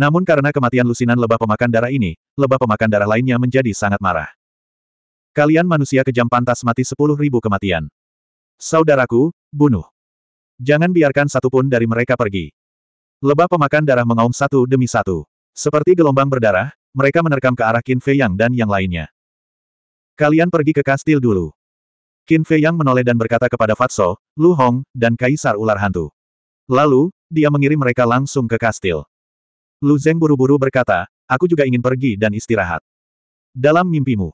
Namun karena kematian lusinan lebah pemakan darah ini, lebah pemakan darah lainnya menjadi sangat marah. Kalian manusia kejam pantas mati sepuluh ribu kematian. Saudaraku, bunuh. Jangan biarkan satupun dari mereka pergi. Lebah pemakan darah mengaum satu demi satu. Seperti gelombang berdarah, mereka menerkam ke arah Qin Fei Yang dan yang lainnya. Kalian pergi ke kastil dulu. Qin Fei Yang menoleh dan berkata kepada Fatso, Lu Hong, dan Kaisar Ular Hantu. Lalu, dia mengirim mereka langsung ke kastil. Lu Zeng buru-buru berkata, aku juga ingin pergi dan istirahat. Dalam mimpimu.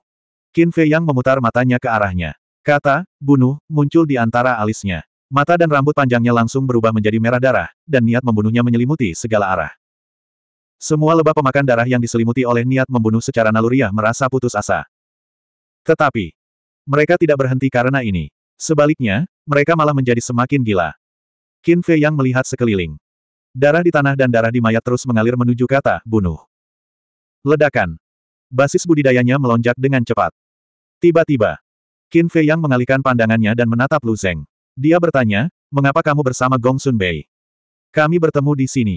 Qin Fei Yang memutar matanya ke arahnya. Kata, bunuh, muncul di antara alisnya. Mata dan rambut panjangnya langsung berubah menjadi merah darah, dan niat membunuhnya menyelimuti segala arah. Semua lebah pemakan darah yang diselimuti oleh niat membunuh secara naluriah merasa putus asa. Tetapi, mereka tidak berhenti karena ini. Sebaliknya, mereka malah menjadi semakin gila. Qin Fei Yang melihat sekeliling. Darah di tanah dan darah di mayat terus mengalir menuju kata bunuh. Ledakan. Basis budidayanya melonjak dengan cepat. Tiba-tiba, Qin Fei Yang mengalihkan pandangannya dan menatap Lu Zeng. Dia bertanya, mengapa kamu bersama Gong Sun Bei? Kami bertemu di sini.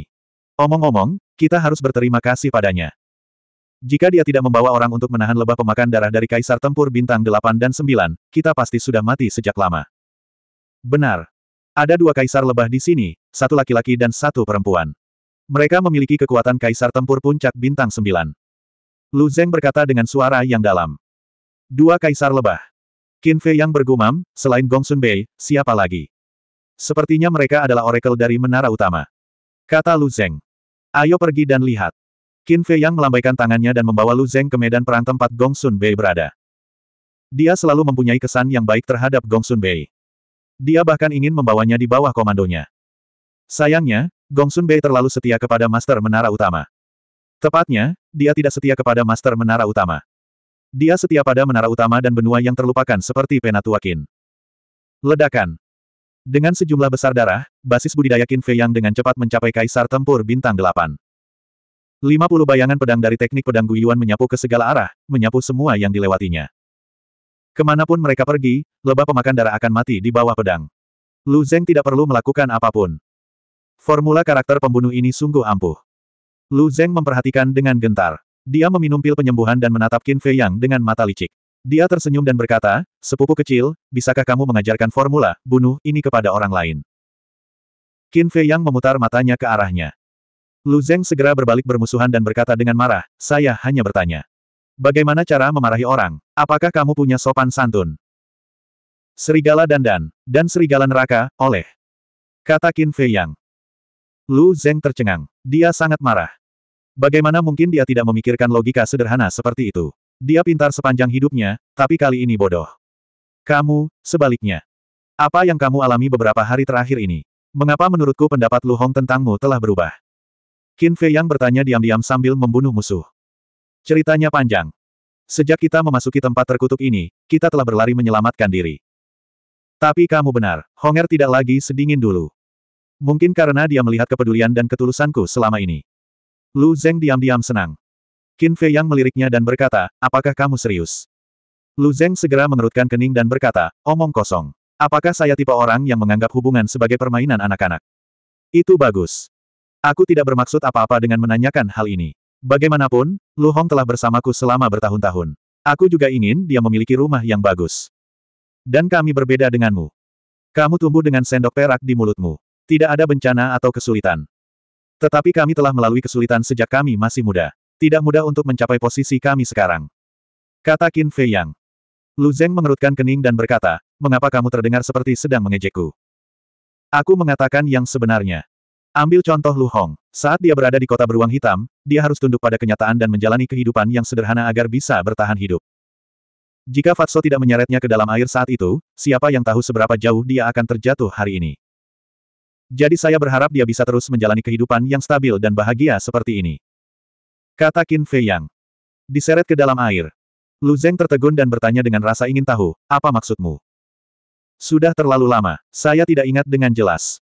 Omong-omong, kita harus berterima kasih padanya. Jika dia tidak membawa orang untuk menahan lebah pemakan darah dari Kaisar Tempur Bintang 8 dan 9, kita pasti sudah mati sejak lama. Benar, ada dua kaisar lebah di sini, satu laki-laki dan satu perempuan. Mereka memiliki kekuatan kaisar tempur puncak bintang sembilan. Lu Zeng berkata dengan suara yang dalam. Dua kaisar lebah. Qin Fei yang bergumam, selain Gong Sun Bei, siapa lagi? Sepertinya mereka adalah oracle dari menara utama. Kata Lu Zeng. Ayo pergi dan lihat. Qin Fei yang melambaikan tangannya dan membawa Lu Zeng ke medan perang tempat Gong Sun Bei berada. Dia selalu mempunyai kesan yang baik terhadap Gong Sun Bei. Dia bahkan ingin membawanya di bawah komandonya. Sayangnya, Gongsun Bei terlalu setia kepada Master Menara Utama. Tepatnya, dia tidak setia kepada Master Menara Utama. Dia setia pada Menara Utama dan benua yang terlupakan seperti Penatuakin. Ledakan. Dengan sejumlah besar darah, basis budidaya Qin Fei Yang dengan cepat mencapai Kaisar Tempur Bintang 8. 50 bayangan pedang dari teknik pedang Guyuan menyapu ke segala arah, menyapu semua yang dilewatinya. Kemanapun mereka pergi, lebah pemakan darah akan mati di bawah pedang. Lu Zeng tidak perlu melakukan apapun. Formula karakter pembunuh ini sungguh ampuh. Lu Zeng memperhatikan dengan gentar. Dia meminum pil penyembuhan dan menatap Qin Fei Yang dengan mata licik. Dia tersenyum dan berkata, sepupu kecil, bisakah kamu mengajarkan formula, bunuh, ini kepada orang lain. Qin Fei Yang memutar matanya ke arahnya. Lu Zeng segera berbalik bermusuhan dan berkata dengan marah, saya hanya bertanya. Bagaimana cara memarahi orang? Apakah kamu punya sopan santun? Serigala dandan, dan serigala neraka, oleh. Kata Qin Fei Yang. Lu Zeng tercengang. Dia sangat marah. Bagaimana mungkin dia tidak memikirkan logika sederhana seperti itu? Dia pintar sepanjang hidupnya, tapi kali ini bodoh. Kamu, sebaliknya. Apa yang kamu alami beberapa hari terakhir ini? Mengapa menurutku pendapat Lu Hong tentangmu telah berubah? Qin Fei Yang bertanya diam-diam sambil membunuh musuh. Ceritanya panjang. Sejak kita memasuki tempat terkutuk ini, kita telah berlari menyelamatkan diri. Tapi kamu benar, Honger tidak lagi sedingin dulu. Mungkin karena dia melihat kepedulian dan ketulusanku selama ini. Lu Zeng diam-diam senang. Qin Fei yang meliriknya dan berkata, apakah kamu serius? Lu Zeng segera mengerutkan kening dan berkata, omong kosong. Apakah saya tipe orang yang menganggap hubungan sebagai permainan anak-anak? Itu bagus. Aku tidak bermaksud apa-apa dengan menanyakan hal ini. Bagaimanapun, Lu Hong telah bersamaku selama bertahun-tahun. Aku juga ingin dia memiliki rumah yang bagus. Dan kami berbeda denganmu. Kamu tumbuh dengan sendok perak di mulutmu. Tidak ada bencana atau kesulitan. Tetapi kami telah melalui kesulitan sejak kami masih muda. Tidak mudah untuk mencapai posisi kami sekarang. Kata Qin Fei Yang. Lu Zeng mengerutkan kening dan berkata, mengapa kamu terdengar seperti sedang mengejekku? Aku mengatakan yang sebenarnya. Ambil contoh Lu Hong. Saat dia berada di kota beruang hitam, dia harus tunduk pada kenyataan dan menjalani kehidupan yang sederhana agar bisa bertahan hidup. Jika Fatso tidak menyeretnya ke dalam air saat itu, siapa yang tahu seberapa jauh dia akan terjatuh hari ini. Jadi saya berharap dia bisa terus menjalani kehidupan yang stabil dan bahagia seperti ini. Kata Qin Fei Yang. Diseret ke dalam air. Lu Zeng tertegun dan bertanya dengan rasa ingin tahu, apa maksudmu? Sudah terlalu lama, saya tidak ingat dengan jelas.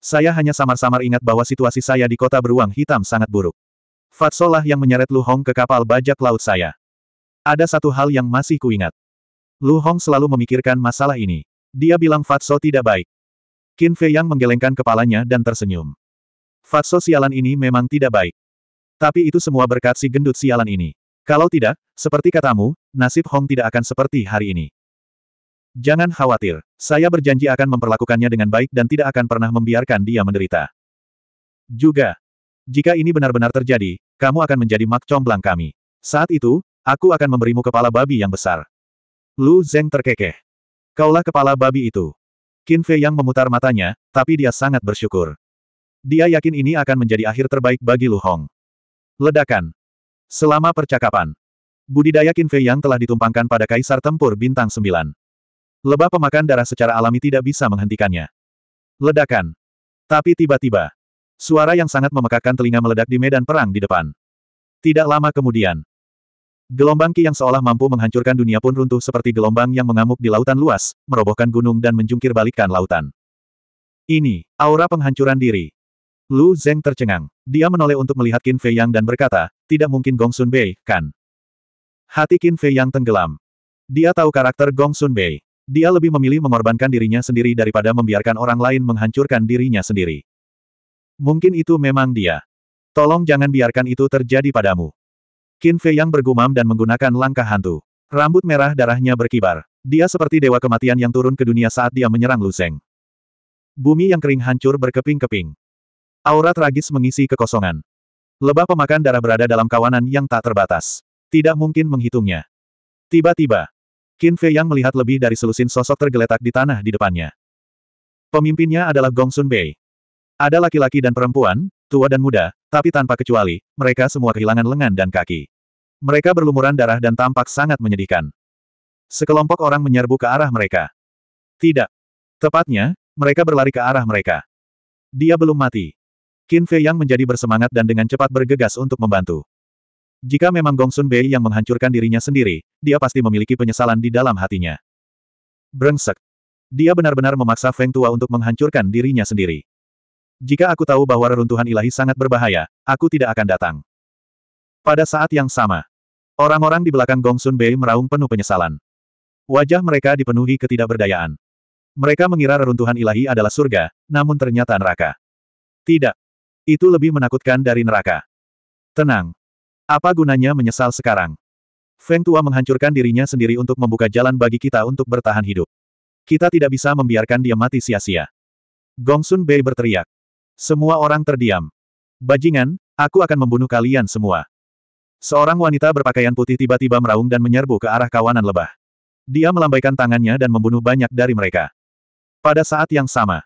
Saya hanya samar-samar ingat bahwa situasi saya di kota beruang hitam sangat buruk. Fatsolah yang menyeret Lu Hong ke kapal bajak laut saya. Ada satu hal yang masih kuingat. Lu Hong selalu memikirkan masalah ini. Dia bilang Fatso tidak baik. Qin Fei Yang menggelengkan kepalanya dan tersenyum. Fatso sialan ini memang tidak baik. Tapi itu semua berkat si gendut sialan ini. Kalau tidak, seperti katamu, nasib Hong tidak akan seperti hari ini. Jangan khawatir, saya berjanji akan memperlakukannya dengan baik dan tidak akan pernah membiarkan dia menderita. Juga, jika ini benar-benar terjadi, kamu akan menjadi mak comblang kami. Saat itu, aku akan memberimu kepala babi yang besar. Lu Zeng terkekeh. Kaulah kepala babi itu. Qin Fei yang memutar matanya, tapi dia sangat bersyukur. Dia yakin ini akan menjadi akhir terbaik bagi Lu Hong. Ledakan. Selama percakapan, budidaya Qin Fei yang telah ditumpangkan pada Kaisar Tempur Bintang 9. Lebah pemakan darah secara alami tidak bisa menghentikannya. Ledakan. Tapi tiba-tiba, suara yang sangat memekakan telinga meledak di medan perang di depan. Tidak lama kemudian, gelombang Ki yang seolah mampu menghancurkan dunia pun runtuh seperti gelombang yang mengamuk di lautan luas, merobohkan gunung dan menjungkir balikkan lautan. Ini, aura penghancuran diri. Lu Zeng tercengang. Dia menoleh untuk melihat Qin Fei Yang dan berkata, tidak mungkin Gong Sun Bei, kan? Hati Qin Fei Yang tenggelam. Dia tahu karakter Gong Sun Bei. Dia lebih memilih mengorbankan dirinya sendiri daripada membiarkan orang lain menghancurkan dirinya sendiri. Mungkin itu memang dia. Tolong jangan biarkan itu terjadi padamu. Qin Fei yang bergumam dan menggunakan langkah hantu. Rambut merah darahnya berkibar. Dia seperti dewa kematian yang turun ke dunia saat dia menyerang Lu Bumi yang kering hancur berkeping-keping. Aura tragis mengisi kekosongan. Lebah pemakan darah berada dalam kawanan yang tak terbatas. Tidak mungkin menghitungnya. Tiba-tiba, Qin Fei yang melihat lebih dari selusin sosok tergeletak di tanah di depannya. Pemimpinnya adalah Gong Sun Bei. Ada laki-laki dan perempuan, tua dan muda, tapi tanpa kecuali, mereka semua kehilangan lengan dan kaki. Mereka berlumuran darah dan tampak sangat menyedihkan. Sekelompok orang menyerbu ke arah mereka. Tidak. Tepatnya, mereka berlari ke arah mereka. Dia belum mati. Qin Fei yang menjadi bersemangat dan dengan cepat bergegas untuk membantu. Jika memang Gongsun Bei yang menghancurkan dirinya sendiri, dia pasti memiliki penyesalan di dalam hatinya. Brengsek. Dia benar-benar memaksa Feng Tua untuk menghancurkan dirinya sendiri. Jika aku tahu bahwa reruntuhan ilahi sangat berbahaya, aku tidak akan datang. Pada saat yang sama, orang-orang di belakang Gongsun Bei meraung penuh penyesalan. Wajah mereka dipenuhi ketidakberdayaan. Mereka mengira reruntuhan ilahi adalah surga, namun ternyata neraka. Tidak. Itu lebih menakutkan dari neraka. Tenang, apa gunanya menyesal sekarang? Feng Tua menghancurkan dirinya sendiri untuk membuka jalan bagi kita untuk bertahan hidup. Kita tidak bisa membiarkan dia mati sia-sia. Gong Sun Bei berteriak. Semua orang terdiam. Bajingan, aku akan membunuh kalian semua. Seorang wanita berpakaian putih tiba-tiba meraung dan menyerbu ke arah kawanan lebah. Dia melambaikan tangannya dan membunuh banyak dari mereka. Pada saat yang sama,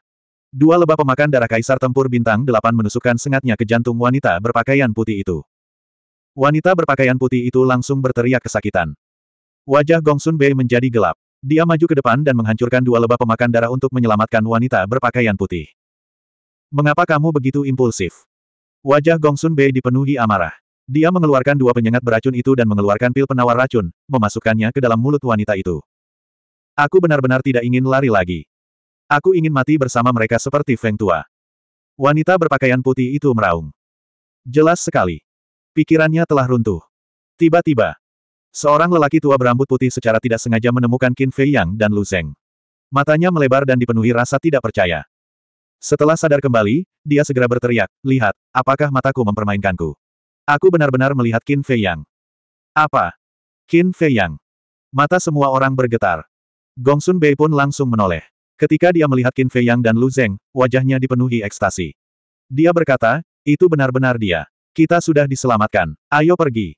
dua lebah pemakan darah kaisar tempur bintang delapan menusukkan sengatnya ke jantung wanita berpakaian putih itu. Wanita berpakaian putih itu langsung berteriak kesakitan. Wajah Gongsun Bei menjadi gelap. Dia maju ke depan dan menghancurkan dua lebah pemakan darah untuk menyelamatkan wanita berpakaian putih. Mengapa kamu begitu impulsif? Wajah Gongsun Bei dipenuhi amarah. Dia mengeluarkan dua penyengat beracun itu dan mengeluarkan pil penawar racun, memasukkannya ke dalam mulut wanita itu. Aku benar-benar tidak ingin lari lagi. Aku ingin mati bersama mereka seperti Feng Tua. Wanita berpakaian putih itu meraung. Jelas sekali. Pikirannya telah runtuh. Tiba-tiba, seorang lelaki tua berambut putih secara tidak sengaja menemukan Qin Fei Yang dan Lu Zeng. Matanya melebar dan dipenuhi rasa tidak percaya. Setelah sadar kembali, dia segera berteriak, lihat, apakah mataku mempermainkanku. Aku benar-benar melihat Qin Fei Yang. Apa? Qin Fei Yang. Mata semua orang bergetar. Gongsun Bei pun langsung menoleh. Ketika dia melihat Qin Fei Yang dan Lu Zeng, wajahnya dipenuhi ekstasi. Dia berkata, itu benar-benar dia. Kita sudah diselamatkan. Ayo pergi.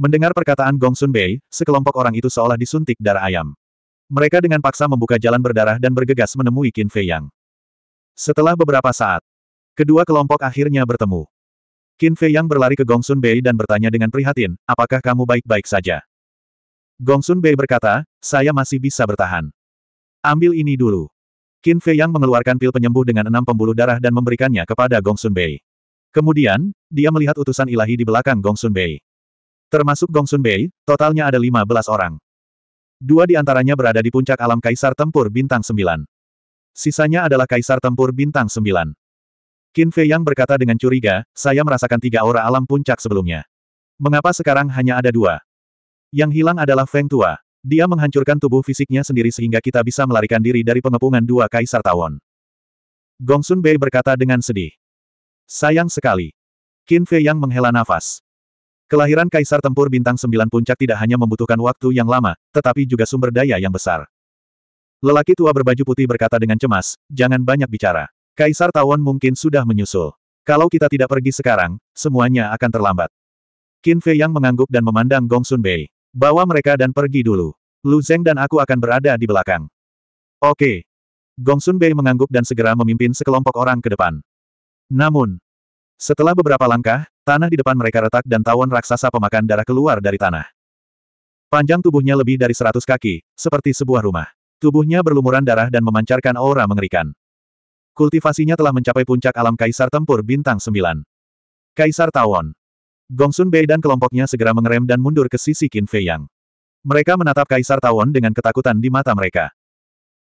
Mendengar perkataan Gong Sun Bei, sekelompok orang itu seolah disuntik darah ayam. Mereka dengan paksa membuka jalan berdarah dan bergegas menemui Qin Fei Yang. Setelah beberapa saat, kedua kelompok akhirnya bertemu. Qin Fei Yang berlari ke Gong Sun Bei dan bertanya dengan prihatin, apakah kamu baik-baik saja? Gong Sun Bei berkata, saya masih bisa bertahan. Ambil ini dulu. Qin Fei Yang mengeluarkan pil penyembuh dengan enam pembuluh darah dan memberikannya kepada Gong Sun Bei. Kemudian, dia melihat utusan ilahi di belakang Gongsun Bei. Termasuk Gongsun Bei, totalnya ada 15 orang. Dua di antaranya berada di puncak alam Kaisar Tempur Bintang Sembilan. Sisanya adalah Kaisar Tempur Bintang Sembilan. Qin Fei Yang berkata dengan curiga, saya merasakan tiga aura alam puncak sebelumnya. Mengapa sekarang hanya ada dua? Yang hilang adalah Feng Tua. Dia menghancurkan tubuh fisiknya sendiri sehingga kita bisa melarikan diri dari pengepungan dua Kaisar Tawon. Gongsun Bei berkata dengan sedih. Sayang sekali. Qin Fei yang menghela nafas. Kelahiran Kaisar Tempur Bintang Sembilan Puncak tidak hanya membutuhkan waktu yang lama, tetapi juga sumber daya yang besar. Lelaki tua berbaju putih berkata dengan cemas, jangan banyak bicara. Kaisar Tawon mungkin sudah menyusul. Kalau kita tidak pergi sekarang, semuanya akan terlambat. Qin Fei yang mengangguk dan memandang Gong Sun Bei. Bawa mereka dan pergi dulu. Lu Zeng dan aku akan berada di belakang. Oke. Gong Sun Bei mengangguk dan segera memimpin sekelompok orang ke depan. Namun, setelah beberapa langkah, tanah di depan mereka retak dan tawon raksasa pemakan darah keluar dari tanah. Panjang tubuhnya lebih dari seratus kaki, seperti sebuah rumah. Tubuhnya berlumuran darah dan memancarkan aura mengerikan. Kultivasinya telah mencapai puncak alam Kaisar Tempur Bintang 9. Kaisar Tawon. Gongsun Bei dan kelompoknya segera mengerem dan mundur ke sisi Qin Fei Yang. Mereka menatap Kaisar Tawon dengan ketakutan di mata mereka.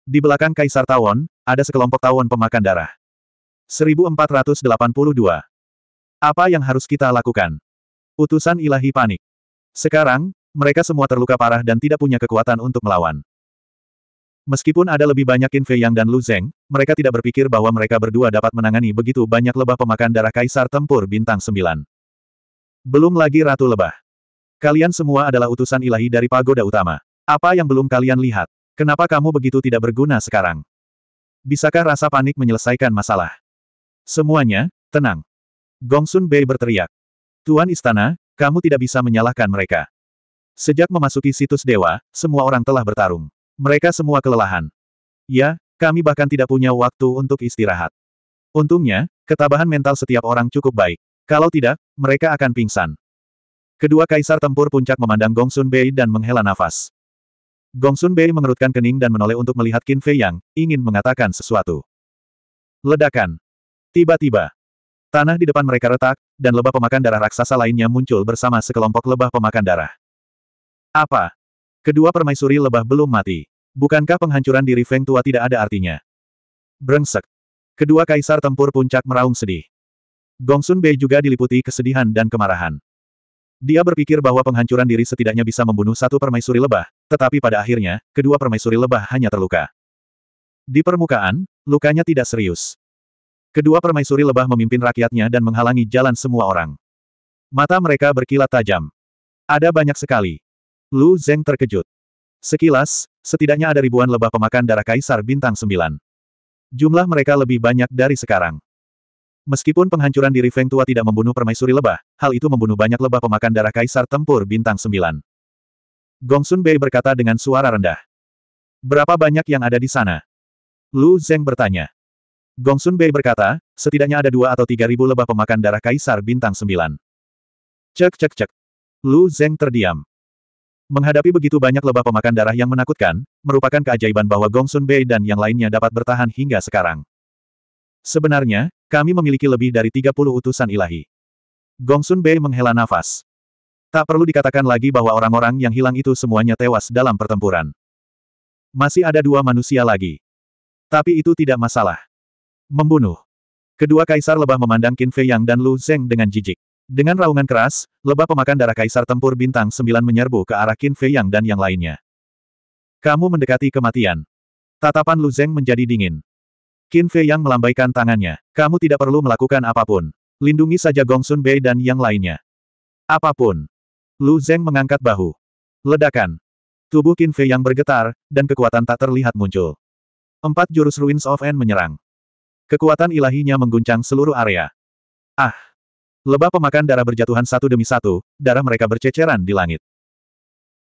Di belakang Kaisar Tawon, ada sekelompok tawon pemakan darah. 1482. Apa yang harus kita lakukan? Utusan ilahi panik. Sekarang, mereka semua terluka parah dan tidak punya kekuatan untuk melawan. Meskipun ada lebih banyak Qin Fei Yang dan Lu Zeng, mereka tidak berpikir bahwa mereka berdua dapat menangani begitu banyak lebah pemakan darah Kaisar Tempur Bintang 9. Belum lagi Ratu Lebah. Kalian semua adalah utusan ilahi dari pagoda utama. Apa yang belum kalian lihat? Kenapa kamu begitu tidak berguna sekarang? Bisakah rasa panik menyelesaikan masalah? Semuanya, tenang. Gongsun Bei berteriak. Tuan Istana, kamu tidak bisa menyalahkan mereka. Sejak memasuki situs dewa, semua orang telah bertarung. Mereka semua kelelahan. Ya, kami bahkan tidak punya waktu untuk istirahat. Untungnya, ketabahan mental setiap orang cukup baik. Kalau tidak, mereka akan pingsan. Kedua kaisar tempur puncak memandang Gongsun Bei dan menghela nafas. Gongsun Bei mengerutkan kening dan menoleh untuk melihat Qin Fei Yang, ingin mengatakan sesuatu. Ledakan. Tiba-tiba, tanah di depan mereka retak, dan lebah pemakan darah raksasa lainnya muncul bersama sekelompok lebah pemakan darah. Apa? Kedua permaisuri lebah belum mati. Bukankah penghancuran diri Feng Tua tidak ada artinya? Brengsek. Kedua kaisar tempur puncak meraung sedih. Gongsun Bei juga diliputi kesedihan dan kemarahan. Dia berpikir bahwa penghancuran diri setidaknya bisa membunuh satu permaisuri lebah, tetapi pada akhirnya, kedua permaisuri lebah hanya terluka. Di permukaan, lukanya tidak serius. Kedua permaisuri lebah memimpin rakyatnya dan menghalangi jalan semua orang. Mata mereka berkilat tajam. Ada banyak sekali. Lu Zeng terkejut. Sekilas, setidaknya ada ribuan lebah pemakan darah kaisar bintang sembilan. Jumlah mereka lebih banyak dari sekarang. Meskipun penghancuran diri Feng Tua tidak membunuh permaisuri lebah, hal itu membunuh banyak lebah pemakan darah kaisar tempur bintang sembilan. Gongsun Bei berkata dengan suara rendah. Berapa banyak yang ada di sana? Lu Zeng bertanya. Gong Sun Bei berkata, setidaknya ada dua atau tiga ribu lebah pemakan darah kaisar bintang sembilan. Cek cek cek. Lu Zeng terdiam. Menghadapi begitu banyak lebah pemakan darah yang menakutkan, merupakan keajaiban bahwa Gong Sun Bei dan yang lainnya dapat bertahan hingga sekarang. Sebenarnya, kami memiliki lebih dari 30 utusan ilahi. Gong Sun Bei menghela nafas. Tak perlu dikatakan lagi bahwa orang-orang yang hilang itu semuanya tewas dalam pertempuran. Masih ada dua manusia lagi. Tapi itu tidak masalah. Membunuh. Kedua kaisar lebah memandang Qin Fei Yang dan Lu Zeng dengan jijik. Dengan raungan keras, lebah pemakan darah kaisar tempur bintang sembilan menyerbu ke arah Qin Fei Yang dan yang lainnya. Kamu mendekati kematian. Tatapan Lu Zeng menjadi dingin. Qin Fei Yang melambaikan tangannya. Kamu tidak perlu melakukan apapun. Lindungi saja Gongsun Bei dan yang lainnya. Apapun. Lu Zeng mengangkat bahu. Ledakan. Tubuh Qin Fei Yang bergetar, dan kekuatan tak terlihat muncul. Empat jurus Ruins of N menyerang. Kekuatan ilahinya mengguncang seluruh area. Ah! Lebah pemakan darah berjatuhan satu demi satu, darah mereka berceceran di langit.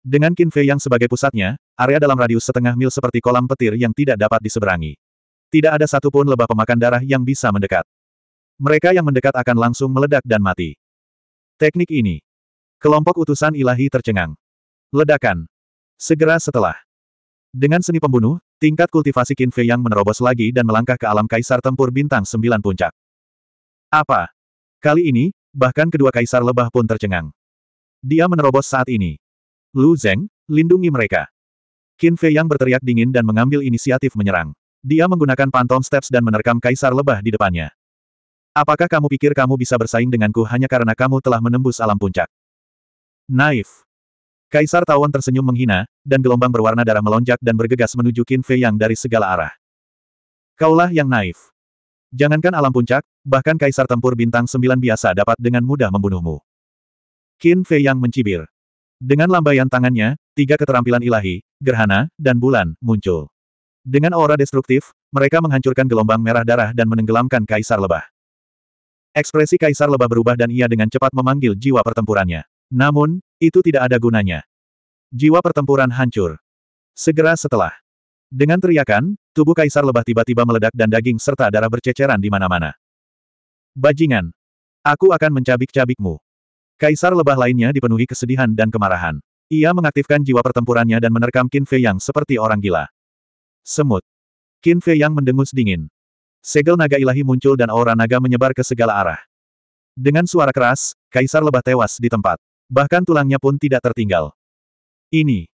Dengan Kinfei yang sebagai pusatnya, area dalam radius setengah mil seperti kolam petir yang tidak dapat diseberangi. Tidak ada satupun lebah pemakan darah yang bisa mendekat. Mereka yang mendekat akan langsung meledak dan mati. Teknik ini. Kelompok utusan ilahi tercengang. Ledakan. Segera setelah. Dengan seni pembunuh, Tingkat kultivasi Qin Fei yang menerobos lagi dan melangkah ke alam kaisar tempur bintang sembilan puncak. Apa? Kali ini, bahkan kedua kaisar lebah pun tercengang. Dia menerobos saat ini. Lu Zeng, lindungi mereka. Qin Fei yang berteriak dingin dan mengambil inisiatif menyerang. Dia menggunakan pantom steps dan menerkam kaisar lebah di depannya. Apakah kamu pikir kamu bisa bersaing denganku hanya karena kamu telah menembus alam puncak? Naif. Kaisar Tawon tersenyum menghina, dan gelombang berwarna darah melonjak dan bergegas menuju Qin Fei Yang dari segala arah. Kaulah yang naif. Jangankan alam puncak, bahkan kaisar tempur bintang sembilan biasa dapat dengan mudah membunuhmu. Qin Fei Yang mencibir. Dengan lambaian tangannya, tiga keterampilan ilahi, gerhana, dan bulan, muncul. Dengan aura destruktif, mereka menghancurkan gelombang merah darah dan menenggelamkan kaisar lebah. Ekspresi kaisar lebah berubah dan ia dengan cepat memanggil jiwa pertempurannya. Namun, itu tidak ada gunanya. Jiwa pertempuran hancur. Segera setelah. Dengan teriakan, tubuh kaisar lebah tiba-tiba meledak dan daging serta darah berceceran di mana-mana. Bajingan! Aku akan mencabik-cabikmu. Kaisar lebah lainnya dipenuhi kesedihan dan kemarahan. Ia mengaktifkan jiwa pertempurannya dan menerkam Qin Fei Yang seperti orang gila. Semut. Qin Fei Yang mendengus dingin. Segel naga ilahi muncul dan aura naga menyebar ke segala arah. Dengan suara keras, kaisar lebah tewas di tempat. Bahkan tulangnya pun tidak tertinggal. Ini.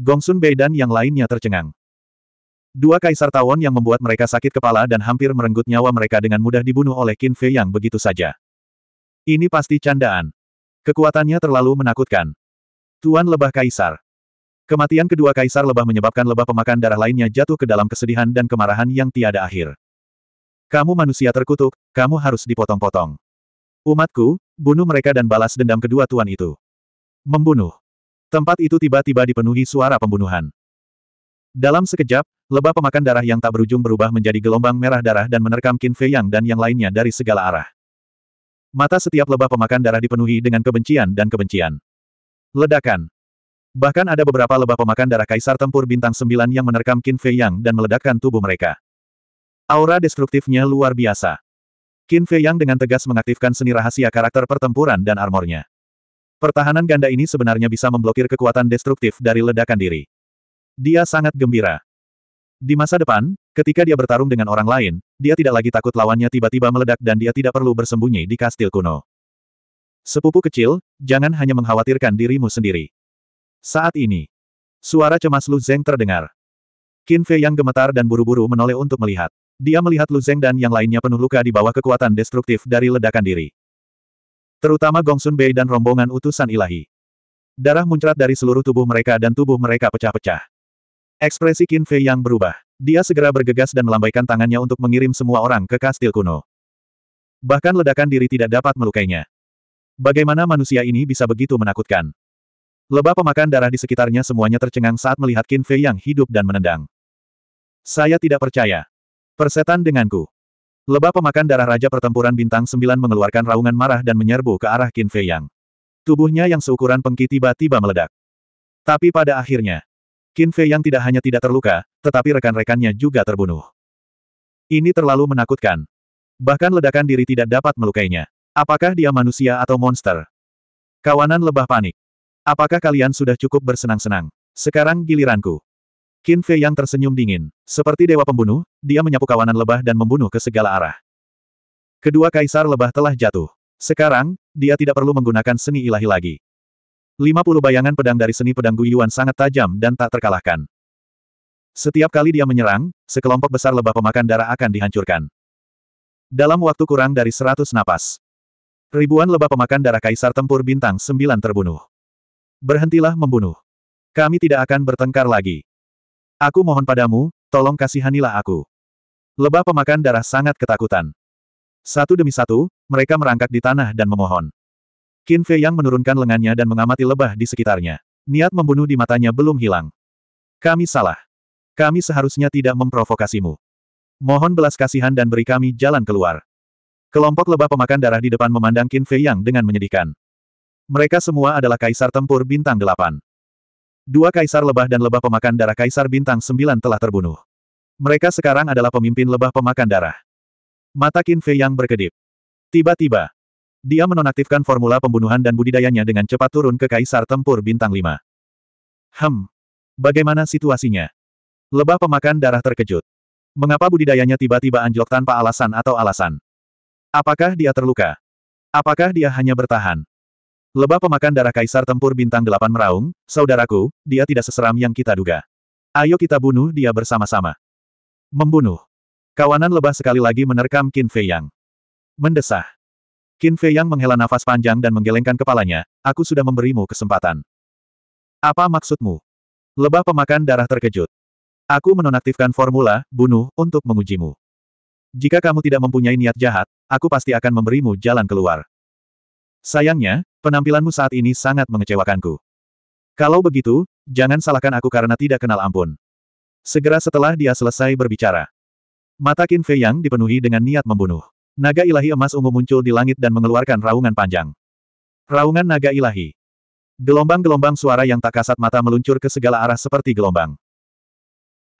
Gongsun Bei dan yang lainnya tercengang. Dua kaisar tawon yang membuat mereka sakit kepala dan hampir merenggut nyawa mereka dengan mudah dibunuh oleh Qin Fei yang begitu saja. Ini pasti candaan. Kekuatannya terlalu menakutkan. Tuan Lebah Kaisar. Kematian kedua kaisar lebah menyebabkan lebah pemakan darah lainnya jatuh ke dalam kesedihan dan kemarahan yang tiada akhir. Kamu manusia terkutuk, kamu harus dipotong-potong. Umatku, bunuh mereka dan balas dendam kedua tuan itu. Membunuh. Tempat itu tiba-tiba dipenuhi suara pembunuhan. Dalam sekejap, lebah pemakan darah yang tak berujung berubah menjadi gelombang merah darah dan menerkam Qin Fei Yang dan yang lainnya dari segala arah. Mata setiap lebah pemakan darah dipenuhi dengan kebencian dan kebencian. Ledakan. Bahkan ada beberapa lebah pemakan darah kaisar tempur bintang Sembilan yang menerkam Qin Fei Yang dan meledakkan tubuh mereka. Aura destruktifnya luar biasa. Qin Fei Yang dengan tegas mengaktifkan seni rahasia karakter pertempuran dan armornya. Pertahanan ganda ini sebenarnya bisa memblokir kekuatan destruktif dari ledakan diri. Dia sangat gembira. Di masa depan, ketika dia bertarung dengan orang lain, dia tidak lagi takut lawannya tiba-tiba meledak dan dia tidak perlu bersembunyi di kastil kuno. Sepupu kecil, jangan hanya mengkhawatirkan dirimu sendiri. Saat ini, suara cemas Lu Zeng terdengar. Qin Fei yang gemetar dan buru-buru menoleh untuk melihat. Dia melihat Lu Zeng dan yang lainnya penuh luka di bawah kekuatan destruktif dari ledakan diri. Terutama Gong Sun Bei dan rombongan utusan ilahi. Darah muncrat dari seluruh tubuh mereka dan tubuh mereka pecah-pecah. Ekspresi Qin Fei yang berubah. Dia segera bergegas dan melambaikan tangannya untuk mengirim semua orang ke kastil kuno. Bahkan ledakan diri tidak dapat melukainya. Bagaimana manusia ini bisa begitu menakutkan? Lebah pemakan darah di sekitarnya semuanya tercengang saat melihat Qin Fei yang hidup dan menendang. Saya tidak percaya. Persetan denganku. Lebah pemakan darah Raja Pertempuran Bintang 9 mengeluarkan raungan marah dan menyerbu ke arah Qin Fei Yang. Tubuhnya yang seukuran pengki tiba-tiba meledak. Tapi pada akhirnya, Qin Fei Yang tidak hanya tidak terluka, tetapi rekan-rekannya juga terbunuh. Ini terlalu menakutkan. Bahkan ledakan diri tidak dapat melukainya. Apakah dia manusia atau monster? Kawanan lebah panik. Apakah kalian sudah cukup bersenang-senang? Sekarang giliranku. Qin Fei yang tersenyum dingin. Seperti dewa pembunuh, dia menyapu kawanan lebah dan membunuh ke segala arah. Kedua kaisar lebah telah jatuh. Sekarang, dia tidak perlu menggunakan seni ilahi lagi. 50 bayangan pedang dari seni pedang Guyuan sangat tajam dan tak terkalahkan. Setiap kali dia menyerang, sekelompok besar lebah pemakan darah akan dihancurkan. Dalam waktu kurang dari 100 napas, ribuan lebah pemakan darah kaisar tempur bintang 9 terbunuh. Berhentilah membunuh. Kami tidak akan bertengkar lagi. Aku mohon padamu, tolong kasihanilah aku. Lebah pemakan darah sangat ketakutan. Satu demi satu, mereka merangkak di tanah dan memohon. Qin Fei Yang menurunkan lengannya dan mengamati lebah di sekitarnya. Niat membunuh di matanya belum hilang. Kami salah. Kami seharusnya tidak memprovokasimu. Mohon belas kasihan dan beri kami jalan keluar. Kelompok lebah pemakan darah di depan memandang Qin Fei Yang dengan menyedihkan. Mereka semua adalah kaisar tempur bintang delapan. Dua kaisar lebah dan lebah pemakan darah kaisar bintang sembilan telah terbunuh. Mereka sekarang adalah pemimpin lebah pemakan darah. Mata Qin Fei yang berkedip. Tiba-tiba, dia menonaktifkan formula pembunuhan dan budidayanya dengan cepat turun ke kaisar tempur bintang lima. Hem. Bagaimana situasinya? Lebah pemakan darah terkejut. Mengapa budidayanya tiba-tiba anjlok tanpa alasan atau alasan? Apakah dia terluka? Apakah dia hanya bertahan? Lebah pemakan darah kaisar tempur bintang delapan meraung, saudaraku, dia tidak seseram yang kita duga. Ayo kita bunuh dia bersama-sama. Membunuh. Kawanan lebah sekali lagi menerkam Qin Fei Yang. Mendesah. Qin Fei Yang menghela nafas panjang dan menggelengkan kepalanya, aku sudah memberimu kesempatan. Apa maksudmu? Lebah pemakan darah terkejut. Aku menonaktifkan formula, bunuh, untuk mengujimu. Jika kamu tidak mempunyai niat jahat, aku pasti akan memberimu jalan keluar. Sayangnya, penampilanmu saat ini sangat mengecewakanku. Kalau begitu, jangan salahkan aku karena tidak kenal ampun. Segera setelah dia selesai berbicara. Mata Qin Fei Yang dipenuhi dengan niat membunuh. Naga ilahi emas ungu muncul di langit dan mengeluarkan raungan panjang. Raungan naga ilahi. Gelombang-gelombang suara yang tak kasat mata meluncur ke segala arah seperti gelombang.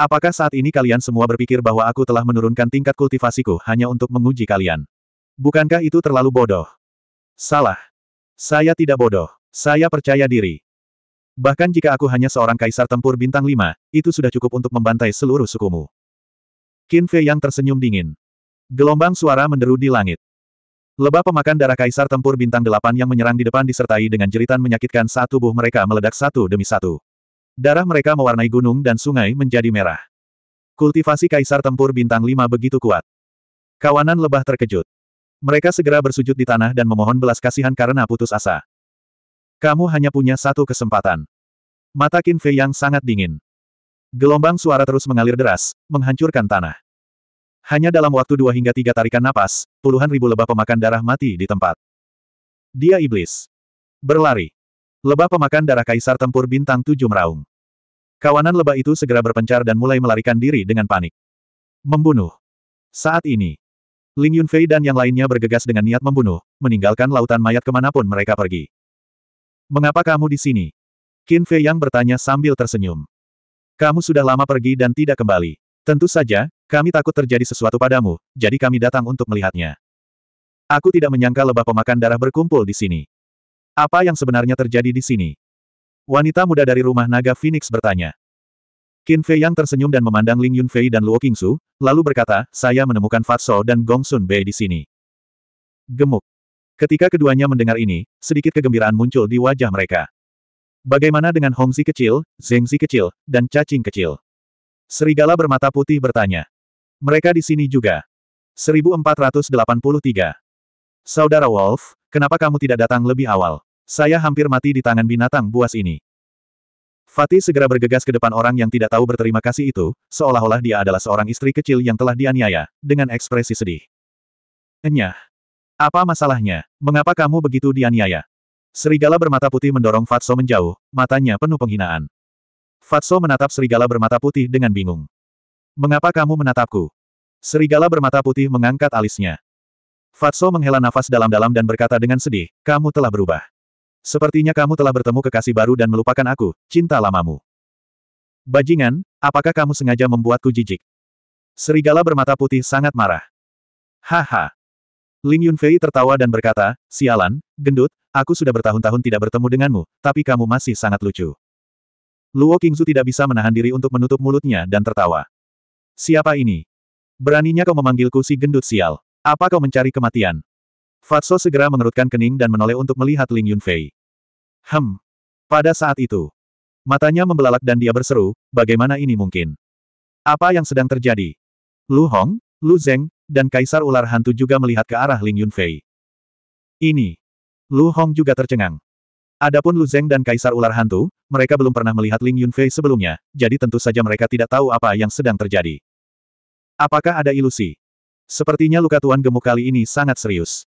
Apakah saat ini kalian semua berpikir bahwa aku telah menurunkan tingkat kultivasiku hanya untuk menguji kalian? Bukankah itu terlalu bodoh? Salah. Saya tidak bodoh. Saya percaya diri. Bahkan jika aku hanya seorang kaisar tempur bintang Lima, itu sudah cukup untuk membantai seluruh sukumu. Qin Fei yang tersenyum dingin. Gelombang suara menderu di langit. Lebah pemakan darah kaisar tempur bintang Delapan yang menyerang di depan disertai dengan jeritan menyakitkan saat tubuh mereka meledak satu demi satu. Darah mereka mewarnai gunung dan sungai menjadi merah. Kultivasi kaisar tempur bintang Lima begitu kuat. Kawanan lebah terkejut. Mereka segera bersujud di tanah dan memohon belas kasihan karena putus asa. Kamu hanya punya satu kesempatan. Mata Qin Fei yang sangat dingin. Gelombang suara terus mengalir deras, menghancurkan tanah. Hanya dalam waktu dua hingga tiga tarikan napas, puluhan ribu lebah pemakan darah mati di tempat. Dia iblis. Berlari. Lebah pemakan darah kaisar tempur bintang tujuh meraung. Kawanan lebah itu segera berpencar dan mulai melarikan diri dengan panik. Membunuh. Saat ini, Ling Yunfei dan yang lainnya bergegas dengan niat membunuh, meninggalkan lautan mayat kemanapun mereka pergi. Mengapa kamu di sini? Qin Fei Yang bertanya sambil tersenyum. Kamu sudah lama pergi dan tidak kembali. Tentu saja, kami takut terjadi sesuatu padamu, jadi kami datang untuk melihatnya. Aku tidak menyangka lebah pemakan darah berkumpul di sini. Apa yang sebenarnya terjadi di sini? Wanita muda dari rumah naga Phoenix bertanya. Qin Fei yang tersenyum dan memandang Ling Yunfei dan Luo Qingsu, lalu berkata, saya menemukan Fatso dan Gong Sun Bei di sini. Gemuk. Ketika keduanya mendengar ini, sedikit kegembiraan muncul di wajah mereka. Bagaimana dengan Hongzi kecil, Zengzi kecil, dan Cacing kecil? Serigala bermata putih bertanya. Mereka di sini juga. 1483. Saudara Wolf, kenapa kamu tidak datang lebih awal? Saya hampir mati di tangan binatang buas ini. Fatih segera bergegas ke depan orang yang tidak tahu berterima kasih itu, seolah-olah dia adalah seorang istri kecil yang telah dianiaya, dengan ekspresi sedih. Enyah. Apa masalahnya? Mengapa kamu begitu dianiaya? Serigala bermata putih mendorong Fatso menjauh, matanya penuh penghinaan. Fatso menatap serigala bermata putih dengan bingung. Mengapa kamu menatapku? Serigala bermata putih mengangkat alisnya. Fatso menghela nafas dalam-dalam dan berkata dengan sedih, kamu telah berubah. Sepertinya kamu telah bertemu kekasih baru dan melupakan aku, cinta lamamu. Bajingan, apakah kamu sengaja membuatku jijik? Serigala bermata putih sangat marah. Haha. Ling Yunfei tertawa dan berkata, Sialan, gendut, aku sudah bertahun-tahun tidak bertemu denganmu, tapi kamu masih sangat lucu. Luo Qingzu tidak bisa menahan diri untuk menutup mulutnya dan tertawa. Siapa ini? Beraninya kau memanggilku si gendut sial. Apa kau mencari kematian? Fatso segera mengerutkan kening dan menoleh untuk melihat Ling Yunfei. Hem. Pada saat itu, matanya membelalak dan dia berseru, bagaimana ini mungkin? Apa yang sedang terjadi? Lu Hong, Lu Zeng, dan Kaisar Ular Hantu juga melihat ke arah Ling Yunfei. Ini. Lu Hong juga tercengang. Adapun Lu Zeng dan Kaisar Ular Hantu, mereka belum pernah melihat Ling Yunfei sebelumnya, jadi tentu saja mereka tidak tahu apa yang sedang terjadi. Apakah ada ilusi? Sepertinya luka Tuan gemuk kali ini sangat serius.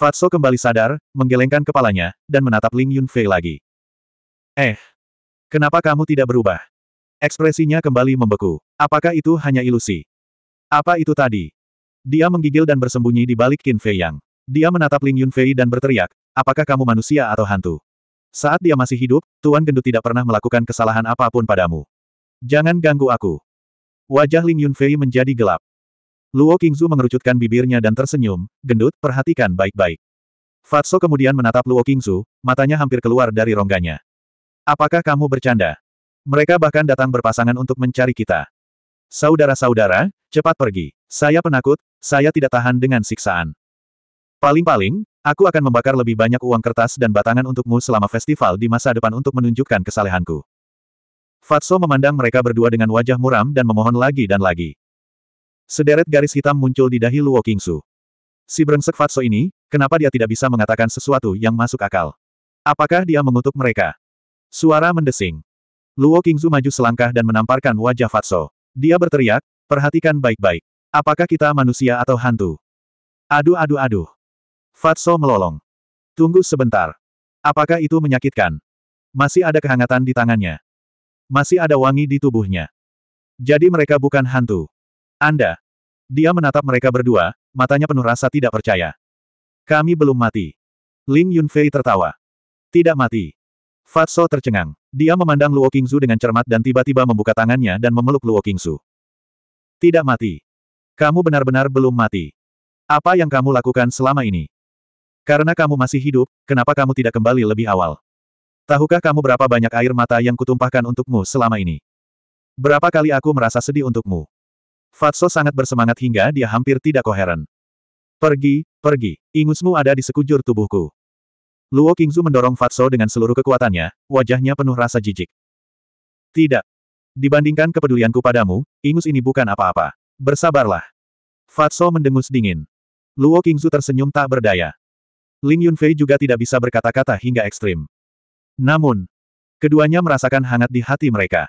Fatso kembali sadar, menggelengkan kepalanya, dan menatap Ling Yunfei lagi. Eh, kenapa kamu tidak berubah? Ekspresinya kembali membeku. Apakah itu hanya ilusi? Apa itu tadi? Dia menggigil dan bersembunyi di balik Qin Fei Yang. Dia menatap Ling Yunfei dan berteriak, apakah kamu manusia atau hantu? Saat dia masih hidup, Tuan Gendut tidak pernah melakukan kesalahan apapun padamu. Jangan ganggu aku. Wajah Ling Yunfei menjadi gelap. Luo Qingzu mengerucutkan bibirnya dan tersenyum, gendut, perhatikan baik-baik. Fatso kemudian menatap Luo Qingzu, matanya hampir keluar dari rongganya. Apakah kamu bercanda? Mereka bahkan datang berpasangan untuk mencari kita. Saudara-saudara, cepat pergi. Saya penakut, saya tidak tahan dengan siksaan. Paling-paling, aku akan membakar lebih banyak uang kertas dan batangan untukmu selama festival di masa depan untuk menunjukkan kesalehanku. Fatso memandang mereka berdua dengan wajah muram dan memohon lagi dan lagi. Sederet garis hitam muncul di dahi Luo Kingsu. Si brengsek Fatso ini, kenapa dia tidak bisa mengatakan sesuatu yang masuk akal? Apakah dia mengutuk mereka? Suara mendesing. Luo Kingzu maju selangkah dan menamparkan wajah Fatso. Dia berteriak, perhatikan baik-baik. Apakah kita manusia atau hantu? Aduh aduh aduh. Fatso melolong. Tunggu sebentar. Apakah itu menyakitkan? Masih ada kehangatan di tangannya. Masih ada wangi di tubuhnya. Jadi mereka bukan hantu. Anda, dia menatap mereka berdua, matanya penuh rasa tidak percaya. Kami belum mati. Ling Yunfei tertawa. Tidak mati. Fatso tercengang. Dia memandang Luo Qingzu dengan cermat dan tiba-tiba membuka tangannya dan memeluk Luo Qingzu. Tidak mati. Kamu benar-benar belum mati. Apa yang kamu lakukan selama ini? Karena kamu masih hidup, kenapa kamu tidak kembali lebih awal? Tahukah kamu berapa banyak air mata yang kutumpahkan untukmu selama ini? Berapa kali aku merasa sedih untukmu? Fatso sangat bersemangat hingga dia hampir tidak koheren. Pergi, pergi, ingusmu ada di sekujur tubuhku. Luo Kingzu mendorong Fatso dengan seluruh kekuatannya, wajahnya penuh rasa jijik. Tidak. Dibandingkan kepedulianku padamu, ingus ini bukan apa-apa. Bersabarlah. Fatso mendengus dingin. Luo Kingzu tersenyum tak berdaya. Ling Yunfei juga tidak bisa berkata-kata hingga ekstrim. Namun, keduanya merasakan hangat di hati mereka.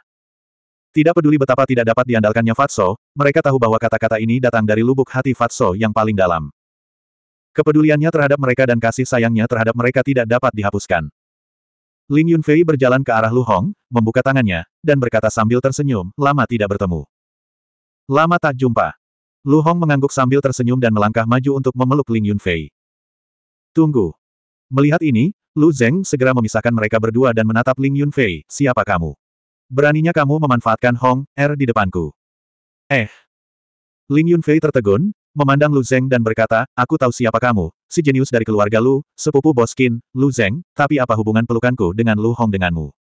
Tidak peduli betapa tidak dapat diandalkannya Fatso, mereka tahu bahwa kata-kata ini datang dari lubuk hati Fatso yang paling dalam. Kepeduliannya terhadap mereka dan kasih sayangnya terhadap mereka tidak dapat dihapuskan. Ling Yunfei berjalan ke arah Lu Hong, membuka tangannya, dan berkata sambil tersenyum, lama tidak bertemu. Lama tak jumpa. Lu Hong mengangguk sambil tersenyum dan melangkah maju untuk memeluk Ling Yunfei. Tunggu. Melihat ini, Lu Zeng segera memisahkan mereka berdua dan menatap Ling Yunfei, siapa kamu? Beraninya kamu memanfaatkan Hong Er di depanku. Eh. Ling Yunfei tertegun, memandang Lu Zeng dan berkata, aku tahu siapa kamu, si jenius dari keluarga Lu, sepupu Boskin, Lu Zeng, tapi apa hubungan pelukanku dengan Lu Hong denganmu?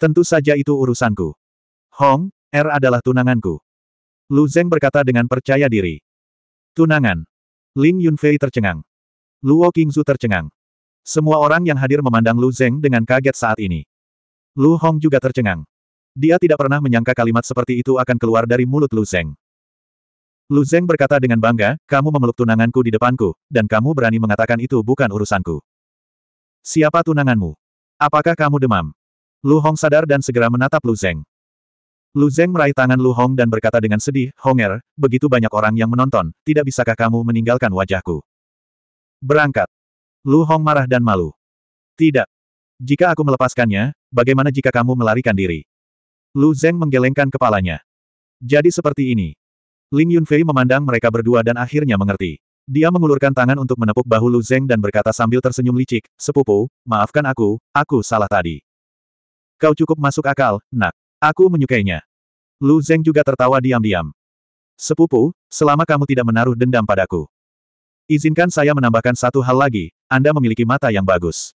Tentu saja itu urusanku. Hong, Er adalah tunanganku. Lu Zeng berkata dengan percaya diri. Tunangan. Ling Yunfei tercengang. Luo Qingzu tercengang. Semua orang yang hadir memandang Lu Zeng dengan kaget saat ini. Lu Hong juga tercengang. Dia tidak pernah menyangka kalimat seperti itu akan keluar dari mulut Lu Zeng. Lu Zeng berkata dengan bangga, kamu memeluk tunanganku di depanku, dan kamu berani mengatakan itu bukan urusanku. Siapa tunanganmu? Apakah kamu demam? Lu Hong sadar dan segera menatap Lu Zeng. Lu Zeng meraih tangan Lu Hong dan berkata dengan sedih, Honger, begitu banyak orang yang menonton, tidak bisakah kamu meninggalkan wajahku? Berangkat. Lu Hong marah dan malu. Tidak. Jika aku melepaskannya, bagaimana jika kamu melarikan diri? Lu Zeng menggelengkan kepalanya. Jadi seperti ini. Ling Yunfei memandang mereka berdua dan akhirnya mengerti. Dia mengulurkan tangan untuk menepuk bahu Lu Zeng dan berkata sambil tersenyum licik, Sepupu, maafkan aku, aku salah tadi. Kau cukup masuk akal, nak. Aku menyukainya. Lu Zeng juga tertawa diam-diam. Sepupu, selama kamu tidak menaruh dendam padaku. Izinkan saya menambahkan satu hal lagi, Anda memiliki mata yang bagus.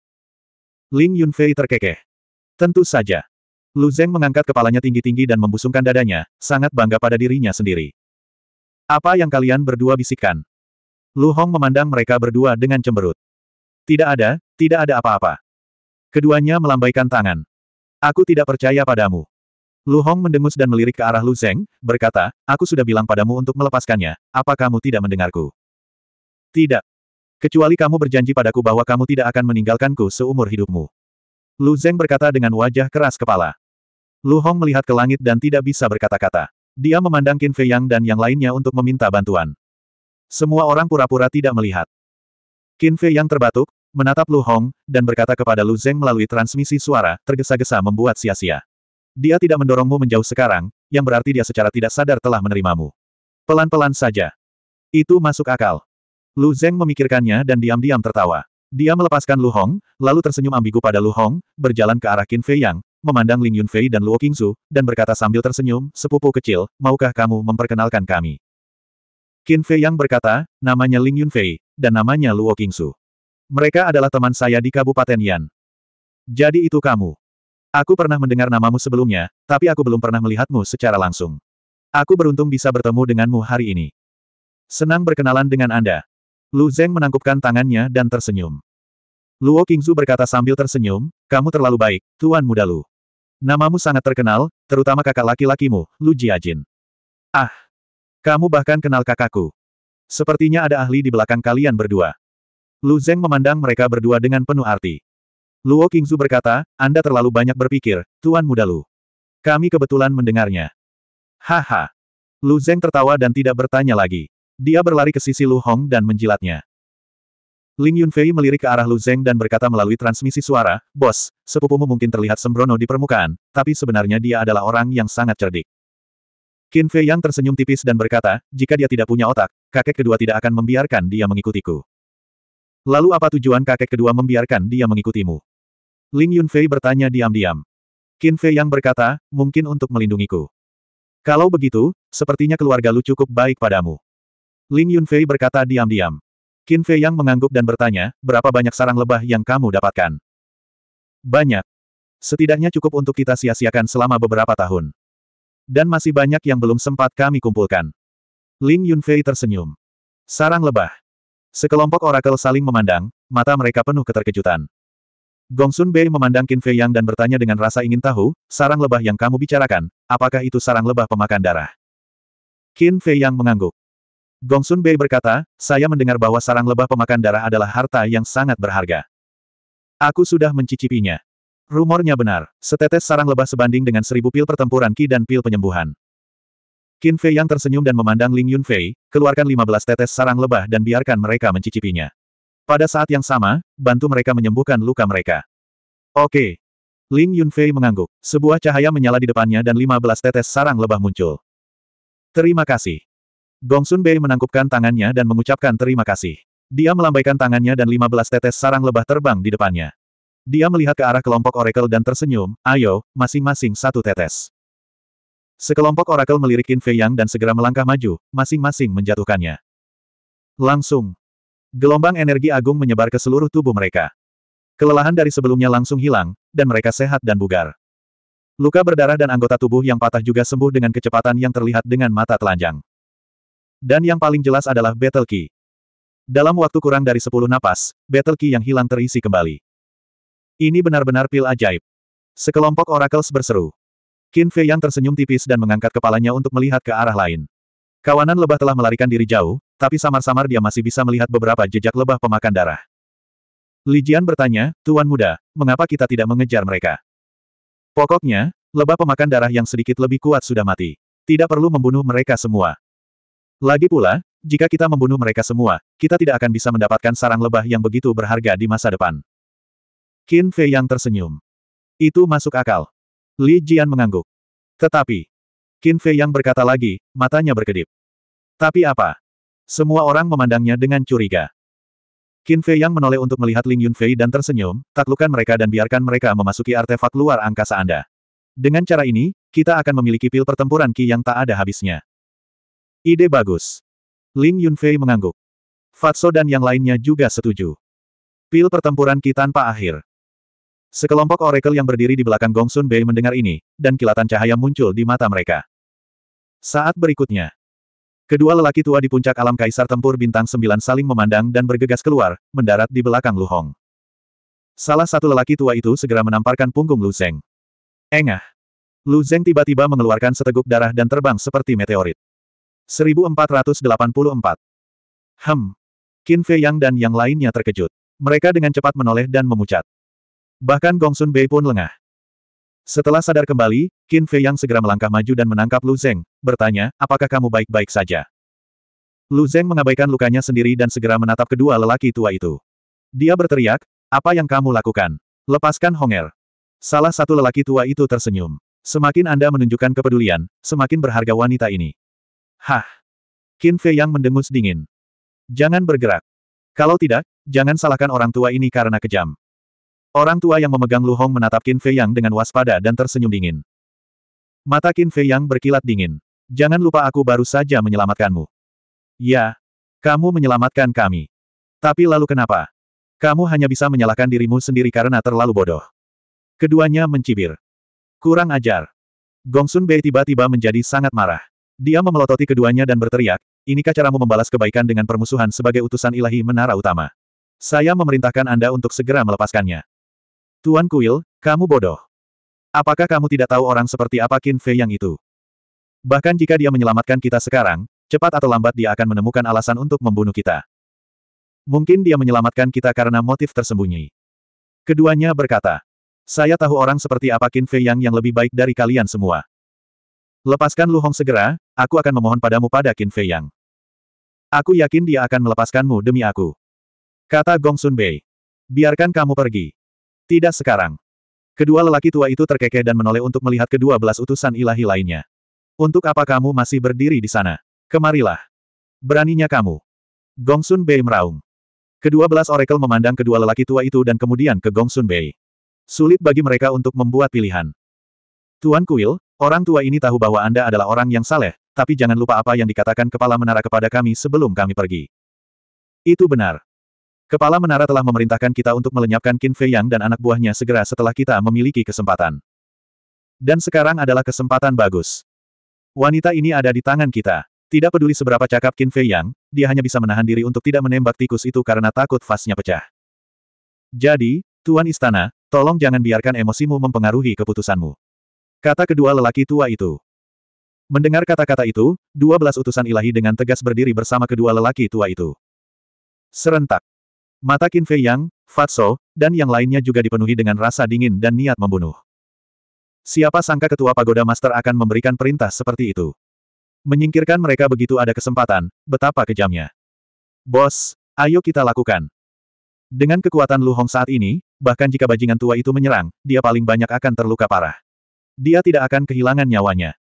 Ling Yunfei terkekeh. Tentu saja. Lu Zeng mengangkat kepalanya tinggi-tinggi dan membusungkan dadanya, sangat bangga pada dirinya sendiri. Apa yang kalian berdua bisikkan? Lu Hong memandang mereka berdua dengan cemberut. Tidak ada, tidak ada apa-apa. Keduanya melambaikan tangan. Aku tidak percaya padamu. Lu Hong mendengus dan melirik ke arah Lu Zeng, berkata, aku sudah bilang padamu untuk melepaskannya, apa kamu tidak mendengarku? Tidak. Kecuali kamu berjanji padaku bahwa kamu tidak akan meninggalkanku seumur hidupmu. Lu Zeng berkata dengan wajah keras kepala. Lu Hong melihat ke langit dan tidak bisa berkata-kata. Dia memandang Qin Fei Yang dan yang lainnya untuk meminta bantuan. Semua orang pura-pura tidak melihat. Qin Fei Yang terbatuk, menatap Lu Hong, dan berkata kepada Lu Zeng melalui transmisi suara, tergesa-gesa membuat sia-sia. Dia tidak mendorongmu menjauh sekarang, yang berarti dia secara tidak sadar telah menerimamu. Pelan-pelan saja. Itu masuk akal. Lu Zeng memikirkannya dan diam-diam tertawa. Dia melepaskan Lu Hong, lalu tersenyum ambigu pada Lu Hong, berjalan ke arah Qin Fei Yang, memandang Ling Yunfei dan Luo Qingzu, dan berkata sambil tersenyum, sepupu kecil, maukah kamu memperkenalkan kami? Qin Fei Yang berkata, namanya Ling Yunfei, dan namanya Luo Qingzu. Mereka adalah teman saya di Kabupaten Yan. Jadi itu kamu. Aku pernah mendengar namamu sebelumnya, tapi aku belum pernah melihatmu secara langsung. Aku beruntung bisa bertemu denganmu hari ini. Senang berkenalan dengan Anda. Lu Zeng menangkupkan tangannya dan tersenyum. Luo Qingzu berkata sambil tersenyum, kamu terlalu baik, Tuan Muda Lu. Namamu sangat terkenal, terutama kakak laki-lakimu, Lu Jiajin. Ah! Kamu bahkan kenal kakakku. Sepertinya ada ahli di belakang kalian berdua. Lu Zeng memandang mereka berdua dengan penuh arti. Luo Qingzu berkata, Anda terlalu banyak berpikir, Tuan Muda Lu. Kami kebetulan mendengarnya. Haha. Lu Zeng tertawa dan tidak bertanya lagi. Dia berlari ke sisi Lu Hong dan menjilatnya. Ling Yunfei melirik ke arah Lu Zeng dan berkata melalui transmisi suara, Bos, sepupumu mungkin terlihat sembrono di permukaan, tapi sebenarnya dia adalah orang yang sangat cerdik. Qin Fei Yang tersenyum tipis dan berkata, jika dia tidak punya otak, kakek kedua tidak akan membiarkan dia mengikutiku. Lalu apa tujuan kakek kedua membiarkan dia mengikutimu? Ling Yunfei bertanya diam-diam. Qin Fei Yang berkata, mungkin untuk melindungiku. Kalau begitu, sepertinya keluarga Lu cukup baik padamu. Ling Yunfei berkata diam-diam. Qin Fei Yang mengangguk dan bertanya, berapa banyak sarang lebah yang kamu dapatkan? Banyak. Setidaknya cukup untuk kita sia-siakan selama beberapa tahun. Dan masih banyak yang belum sempat kami kumpulkan. Ling Yunfei tersenyum. Sarang lebah. Sekelompok orakel saling memandang, mata mereka penuh keterkejutan. Gongsun Bei memandang Qin Fei Yang dan bertanya dengan rasa ingin tahu, sarang lebah yang kamu bicarakan, apakah itu sarang lebah pemakan darah? Qin Fei Yang mengangguk. Gongsun Bei berkata, saya mendengar bahwa sarang lebah pemakan darah adalah harta yang sangat berharga. Aku sudah mencicipinya. Rumornya benar, setetes sarang lebah sebanding dengan seribu pil pertempuran Qi dan pil penyembuhan. Qin Fei yang tersenyum dan memandang Ling Yun Fei, keluarkan lima belas tetes sarang lebah dan biarkan mereka mencicipinya. Pada saat yang sama, bantu mereka menyembuhkan luka mereka. Oke. Ling Yun Fei mengangguk. Sebuah cahaya menyala di depannya dan lima belas tetes sarang lebah muncul. Terima kasih. Gongsun Bei menangkupkan tangannya dan mengucapkan terima kasih. Dia melambaikan tangannya dan 15 tetes sarang lebah terbang di depannya. Dia melihat ke arah kelompok Oracle dan tersenyum, ayo, masing-masing satu tetes. Sekelompok Oracle melirikin Fei Yang dan segera melangkah maju, masing-masing menjatuhkannya. Langsung. Gelombang energi agung menyebar ke seluruh tubuh mereka. Kelelahan dari sebelumnya langsung hilang, dan mereka sehat dan bugar. Luka berdarah dan anggota tubuh yang patah juga sembuh dengan kecepatan yang terlihat dengan mata telanjang. Dan yang paling jelas adalah Battle Key. Dalam waktu kurang dari 10 napas, Battle Key yang hilang terisi kembali. Ini benar-benar pil ajaib. Sekelompok Oracles berseru. Qin Fei yang tersenyum tipis dan mengangkat kepalanya untuk melihat ke arah lain. Kawanan lebah telah melarikan diri jauh, tapi samar-samar dia masih bisa melihat beberapa jejak lebah pemakan darah. Li Jian bertanya, Tuan Muda, mengapa kita tidak mengejar mereka? Pokoknya, lebah pemakan darah yang sedikit lebih kuat sudah mati. Tidak perlu membunuh mereka semua. Lagi pula, jika kita membunuh mereka semua, kita tidak akan bisa mendapatkan sarang lebah yang begitu berharga di masa depan. Qin Fei yang tersenyum. Itu masuk akal. Li Jian mengangguk. Tetapi, Qin Fei yang berkata lagi, matanya berkedip. Tapi apa? Semua orang memandangnya dengan curiga. Qin Fei yang menoleh untuk melihat Ling Yunfei dan tersenyum, taklukan mereka dan biarkan mereka memasuki artefak luar angkasa Anda. Dengan cara ini, kita akan memiliki pil pertempuran Qi yang tak ada habisnya. Ide bagus. Ling Yunfei mengangguk. Fatso dan yang lainnya juga setuju. Pil pertempuran Ki tanpa akhir. Sekelompok oracle yang berdiri di belakang Gongsun Bei mendengar ini, dan kilatan cahaya muncul di mata mereka. Saat berikutnya, kedua lelaki tua di puncak alam kaisar tempur bintang sembilan saling memandang dan bergegas keluar, mendarat di belakang Lu Hong. Salah satu lelaki tua itu segera menamparkan punggung Lu Zeng. Engah! Lu Zeng tiba-tiba mengeluarkan seteguk darah dan terbang seperti meteorit. 1484. Hem. Qin Fei Yang dan yang lainnya terkejut. Mereka dengan cepat menoleh dan memucat. Bahkan Gongsun Bei pun lengah. Setelah sadar kembali, Qin Fei Yang segera melangkah maju dan menangkap Lu Zeng, bertanya, apakah kamu baik-baik saja? Lu Zeng mengabaikan lukanya sendiri dan segera menatap kedua lelaki tua itu. Dia berteriak, apa yang kamu lakukan? Lepaskan Honger. Salah satu lelaki tua itu tersenyum. Semakin Anda menunjukkan kepedulian, semakin berharga wanita ini. Hah! Qin Fei yang mendengus dingin. Jangan bergerak. Kalau tidak, jangan salahkan orang tua ini karena kejam. Orang tua yang memegang Lu Hong menatap Qin Fei Yang dengan waspada dan tersenyum dingin. Mata Qin Fei Yang berkilat dingin. Jangan lupa aku baru saja menyelamatkanmu. Ya, kamu menyelamatkan kami. Tapi lalu kenapa? Kamu hanya bisa menyalahkan dirimu sendiri karena terlalu bodoh. Keduanya mencibir. Kurang ajar. Gongsun Bei tiba-tiba menjadi sangat marah. Dia memelototi keduanya dan berteriak, inikah caramu membalas kebaikan dengan permusuhan sebagai utusan ilahi menara utama? Saya memerintahkan Anda untuk segera melepaskannya. Tuan Kuil, kamu bodoh. Apakah kamu tidak tahu orang seperti apa Qin Fei yang itu? Bahkan jika dia menyelamatkan kita sekarang, cepat atau lambat dia akan menemukan alasan untuk membunuh kita. Mungkin dia menyelamatkan kita karena motif tersembunyi. Keduanya berkata, saya tahu orang seperti apa Qin Fei Yang yang lebih baik dari kalian semua. Lepaskan Lu Hong segera, aku akan memohon padamu pada Qin Fei Yang. Aku yakin dia akan melepaskanmu demi aku. Kata Gong Sun Bei. Biarkan kamu pergi. Tidak sekarang. Kedua lelaki tua itu terkekeh dan menoleh untuk melihat kedua belas utusan ilahi lainnya. Untuk apa kamu masih berdiri di sana? Kemarilah. Beraninya kamu. Gong Sun Bei meraung. Kedua belas oracle memandang kedua lelaki tua itu dan kemudian ke Gong Sun Bei. Sulit bagi mereka untuk membuat pilihan. Tuan Kuil, Orang tua ini tahu bahwa Anda adalah orang yang saleh, tapi jangan lupa apa yang dikatakan kepala menara kepada kami sebelum kami pergi. Itu benar. Kepala menara telah memerintahkan kita untuk melenyapkan Qin Fei Yang dan anak buahnya segera setelah kita memiliki kesempatan. Dan sekarang adalah kesempatan bagus. Wanita ini ada di tangan kita. Tidak peduli seberapa cakap Qin Fei Yang, dia hanya bisa menahan diri untuk tidak menembak tikus itu karena takut fasnya pecah. Jadi, Tuan Istana, tolong jangan biarkan emosimu mempengaruhi keputusanmu. Kata kedua lelaki tua itu. Mendengar kata-kata itu, dua belas utusan ilahi dengan tegas berdiri bersama kedua lelaki tua itu. Serentak. Mata Qin Fei Yang, Fatso, dan yang lainnya juga dipenuhi dengan rasa dingin dan niat membunuh. Siapa sangka ketua pagoda master akan memberikan perintah seperti itu. Menyingkirkan mereka begitu ada kesempatan, betapa kejamnya. Bos, ayo kita lakukan. Dengan kekuatan Lu Hong saat ini, bahkan jika bajingan tua itu menyerang, dia paling banyak akan terluka parah dia tidak akan kehilangan nyawanya.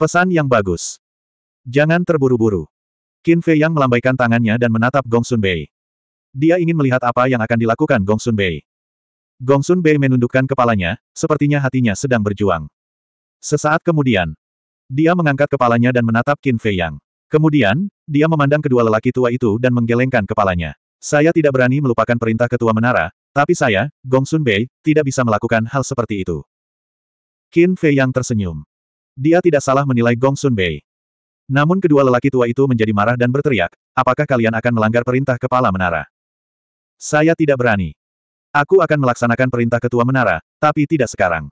Pesan yang bagus. Jangan terburu-buru. Qin Fei Yang melambaikan tangannya dan menatap Gongsun Bei. Dia ingin melihat apa yang akan dilakukan Gongsun Bei. Gongsun Bei menundukkan kepalanya, sepertinya hatinya sedang berjuang. Sesaat kemudian, dia mengangkat kepalanya dan menatap Qin Fei Yang. Kemudian, dia memandang kedua lelaki tua itu dan menggelengkan kepalanya. Saya tidak berani melupakan perintah ketua menara, tapi saya, Gongsun Bei, tidak bisa melakukan hal seperti itu. Qin Fei yang tersenyum. Dia tidak salah menilai Gong Sun Bei. Namun kedua lelaki tua itu menjadi marah dan berteriak, apakah kalian akan melanggar perintah kepala menara? Saya tidak berani. Aku akan melaksanakan perintah ketua menara, tapi tidak sekarang.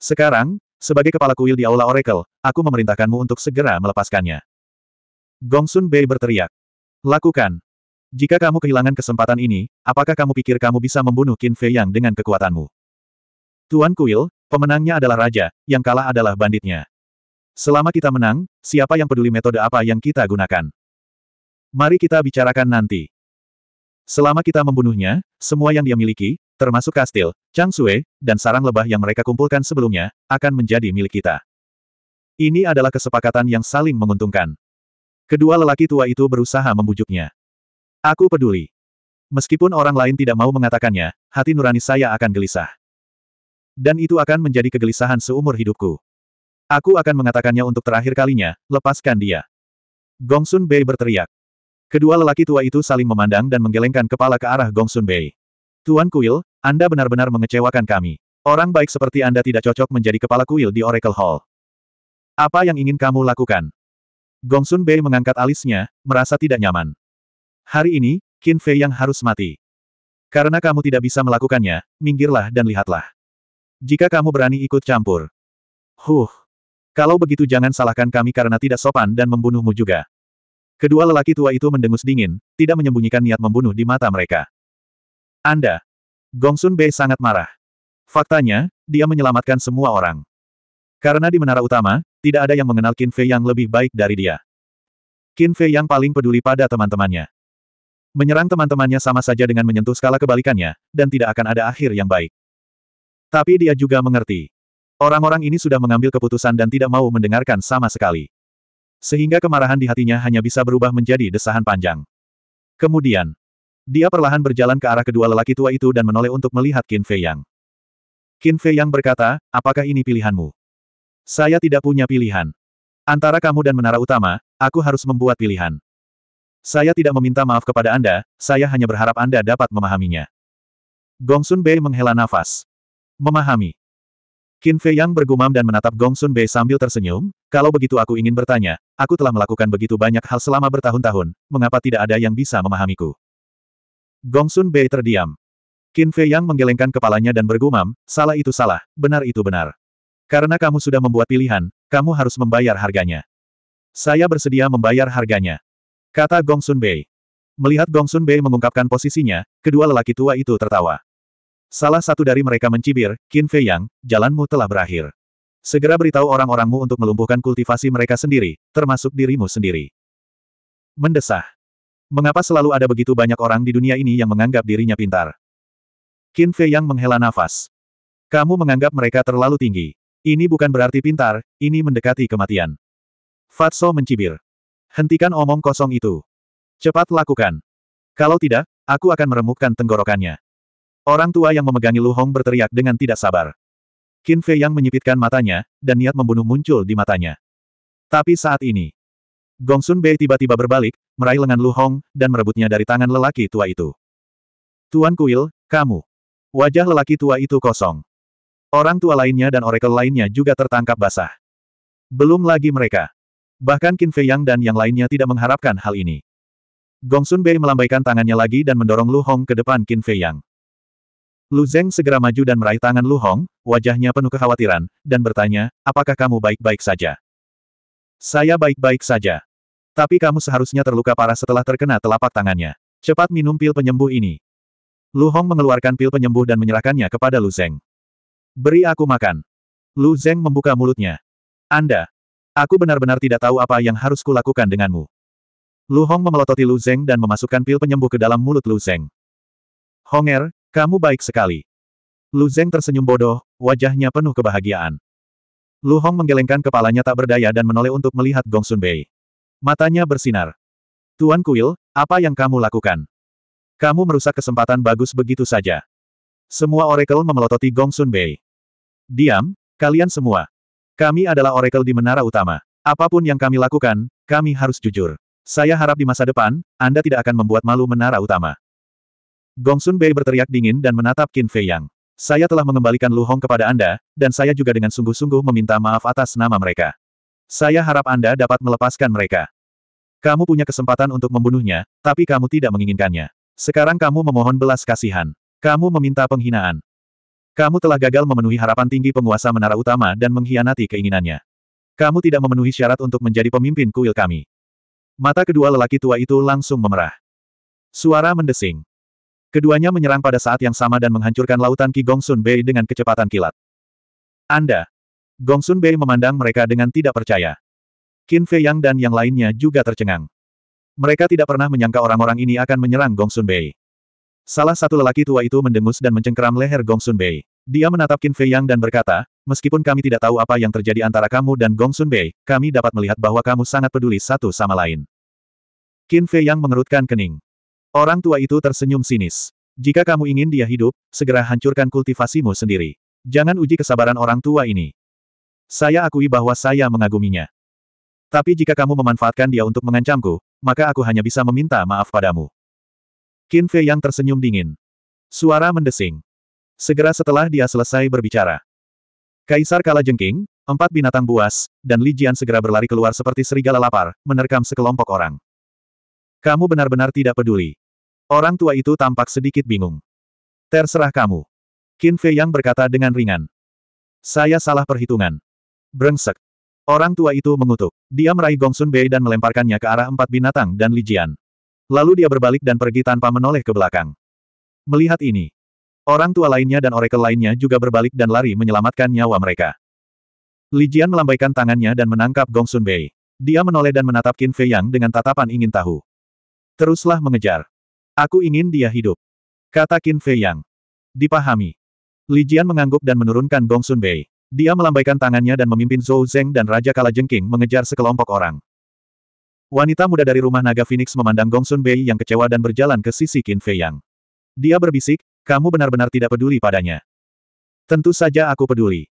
Sekarang, sebagai kepala kuil di Aula Oracle, aku memerintahkanmu untuk segera melepaskannya. Gong Sun Bei berteriak. Lakukan. Jika kamu kehilangan kesempatan ini, apakah kamu pikir kamu bisa membunuh Qin Fei Yang dengan kekuatanmu? Tuan Kuil, Pemenangnya adalah raja, yang kalah adalah banditnya. Selama kita menang, siapa yang peduli metode apa yang kita gunakan? Mari kita bicarakan nanti. Selama kita membunuhnya, semua yang dia miliki, termasuk kastil, Changsue, dan sarang lebah yang mereka kumpulkan sebelumnya, akan menjadi milik kita. Ini adalah kesepakatan yang saling menguntungkan. Kedua lelaki tua itu berusaha membujuknya. Aku peduli. Meskipun orang lain tidak mau mengatakannya, hati nurani saya akan gelisah. Dan itu akan menjadi kegelisahan seumur hidupku. Aku akan mengatakannya untuk terakhir kalinya, lepaskan dia. Gongsun Bei berteriak. Kedua lelaki tua itu saling memandang dan menggelengkan kepala ke arah Gongsun Bei. Tuan Kuil, Anda benar-benar mengecewakan kami. Orang baik seperti Anda tidak cocok menjadi kepala kuil di Oracle Hall. Apa yang ingin kamu lakukan? Gongsun Bei mengangkat alisnya, merasa tidak nyaman. Hari ini, Qin Fei yang harus mati. Karena kamu tidak bisa melakukannya, minggirlah dan lihatlah. Jika kamu berani ikut campur. Huh. Kalau begitu jangan salahkan kami karena tidak sopan dan membunuhmu juga. Kedua lelaki tua itu mendengus dingin, tidak menyembunyikan niat membunuh di mata mereka. Anda. Gongsun Bei sangat marah. Faktanya, dia menyelamatkan semua orang. Karena di menara utama, tidak ada yang mengenal Qin Fei yang lebih baik dari dia. Qin Fei yang paling peduli pada teman-temannya. Menyerang teman-temannya sama saja dengan menyentuh skala kebalikannya, dan tidak akan ada akhir yang baik. Tapi dia juga mengerti. Orang-orang ini sudah mengambil keputusan dan tidak mau mendengarkan sama sekali. Sehingga kemarahan di hatinya hanya bisa berubah menjadi desahan panjang. Kemudian, dia perlahan berjalan ke arah kedua lelaki tua itu dan menoleh untuk melihat Qin Fei Yang. Qin Fei Yang berkata, apakah ini pilihanmu? Saya tidak punya pilihan. Antara kamu dan menara utama, aku harus membuat pilihan. Saya tidak meminta maaf kepada Anda, saya hanya berharap Anda dapat memahaminya. Gongsun Bei menghela nafas. Memahami. Qin Fei Yang bergumam dan menatap Gong Sun Bei sambil tersenyum, kalau begitu aku ingin bertanya, aku telah melakukan begitu banyak hal selama bertahun-tahun, mengapa tidak ada yang bisa memahamiku? Gong Sun Bei terdiam. Qin Fei Yang menggelengkan kepalanya dan bergumam, salah itu salah, benar itu benar. Karena kamu sudah membuat pilihan, kamu harus membayar harganya. Saya bersedia membayar harganya. Kata Gong Sun Bei. Melihat Gong Sun Bei mengungkapkan posisinya, kedua lelaki tua itu tertawa. Salah satu dari mereka mencibir, Qin Fei Yang, jalanmu telah berakhir. Segera beritahu orang-orangmu untuk melumpuhkan kultivasi mereka sendiri, termasuk dirimu sendiri. Mendesah. Mengapa selalu ada begitu banyak orang di dunia ini yang menganggap dirinya pintar? Qin Fei Yang menghela nafas. Kamu menganggap mereka terlalu tinggi. Ini bukan berarti pintar, ini mendekati kematian. Fatso mencibir. Hentikan omong kosong itu. Cepat lakukan. Kalau tidak, aku akan meremukkan tenggorokannya. Orang tua yang memegangi Lu Hong berteriak dengan tidak sabar. Qin Fei yang menyipitkan matanya, dan niat membunuh muncul di matanya. Tapi saat ini, Gong Sun Bei tiba-tiba berbalik, meraih lengan Lu Hong, dan merebutnya dari tangan lelaki tua itu. Tuan Kuil, kamu. Wajah lelaki tua itu kosong. Orang tua lainnya dan Oracle lainnya juga tertangkap basah. Belum lagi mereka. Bahkan Qin Fei Yang dan yang lainnya tidak mengharapkan hal ini. Gong Sun Bei melambaikan tangannya lagi dan mendorong Lu Hong ke depan Qin Fei Yang. Lu Zeng segera maju dan meraih tangan Lu Hong, wajahnya penuh kekhawatiran, dan bertanya, apakah kamu baik-baik saja? Saya baik-baik saja. Tapi kamu seharusnya terluka parah setelah terkena telapak tangannya. Cepat minum pil penyembuh ini. Lu Hong mengeluarkan pil penyembuh dan menyerahkannya kepada Lu Zeng. Beri aku makan. Lu Zeng membuka mulutnya. Anda. Aku benar-benar tidak tahu apa yang harus kulakukan denganmu. Lu Hong memelototi Lu Zeng dan memasukkan pil penyembuh ke dalam mulut Lu Zeng. Honger, kamu baik sekali. Lu Zeng tersenyum bodoh, wajahnya penuh kebahagiaan. Lu Hong menggelengkan kepalanya tak berdaya dan menoleh untuk melihat Gong Sun Bei. Matanya bersinar. Tuan Kuil, apa yang kamu lakukan? Kamu merusak kesempatan bagus begitu saja. Semua Oracle memelototi Gong Sun Bei. Diam, kalian semua. Kami adalah Oracle di Menara Utama. Apapun yang kami lakukan, kami harus jujur. Saya harap di masa depan, Anda tidak akan membuat malu Menara Utama. Gongsun Bei berteriak dingin dan menatap Qin Fei Yang. Saya telah mengembalikan Lu Hong kepada Anda, dan saya juga dengan sungguh-sungguh meminta maaf atas nama mereka. Saya harap Anda dapat melepaskan mereka. Kamu punya kesempatan untuk membunuhnya, tapi kamu tidak menginginkannya. Sekarang kamu memohon belas kasihan. Kamu meminta penghinaan. Kamu telah gagal memenuhi harapan tinggi penguasa menara utama dan mengkhianati keinginannya. Kamu tidak memenuhi syarat untuk menjadi pemimpin kuil kami. Mata kedua lelaki tua itu langsung memerah. Suara mendesing. Keduanya menyerang pada saat yang sama dan menghancurkan lautan Ki Gongsun Bei dengan kecepatan kilat. Anda! Gongsun Bei memandang mereka dengan tidak percaya. Qin Fei Yang dan yang lainnya juga tercengang. Mereka tidak pernah menyangka orang-orang ini akan menyerang Gongsun Bei. Salah satu lelaki tua itu mendengus dan mencengkeram leher Gongsun Bei. Dia menatap Qin Fei Yang dan berkata, meskipun kami tidak tahu apa yang terjadi antara kamu dan Gongsun Bei, kami dapat melihat bahwa kamu sangat peduli satu sama lain. Qin Fei Yang mengerutkan kening. Orang tua itu tersenyum sinis. Jika kamu ingin dia hidup, segera hancurkan kultivasimu sendiri. Jangan uji kesabaran orang tua ini. Saya akui bahwa saya mengaguminya. Tapi jika kamu memanfaatkan dia untuk mengancamku, maka aku hanya bisa meminta maaf padamu. Qin Fei yang tersenyum dingin. Suara mendesing. Segera setelah dia selesai berbicara. Kaisar Kala Jengking, empat binatang buas, dan Li Jian segera berlari keluar seperti serigala lapar, menerkam sekelompok orang. Kamu benar-benar tidak peduli. Orang tua itu tampak sedikit bingung. Terserah kamu. Qin Fei Yang berkata dengan ringan. Saya salah perhitungan. Brengsek. Orang tua itu mengutuk. Dia meraih Gongsun Bei dan melemparkannya ke arah empat binatang dan Li Jian. Lalu dia berbalik dan pergi tanpa menoleh ke belakang. Melihat ini, orang tua lainnya dan oracle lainnya juga berbalik dan lari menyelamatkan nyawa mereka. Li Jian melambaikan tangannya dan menangkap Gongsun Bei. Dia menoleh dan menatap Qin Fei Yang dengan tatapan ingin tahu. Teruslah mengejar. Aku ingin dia hidup. Kata Qin Fei Yang. Dipahami. Li Jian mengangguk dan menurunkan Gong Sun Bei. Dia melambaikan tangannya dan memimpin Zhou Zheng dan Raja Kala Jengking mengejar sekelompok orang. Wanita muda dari rumah naga Phoenix memandang Gong Sun Bei yang kecewa dan berjalan ke sisi Qin Fei Yang. Dia berbisik, kamu benar-benar tidak peduli padanya. Tentu saja aku peduli.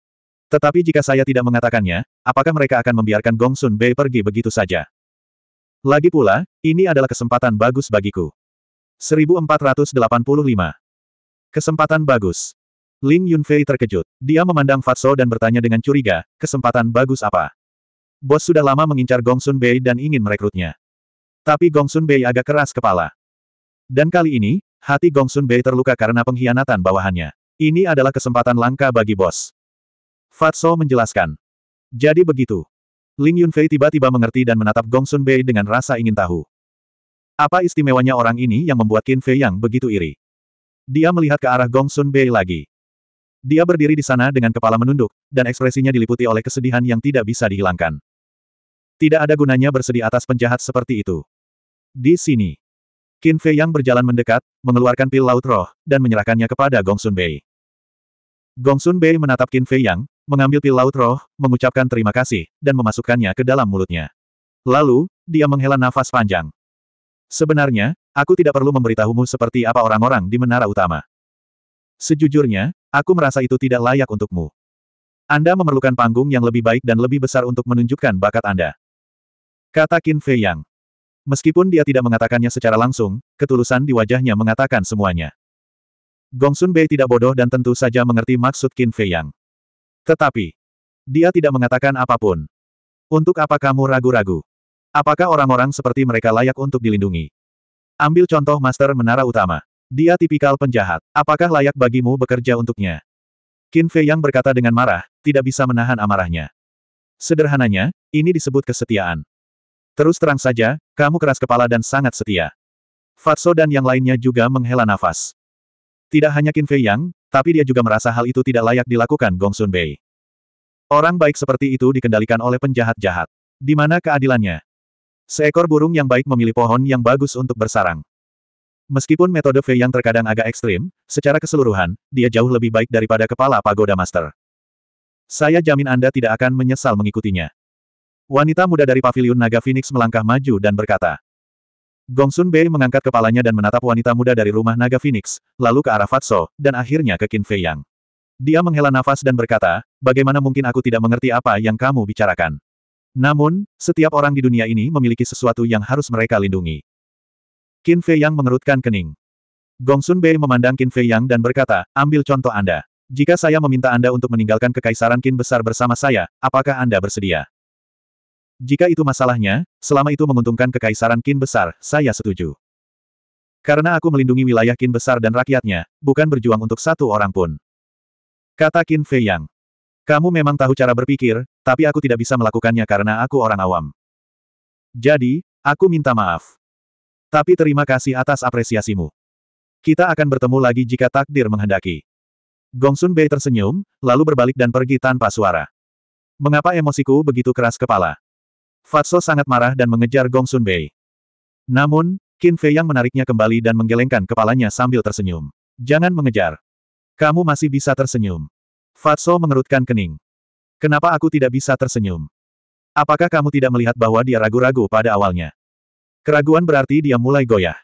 Tetapi jika saya tidak mengatakannya, apakah mereka akan membiarkan Gong Sun Bei pergi begitu saja? Lagi pula, ini adalah kesempatan bagus bagiku. 1485. Kesempatan bagus. Ling Yunfei terkejut. Dia memandang Fatso dan bertanya dengan curiga, kesempatan bagus apa? Bos sudah lama mengincar Gongsun Bei dan ingin merekrutnya. Tapi Gongsun Bei agak keras kepala. Dan kali ini, hati Gongsun Bei terluka karena pengkhianatan bawahannya. Ini adalah kesempatan langka bagi bos. Fatso menjelaskan. Jadi begitu. Ling Yunfei tiba-tiba mengerti dan menatap Gongsun Bei dengan rasa ingin tahu. Apa istimewanya orang ini yang membuat Qin Fei yang begitu iri? Dia melihat ke arah Gong Sun Bei lagi. Dia berdiri di sana dengan kepala menunduk, dan ekspresinya diliputi oleh kesedihan yang tidak bisa dihilangkan. Tidak ada gunanya bersedih atas penjahat seperti itu. Di sini, Qin Fei yang berjalan mendekat, mengeluarkan pil laut roh, dan menyerahkannya kepada Gong Sun Bei. Gong Sun Bei menatap Qin Fei yang, mengambil pil laut roh, mengucapkan terima kasih, dan memasukkannya ke dalam mulutnya. Lalu, dia menghela nafas panjang. Sebenarnya, aku tidak perlu memberitahumu seperti apa orang-orang di menara utama. Sejujurnya, aku merasa itu tidak layak untukmu. Anda memerlukan panggung yang lebih baik dan lebih besar untuk menunjukkan bakat Anda. Kata Qin Fei Yang. Meskipun dia tidak mengatakannya secara langsung, ketulusan di wajahnya mengatakan semuanya. Gongsun Bei tidak bodoh dan tentu saja mengerti maksud Qin Fei Yang. Tetapi, dia tidak mengatakan apapun. Untuk apa kamu ragu-ragu? Apakah orang-orang seperti mereka layak untuk dilindungi? Ambil contoh Master Menara Utama. Dia tipikal penjahat. Apakah layak bagimu bekerja untuknya? Qin Fei yang berkata dengan marah, tidak bisa menahan amarahnya. Sederhananya, ini disebut kesetiaan. Terus terang saja, kamu keras kepala dan sangat setia. Fatso dan yang lainnya juga menghela nafas. Tidak hanya Qin Fei Yang, tapi dia juga merasa hal itu tidak layak dilakukan Gong Sun Bei. Orang baik seperti itu dikendalikan oleh penjahat jahat. Di mana keadilannya? Seekor burung yang baik memilih pohon yang bagus untuk bersarang. Meskipun metode Fei yang terkadang agak ekstrim, secara keseluruhan, dia jauh lebih baik daripada kepala pagoda master. Saya jamin Anda tidak akan menyesal mengikutinya. Wanita muda dari paviliun naga Phoenix melangkah maju dan berkata. Gongsun Bei mengangkat kepalanya dan menatap wanita muda dari rumah naga Phoenix, lalu ke arah Fatso, dan akhirnya ke Qin Fei Yang. Dia menghela nafas dan berkata, bagaimana mungkin aku tidak mengerti apa yang kamu bicarakan. Namun, setiap orang di dunia ini memiliki sesuatu yang harus mereka lindungi. Qin Fei Yang mengerutkan kening. Gong Sun Bei memandang Qin Fei Yang dan berkata, ambil contoh Anda. Jika saya meminta Anda untuk meninggalkan kekaisaran Qin besar bersama saya, apakah Anda bersedia? Jika itu masalahnya, selama itu menguntungkan kekaisaran Qin besar, saya setuju. Karena aku melindungi wilayah Qin besar dan rakyatnya, bukan berjuang untuk satu orang pun. Kata Qin Fei Yang. Kamu memang tahu cara berpikir, tapi aku tidak bisa melakukannya karena aku orang awam. Jadi, aku minta maaf. Tapi terima kasih atas apresiasimu. Kita akan bertemu lagi jika takdir menghendaki. Gongsun Bei tersenyum, lalu berbalik dan pergi tanpa suara. Mengapa emosiku begitu keras kepala? Fatso sangat marah dan mengejar Gongsun Bei. Namun, Qin Fei yang menariknya kembali dan menggelengkan kepalanya sambil tersenyum. Jangan mengejar. Kamu masih bisa tersenyum. Fatso mengerutkan kening. Kenapa aku tidak bisa tersenyum? Apakah kamu tidak melihat bahwa dia ragu-ragu pada awalnya? Keraguan berarti dia mulai goyah.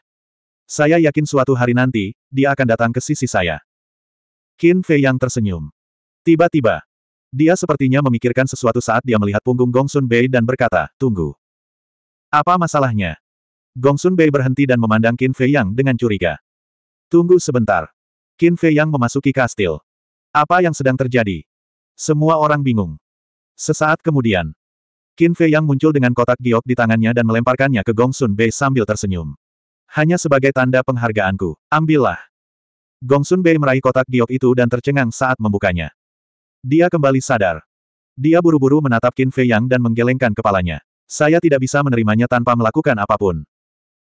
Saya yakin suatu hari nanti, dia akan datang ke sisi saya. Qin Fei yang tersenyum. Tiba-tiba, dia sepertinya memikirkan sesuatu saat dia melihat punggung Gongsun Bei dan berkata, tunggu. Apa masalahnya? Gongsun Bei berhenti dan memandang Qin Fei Yang dengan curiga. Tunggu sebentar. Qin Fei Yang memasuki kastil. Apa yang sedang terjadi? Semua orang bingung. Sesaat kemudian, Qin Fei Yang muncul dengan kotak giok di tangannya dan melemparkannya ke Gong Sun Bei sambil tersenyum. Hanya sebagai tanda penghargaanku, ambillah. Gong Sun Bei meraih kotak giok itu dan tercengang saat membukanya. Dia kembali sadar. Dia buru-buru menatap Qin Fei Yang dan menggelengkan kepalanya. Saya tidak bisa menerimanya tanpa melakukan apapun.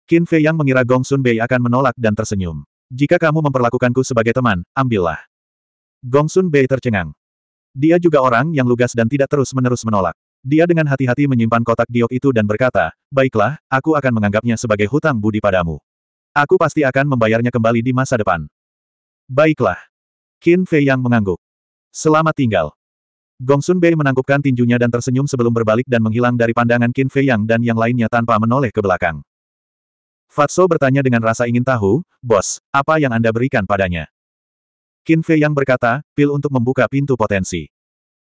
Qin Fei Yang mengira Gong Sun Bei akan menolak dan tersenyum. Jika kamu memperlakukanku sebagai teman, ambillah. Gongsun Bei tercengang. Dia juga orang yang lugas dan tidak terus-menerus menolak. Dia dengan hati-hati menyimpan kotak giok itu dan berkata, Baiklah, aku akan menganggapnya sebagai hutang budi padamu. Aku pasti akan membayarnya kembali di masa depan. Baiklah. Qin Fei yang mengangguk. Selamat tinggal. Gongsun Bei menangkupkan tinjunya dan tersenyum sebelum berbalik dan menghilang dari pandangan Qin Fei Yang dan yang lainnya tanpa menoleh ke belakang. Fatso bertanya dengan rasa ingin tahu, Bos, apa yang Anda berikan padanya? Qin Fei yang berkata, pil untuk membuka pintu potensi.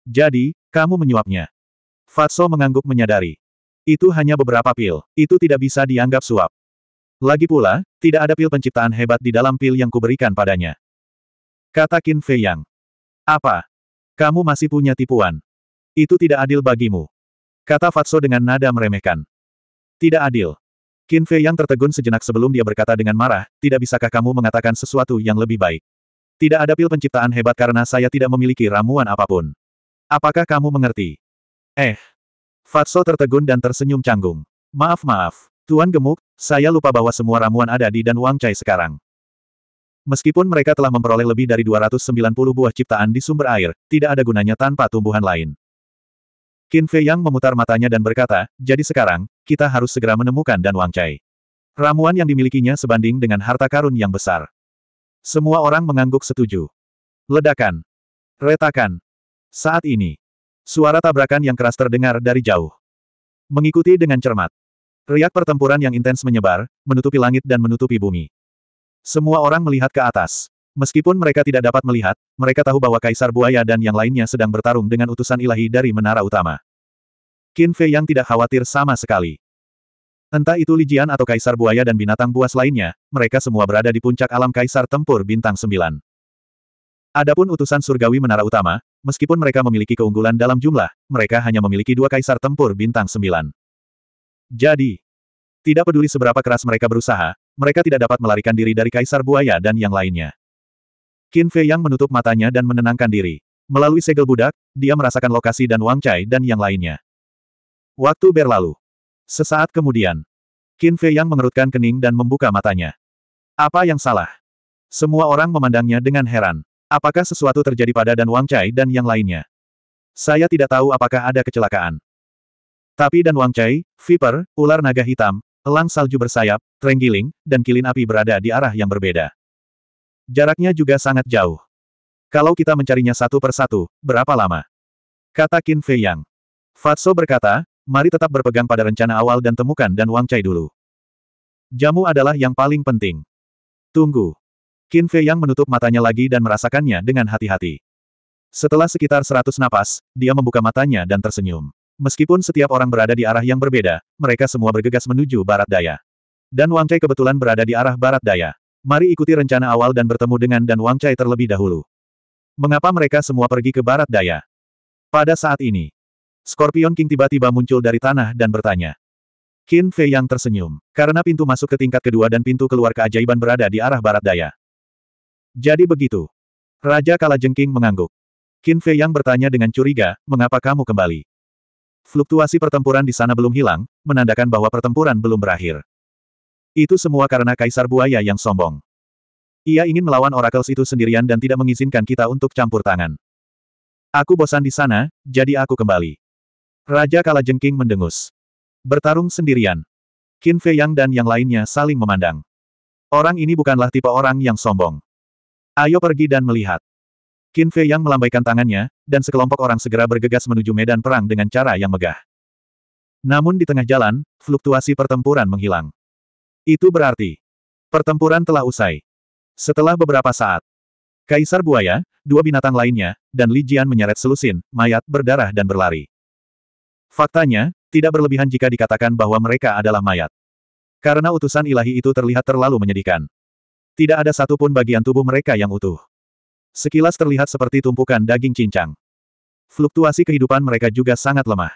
Jadi, kamu menyuapnya. Fatso mengangguk menyadari. Itu hanya beberapa pil, itu tidak bisa dianggap suap. Lagi pula, tidak ada pil penciptaan hebat di dalam pil yang kuberikan padanya. Kata Qin Fei Yang. Apa? Kamu masih punya tipuan. Itu tidak adil bagimu. Kata Fatso dengan nada meremehkan. Tidak adil. Qin Fei Yang tertegun sejenak sebelum dia berkata dengan marah, tidak bisakah kamu mengatakan sesuatu yang lebih baik. Tidak ada pil penciptaan hebat karena saya tidak memiliki ramuan apapun. Apakah kamu mengerti? Eh. Fatso tertegun dan tersenyum canggung. Maaf maaf, Tuan Gemuk, saya lupa bahwa semua ramuan ada di dan Wang Chai sekarang. Meskipun mereka telah memperoleh lebih dari 290 buah ciptaan di sumber air, tidak ada gunanya tanpa tumbuhan lain. Qin Fei Yang memutar matanya dan berkata, jadi sekarang, kita harus segera menemukan Dan Wang Chai. Ramuan yang dimilikinya sebanding dengan harta karun yang besar. Semua orang mengangguk setuju. Ledakan. Retakan. Saat ini. Suara tabrakan yang keras terdengar dari jauh. Mengikuti dengan cermat. Riak pertempuran yang intens menyebar, menutupi langit dan menutupi bumi. Semua orang melihat ke atas. Meskipun mereka tidak dapat melihat, mereka tahu bahwa Kaisar Buaya dan yang lainnya sedang bertarung dengan utusan ilahi dari menara utama. Qin Fei yang tidak khawatir sama sekali. Entah itu Lijian atau Kaisar Buaya dan binatang buas lainnya, mereka semua berada di puncak alam Kaisar Tempur Bintang Sembilan. Adapun utusan surgawi menara utama, meskipun mereka memiliki keunggulan dalam jumlah, mereka hanya memiliki dua Kaisar Tempur Bintang Sembilan. Jadi, tidak peduli seberapa keras mereka berusaha, mereka tidak dapat melarikan diri dari Kaisar Buaya dan yang lainnya. Qin Fei Yang menutup matanya dan menenangkan diri. Melalui segel budak, dia merasakan lokasi dan Wang Chai dan yang lainnya. Waktu berlalu. Sesaat kemudian, Qin Fei Yang mengerutkan kening dan membuka matanya. Apa yang salah? Semua orang memandangnya dengan heran. Apakah sesuatu terjadi pada Dan Wang Chai dan yang lainnya? Saya tidak tahu apakah ada kecelakaan. Tapi Dan Wang Chai, Viper, ular naga hitam, elang salju bersayap, Trenggiling, dan kilin api berada di arah yang berbeda. Jaraknya juga sangat jauh. Kalau kita mencarinya satu persatu, berapa lama? Kata Qin Fei Yang. Fatso berkata, mari tetap berpegang pada rencana awal dan temukan dan Wang Chai dulu. Jamu adalah yang paling penting. Tunggu. Qin Fei Yang menutup matanya lagi dan merasakannya dengan hati-hati. Setelah sekitar seratus napas, dia membuka matanya dan tersenyum. Meskipun setiap orang berada di arah yang berbeda, mereka semua bergegas menuju barat daya. Dan Wang Chai kebetulan berada di arah barat daya. Mari ikuti rencana awal dan bertemu dengan Dan Wang Chai terlebih dahulu. Mengapa mereka semua pergi ke barat daya? Pada saat ini, Scorpion King tiba-tiba muncul dari tanah dan bertanya. Qin Fei yang tersenyum, karena pintu masuk ke tingkat kedua dan pintu keluar keajaiban berada di arah barat daya. Jadi begitu. Raja Kalajengking mengangguk. Qin Fei yang bertanya dengan curiga, mengapa kamu kembali? Fluktuasi pertempuran di sana belum hilang, menandakan bahwa pertempuran belum berakhir. Itu semua karena Kaisar Buaya yang sombong. Ia ingin melawan Oracles itu sendirian dan tidak mengizinkan kita untuk campur tangan. Aku bosan di sana, jadi aku kembali. Raja Kalajengking mendengus. Bertarung sendirian. Qin Fei Yang dan yang lainnya saling memandang. Orang ini bukanlah tipe orang yang sombong. Ayo pergi dan melihat. Qin Fei Yang melambaikan tangannya, dan sekelompok orang segera bergegas menuju medan perang dengan cara yang megah. Namun di tengah jalan, fluktuasi pertempuran menghilang. Itu berarti, pertempuran telah usai. Setelah beberapa saat, Kaisar Buaya, dua binatang lainnya, dan Li Jian menyeret selusin, mayat berdarah dan berlari. Faktanya, tidak berlebihan jika dikatakan bahwa mereka adalah mayat. Karena utusan ilahi itu terlihat terlalu menyedihkan. Tidak ada satupun bagian tubuh mereka yang utuh. Sekilas terlihat seperti tumpukan daging cincang. Fluktuasi kehidupan mereka juga sangat lemah.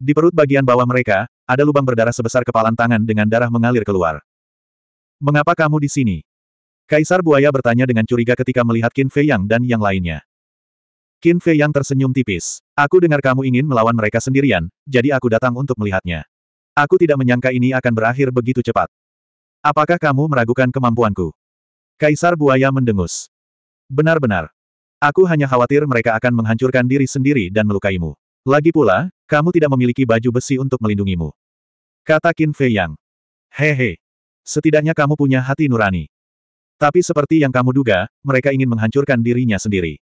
Di perut bagian bawah mereka, ada lubang berdarah sebesar kepalan tangan dengan darah mengalir keluar. Mengapa kamu di sini? Kaisar Buaya bertanya dengan curiga ketika melihat Qin Fei Yang dan yang lainnya. Qin Fei yang tersenyum tipis. Aku dengar kamu ingin melawan mereka sendirian, jadi aku datang untuk melihatnya. Aku tidak menyangka ini akan berakhir begitu cepat. Apakah kamu meragukan kemampuanku? Kaisar Buaya mendengus. Benar-benar. Aku hanya khawatir mereka akan menghancurkan diri sendiri dan melukaimu. Lagi pula, kamu tidak memiliki baju besi untuk melindungimu. Kata Qin Fei Yang. Hehe. Setidaknya kamu punya hati nurani. Tapi seperti yang kamu duga, mereka ingin menghancurkan dirinya sendiri.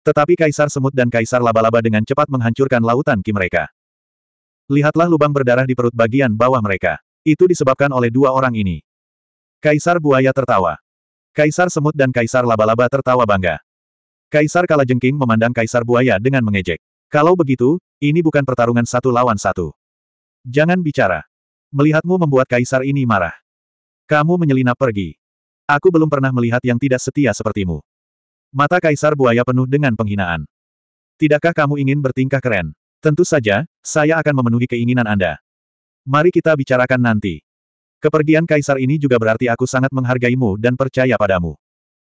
Tetapi Kaisar Semut dan Kaisar Laba-Laba dengan cepat menghancurkan lautan ki mereka. Lihatlah lubang berdarah di perut bagian bawah mereka. Itu disebabkan oleh dua orang ini. Kaisar Buaya tertawa. Kaisar Semut dan Kaisar Laba-Laba tertawa bangga. Kaisar Kalajengking memandang Kaisar Buaya dengan mengejek. Kalau begitu, ini bukan pertarungan satu lawan satu. Jangan bicara. Melihatmu membuat Kaisar ini marah. Kamu menyelinap pergi. Aku belum pernah melihat yang tidak setia sepertimu. Mata Kaisar Buaya penuh dengan penghinaan. Tidakkah kamu ingin bertingkah keren? Tentu saja, saya akan memenuhi keinginan Anda. Mari kita bicarakan nanti. Kepergian Kaisar ini juga berarti aku sangat menghargaimu dan percaya padamu.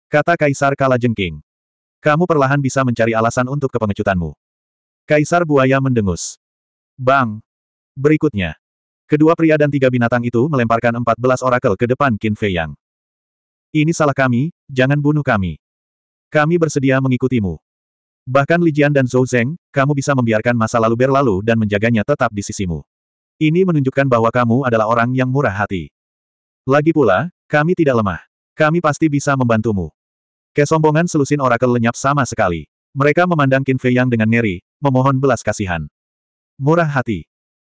Kata Kaisar Kalajengking. Kamu perlahan bisa mencari alasan untuk kepengecutanmu. Kaisar Buaya mendengus. Bang! Berikutnya. Kedua pria dan tiga binatang itu melemparkan empat belas orakel ke depan Qin Fei Yang. Ini salah kami, jangan bunuh kami. Kami bersedia mengikutimu. Bahkan Li Jian dan Zhou Zeng, kamu bisa membiarkan masa lalu berlalu dan menjaganya tetap di sisimu. Ini menunjukkan bahwa kamu adalah orang yang murah hati. Lagi pula, kami tidak lemah. Kami pasti bisa membantumu. Kesombongan selusin orakel lenyap sama sekali. Mereka memandang Qin Fei Yang dengan ngeri, memohon belas kasihan. Murah hati.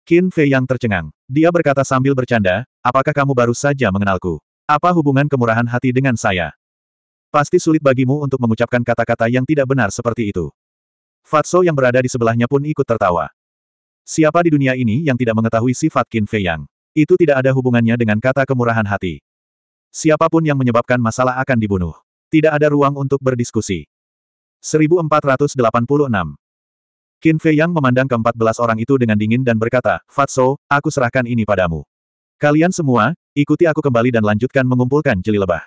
Qin Fei Yang tercengang. Dia berkata sambil bercanda, apakah kamu baru saja mengenalku? Apa hubungan kemurahan hati dengan saya? Pasti sulit bagimu untuk mengucapkan kata-kata yang tidak benar seperti itu. Fatso yang berada di sebelahnya pun ikut tertawa. Siapa di dunia ini yang tidak mengetahui sifat Qin Fei Yang? Itu tidak ada hubungannya dengan kata kemurahan hati. Siapapun yang menyebabkan masalah akan dibunuh. Tidak ada ruang untuk berdiskusi. 1486 Qin Fei Yang memandang keempat belas orang itu dengan dingin dan berkata, Fatso, aku serahkan ini padamu. Kalian semua, ikuti aku kembali dan lanjutkan mengumpulkan jeli lebah.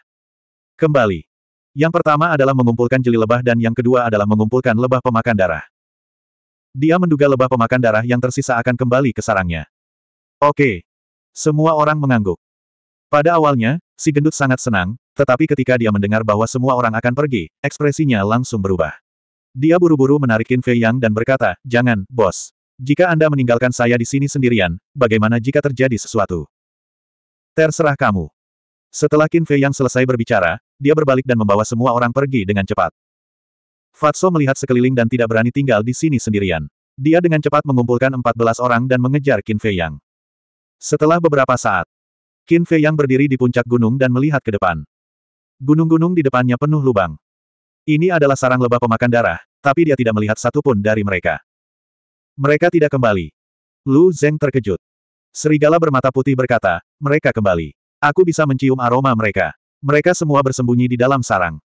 Kembali. Yang pertama adalah mengumpulkan jeli lebah dan yang kedua adalah mengumpulkan lebah pemakan darah. Dia menduga lebah pemakan darah yang tersisa akan kembali ke sarangnya. Oke. Semua orang mengangguk. Pada awalnya, si gendut sangat senang, tetapi ketika dia mendengar bahwa semua orang akan pergi, ekspresinya langsung berubah. Dia buru-buru menarikin Fei Yang dan berkata, Jangan, bos. Jika Anda meninggalkan saya di sini sendirian, bagaimana jika terjadi sesuatu? Terserah kamu. Setelah Qin Fei Yang selesai berbicara, dia berbalik dan membawa semua orang pergi dengan cepat. Fatso melihat sekeliling dan tidak berani tinggal di sini sendirian. Dia dengan cepat mengumpulkan 14 orang dan mengejar Qin Fei Yang. Setelah beberapa saat, Qin Fei Yang berdiri di puncak gunung dan melihat ke depan. Gunung-gunung di depannya penuh lubang. Ini adalah sarang lebah pemakan darah, tapi dia tidak melihat satupun dari mereka. Mereka tidak kembali. Lu Zeng terkejut. Serigala bermata putih berkata, mereka kembali. Aku bisa mencium aroma mereka. Mereka semua bersembunyi di dalam sarang.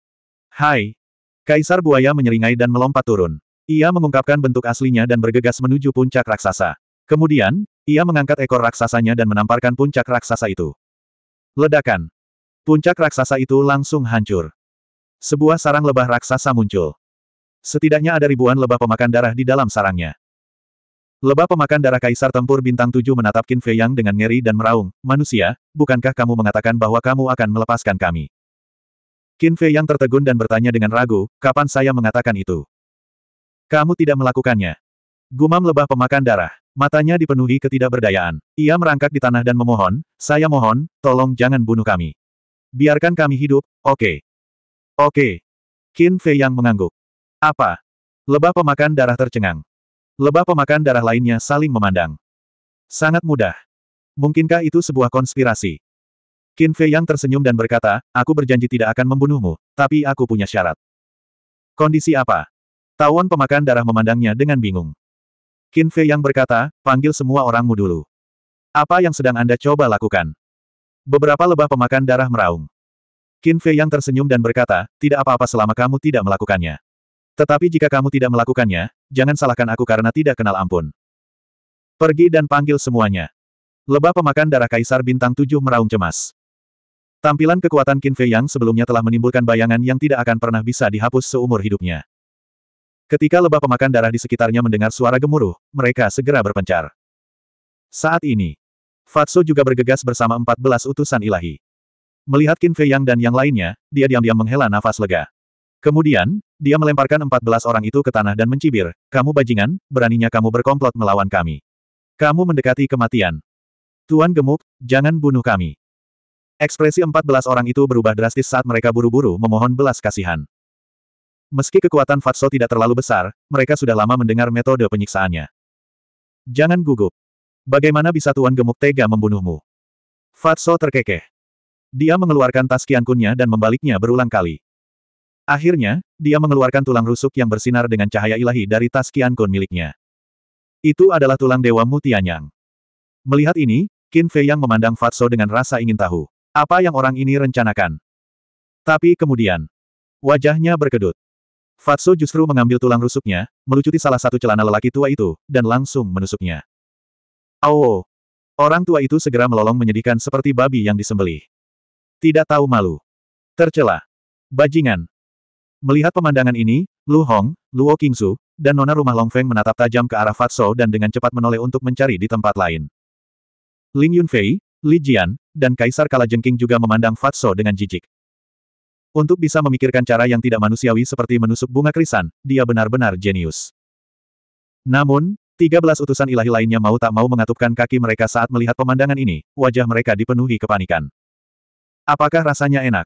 Hai! Kaisar buaya menyeringai dan melompat turun. Ia mengungkapkan bentuk aslinya dan bergegas menuju puncak raksasa. Kemudian, ia mengangkat ekor raksasanya dan menamparkan puncak raksasa itu. Ledakan. Puncak raksasa itu langsung hancur. Sebuah sarang lebah raksasa muncul. Setidaknya ada ribuan lebah pemakan darah di dalam sarangnya. Lebah pemakan darah kaisar tempur bintang tujuh menatap Qin Fei Yang dengan ngeri dan meraung, manusia, bukankah kamu mengatakan bahwa kamu akan melepaskan kami? Qin Fei Yang tertegun dan bertanya dengan ragu, kapan saya mengatakan itu? Kamu tidak melakukannya. Gumam lebah pemakan darah. Matanya dipenuhi ketidakberdayaan. Ia merangkak di tanah dan memohon, saya mohon, tolong jangan bunuh kami. Biarkan kami hidup, oke. Okay. Oke. Okay. Qin Fei Yang mengangguk. Apa? Lebah pemakan darah tercengang. Lebah pemakan darah lainnya saling memandang. Sangat mudah. Mungkinkah itu sebuah konspirasi? Qin Fei yang tersenyum dan berkata, aku berjanji tidak akan membunuhmu, tapi aku punya syarat. Kondisi apa? Tawon pemakan darah memandangnya dengan bingung. Qin Fei yang berkata, panggil semua orangmu dulu. Apa yang sedang Anda coba lakukan? Beberapa lebah pemakan darah meraung. Qin Fei yang tersenyum dan berkata, tidak apa-apa selama kamu tidak melakukannya. Tetapi jika kamu tidak melakukannya, jangan salahkan aku karena tidak kenal ampun. Pergi dan panggil semuanya. Lebah pemakan darah kaisar bintang tujuh meraung cemas. Tampilan kekuatan Qin Fei Yang sebelumnya telah menimbulkan bayangan yang tidak akan pernah bisa dihapus seumur hidupnya. Ketika lebah pemakan darah di sekitarnya mendengar suara gemuruh, mereka segera berpencar. Saat ini, Fatso juga bergegas bersama 14 utusan ilahi. Melihat Qin Fei Yang dan yang lainnya, dia diam-diam menghela nafas lega. Kemudian, dia melemparkan empat belas orang itu ke tanah dan mencibir, kamu bajingan, beraninya kamu berkomplot melawan kami. Kamu mendekati kematian. Tuan gemuk, jangan bunuh kami. Ekspresi empat belas orang itu berubah drastis saat mereka buru-buru memohon belas kasihan. Meski kekuatan Fatso tidak terlalu besar, mereka sudah lama mendengar metode penyiksaannya. Jangan gugup. Bagaimana bisa Tuan Gemuk tega membunuhmu? Fatso terkekeh. Dia mengeluarkan tas kiankunnya dan membaliknya berulang kali. Akhirnya, dia mengeluarkan tulang rusuk yang bersinar dengan cahaya ilahi dari tas Qian Kun miliknya. Itu adalah tulang Dewa Mutianyang. Melihat ini, Qin Fei yang memandang Fatso dengan rasa ingin tahu. Apa yang orang ini rencanakan? Tapi kemudian, wajahnya berkedut. Fatso justru mengambil tulang rusuknya, melucuti salah satu celana lelaki tua itu, dan langsung menusuknya. Oh! Orang tua itu segera melolong menyedihkan seperti babi yang disembelih. Tidak tahu malu. Tercela. Bajingan, Melihat pemandangan ini, Lu Hong, Luo Qingzu, dan nona rumah Long Feng menatap tajam ke arah Fatso dan dengan cepat menoleh untuk mencari di tempat lain. Ling Yunfei, Li Jian, dan Kaisar Kalajengking juga memandang Fatso dengan jijik. Untuk bisa memikirkan cara yang tidak manusiawi seperti menusuk bunga krisan, dia benar-benar jenius. Namun, 13 utusan ilahi lainnya mau tak mau mengatupkan kaki mereka saat melihat pemandangan ini, wajah mereka dipenuhi kepanikan. Apakah rasanya enak?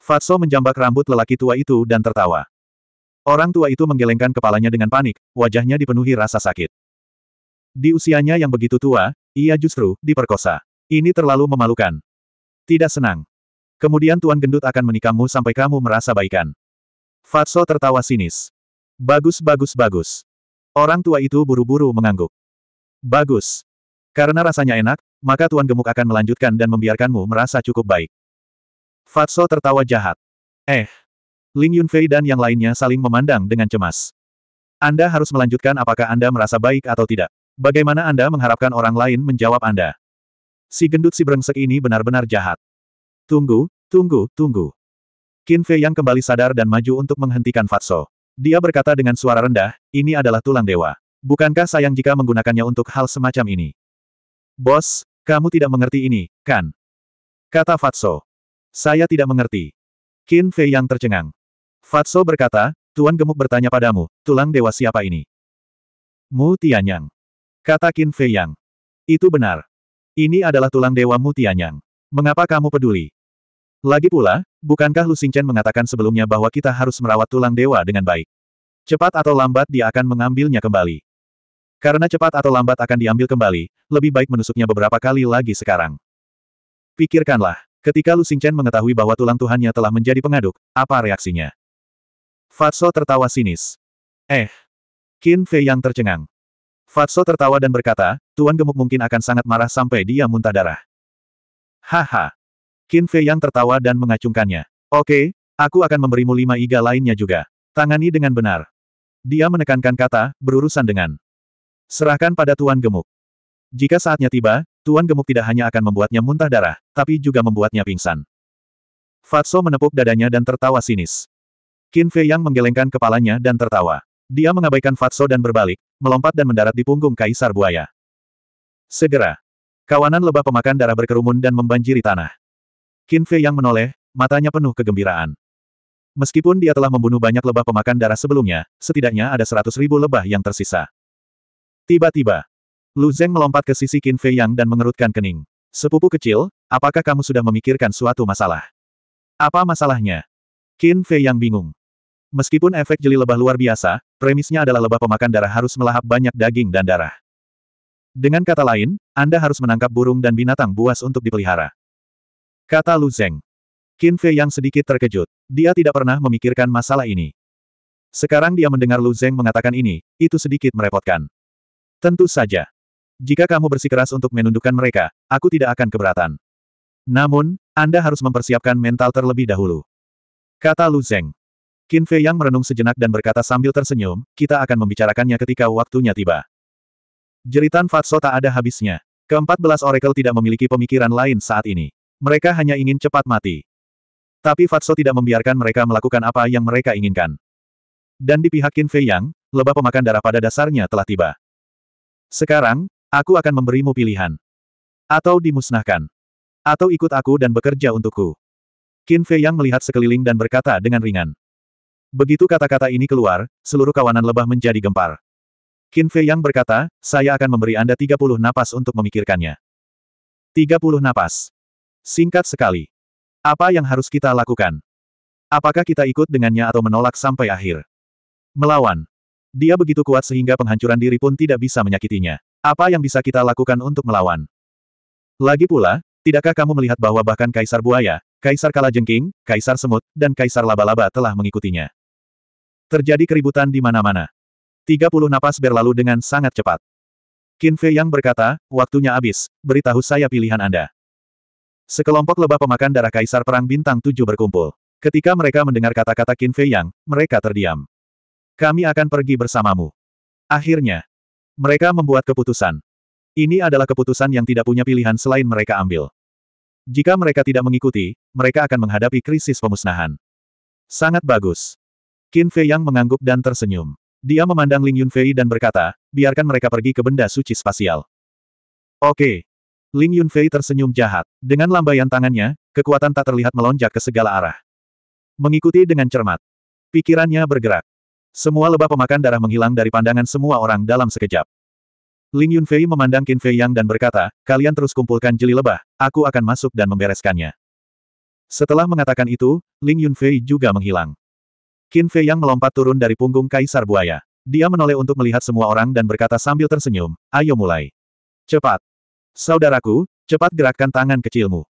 Fatso menjambak rambut lelaki tua itu dan tertawa. Orang tua itu menggelengkan kepalanya dengan panik, wajahnya dipenuhi rasa sakit. Di usianya yang begitu tua, ia justru diperkosa. Ini terlalu memalukan. Tidak senang. Kemudian Tuan Gendut akan menikammu sampai kamu merasa baikan. Fatso tertawa sinis. Bagus bagus bagus. Orang tua itu buru-buru mengangguk. Bagus. Karena rasanya enak, maka Tuan Gemuk akan melanjutkan dan membiarkanmu merasa cukup baik. Fatso tertawa jahat. Eh. Ling Yunfei dan yang lainnya saling memandang dengan cemas. Anda harus melanjutkan apakah Anda merasa baik atau tidak. Bagaimana Anda mengharapkan orang lain menjawab Anda? Si gendut si brengsek ini benar-benar jahat. Tunggu, tunggu, tunggu. Qin Fei yang kembali sadar dan maju untuk menghentikan Fatso. Dia berkata dengan suara rendah, ini adalah tulang dewa. Bukankah sayang jika menggunakannya untuk hal semacam ini? Bos, kamu tidak mengerti ini, kan? Kata Fatso. Saya tidak mengerti. Qin Fei yang tercengang. Fatso berkata, Tuan Gemuk bertanya padamu, tulang dewa siapa ini? Mu Tianyang. Kata Qin Fei Yang. Itu benar. Ini adalah tulang dewa Mu Tianyang. Mengapa kamu peduli? Lagi pula, bukankah Lu Xingchen mengatakan sebelumnya bahwa kita harus merawat tulang dewa dengan baik? Cepat atau lambat dia akan mengambilnya kembali. Karena cepat atau lambat akan diambil kembali, lebih baik menusuknya beberapa kali lagi sekarang. Pikirkanlah. Ketika Lu Xingchen mengetahui bahwa tulang Tuhannya telah menjadi pengaduk, apa reaksinya? Fatso tertawa sinis. Eh! Qin Fei yang tercengang. Fatso tertawa dan berkata, Tuan Gemuk mungkin akan sangat marah sampai dia muntah darah. Haha! Qin Fei yang tertawa dan mengacungkannya. Oke, aku akan memberimu lima iga lainnya juga. Tangani dengan benar. Dia menekankan kata, berurusan dengan. Serahkan pada Tuan Gemuk. Jika saatnya tiba, Tuan Gemuk tidak hanya akan membuatnya muntah darah, tapi juga membuatnya pingsan. Fatso menepuk dadanya dan tertawa sinis. Qin Fei Yang menggelengkan kepalanya dan tertawa. Dia mengabaikan Fatso dan berbalik, melompat dan mendarat di punggung Kaisar Buaya. Segera. Kawanan lebah pemakan darah berkerumun dan membanjiri tanah. Qin Fei Yang menoleh, matanya penuh kegembiraan. Meskipun dia telah membunuh banyak lebah pemakan darah sebelumnya, setidaknya ada seratus ribu lebah yang tersisa. Tiba-tiba, Lu Zeng melompat ke sisi Qin Fei Yang dan mengerutkan kening. Sepupu kecil, apakah kamu sudah memikirkan suatu masalah? Apa masalahnya? Qin Fei Yang bingung. Meskipun efek jeli lebah luar biasa, premisnya adalah lebah pemakan darah harus melahap banyak daging dan darah. Dengan kata lain, Anda harus menangkap burung dan binatang buas untuk dipelihara. Kata Lu Zeng. Qin Fei Yang sedikit terkejut. Dia tidak pernah memikirkan masalah ini. Sekarang dia mendengar Lu Zeng mengatakan ini, itu sedikit merepotkan. Tentu saja. Jika kamu bersikeras untuk menundukkan mereka, aku tidak akan keberatan. Namun, Anda harus mempersiapkan mental terlebih dahulu. Kata Lu Zeng. Qin Fei yang merenung sejenak dan berkata sambil tersenyum, kita akan membicarakannya ketika waktunya tiba. Jeritan Fatso tak ada habisnya. Keempat belas Oracle tidak memiliki pemikiran lain saat ini. Mereka hanya ingin cepat mati. Tapi Fatso tidak membiarkan mereka melakukan apa yang mereka inginkan. Dan di pihak Qin Fei Yang, lebah pemakan darah pada dasarnya telah tiba. Sekarang, Aku akan memberimu pilihan. Atau dimusnahkan. Atau ikut aku dan bekerja untukku. Qin Fei Yang melihat sekeliling dan berkata dengan ringan. Begitu kata-kata ini keluar, seluruh kawanan lebah menjadi gempar. Qin Fei Yang berkata, saya akan memberi Anda 30 napas untuk memikirkannya. 30 napas. Singkat sekali. Apa yang harus kita lakukan? Apakah kita ikut dengannya atau menolak sampai akhir? Melawan. Dia begitu kuat sehingga penghancuran diri pun tidak bisa menyakitinya. Apa yang bisa kita lakukan untuk melawan? Lagi pula, tidakkah kamu melihat bahwa bahkan Kaisar Buaya, Kaisar Kalajengking, Kaisar Semut, dan Kaisar Laba-Laba telah mengikutinya? Terjadi keributan di mana-mana. 30 napas berlalu dengan sangat cepat. Qin Fei yang berkata, waktunya habis, beritahu saya pilihan Anda. Sekelompok lebah pemakan darah Kaisar Perang Bintang 7 berkumpul. Ketika mereka mendengar kata-kata Qin Fei Yang, mereka terdiam. Kami akan pergi bersamamu. Akhirnya, mereka membuat keputusan. Ini adalah keputusan yang tidak punya pilihan selain mereka ambil. Jika mereka tidak mengikuti, mereka akan menghadapi krisis pemusnahan. Sangat bagus. Qin Fei Yang mengangguk dan tersenyum. Dia memandang Ling Yunfei dan berkata, biarkan mereka pergi ke benda suci spasial. Oke. Ling Yunfei tersenyum jahat. Dengan lambaian tangannya, kekuatan tak terlihat melonjak ke segala arah. Mengikuti dengan cermat. Pikirannya bergerak. Semua lebah pemakan darah menghilang dari pandangan semua orang dalam sekejap. Ling Yunfei memandang Qin Fei Yang dan berkata, kalian terus kumpulkan jeli lebah, aku akan masuk dan membereskannya. Setelah mengatakan itu, Ling Yunfei juga menghilang. Qin Fei Yang melompat turun dari punggung kaisar buaya. Dia menoleh untuk melihat semua orang dan berkata sambil tersenyum, ayo mulai. Cepat. Saudaraku, cepat gerakkan tangan kecilmu.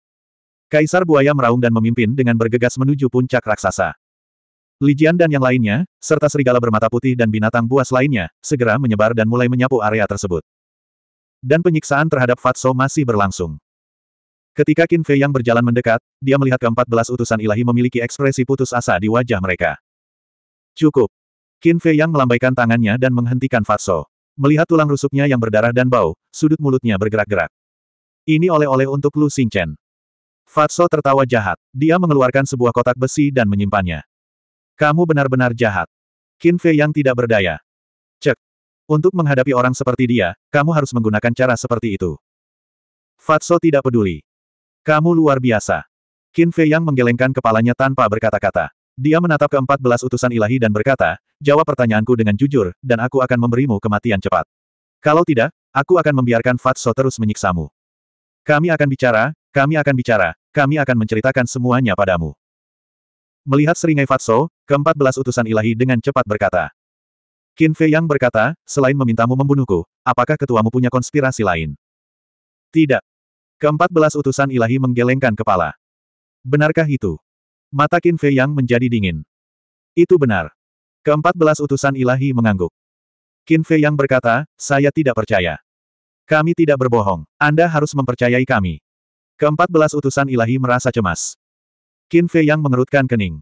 Kaisar buaya meraung dan memimpin dengan bergegas menuju puncak raksasa. Lijian dan yang lainnya, serta serigala bermata putih dan binatang buas lainnya, segera menyebar dan mulai menyapu area tersebut. Dan penyiksaan terhadap Fatso masih berlangsung. Ketika Qin Fei yang berjalan mendekat, dia melihat keempat belas utusan ilahi memiliki ekspresi putus asa di wajah mereka. Cukup. Qin Fei yang melambaikan tangannya dan menghentikan Fatso. Melihat tulang rusuknya yang berdarah dan bau, sudut mulutnya bergerak-gerak. Ini oleh-oleh untuk Lu Xingchen. Fatso tertawa jahat. Dia mengeluarkan sebuah kotak besi dan menyimpannya. Kamu benar-benar jahat. Qin Fei yang tidak berdaya. Cek. Untuk menghadapi orang seperti dia, kamu harus menggunakan cara seperti itu. Fatso tidak peduli. Kamu luar biasa. Qin Fei yang menggelengkan kepalanya tanpa berkata-kata. Dia menatap keempat belas utusan ilahi dan berkata, jawab pertanyaanku dengan jujur, dan aku akan memberimu kematian cepat. Kalau tidak, aku akan membiarkan Fatso terus menyiksamu. Kami akan bicara, kami akan bicara, kami akan menceritakan semuanya padamu. Melihat seringai Fatso, keempat belas utusan ilahi dengan cepat berkata. Qin Fei Yang berkata, selain memintamu membunuhku, apakah ketuamu punya konspirasi lain? Tidak. Keempat belas utusan ilahi menggelengkan kepala. Benarkah itu? Mata Qin Fei Yang menjadi dingin. Itu benar. Keempat belas utusan ilahi mengangguk. Qin Fei Yang berkata, saya tidak percaya. Kami tidak berbohong. Anda harus mempercayai kami. Keempat belas utusan ilahi merasa cemas. Qin Fei Yang mengerutkan kening.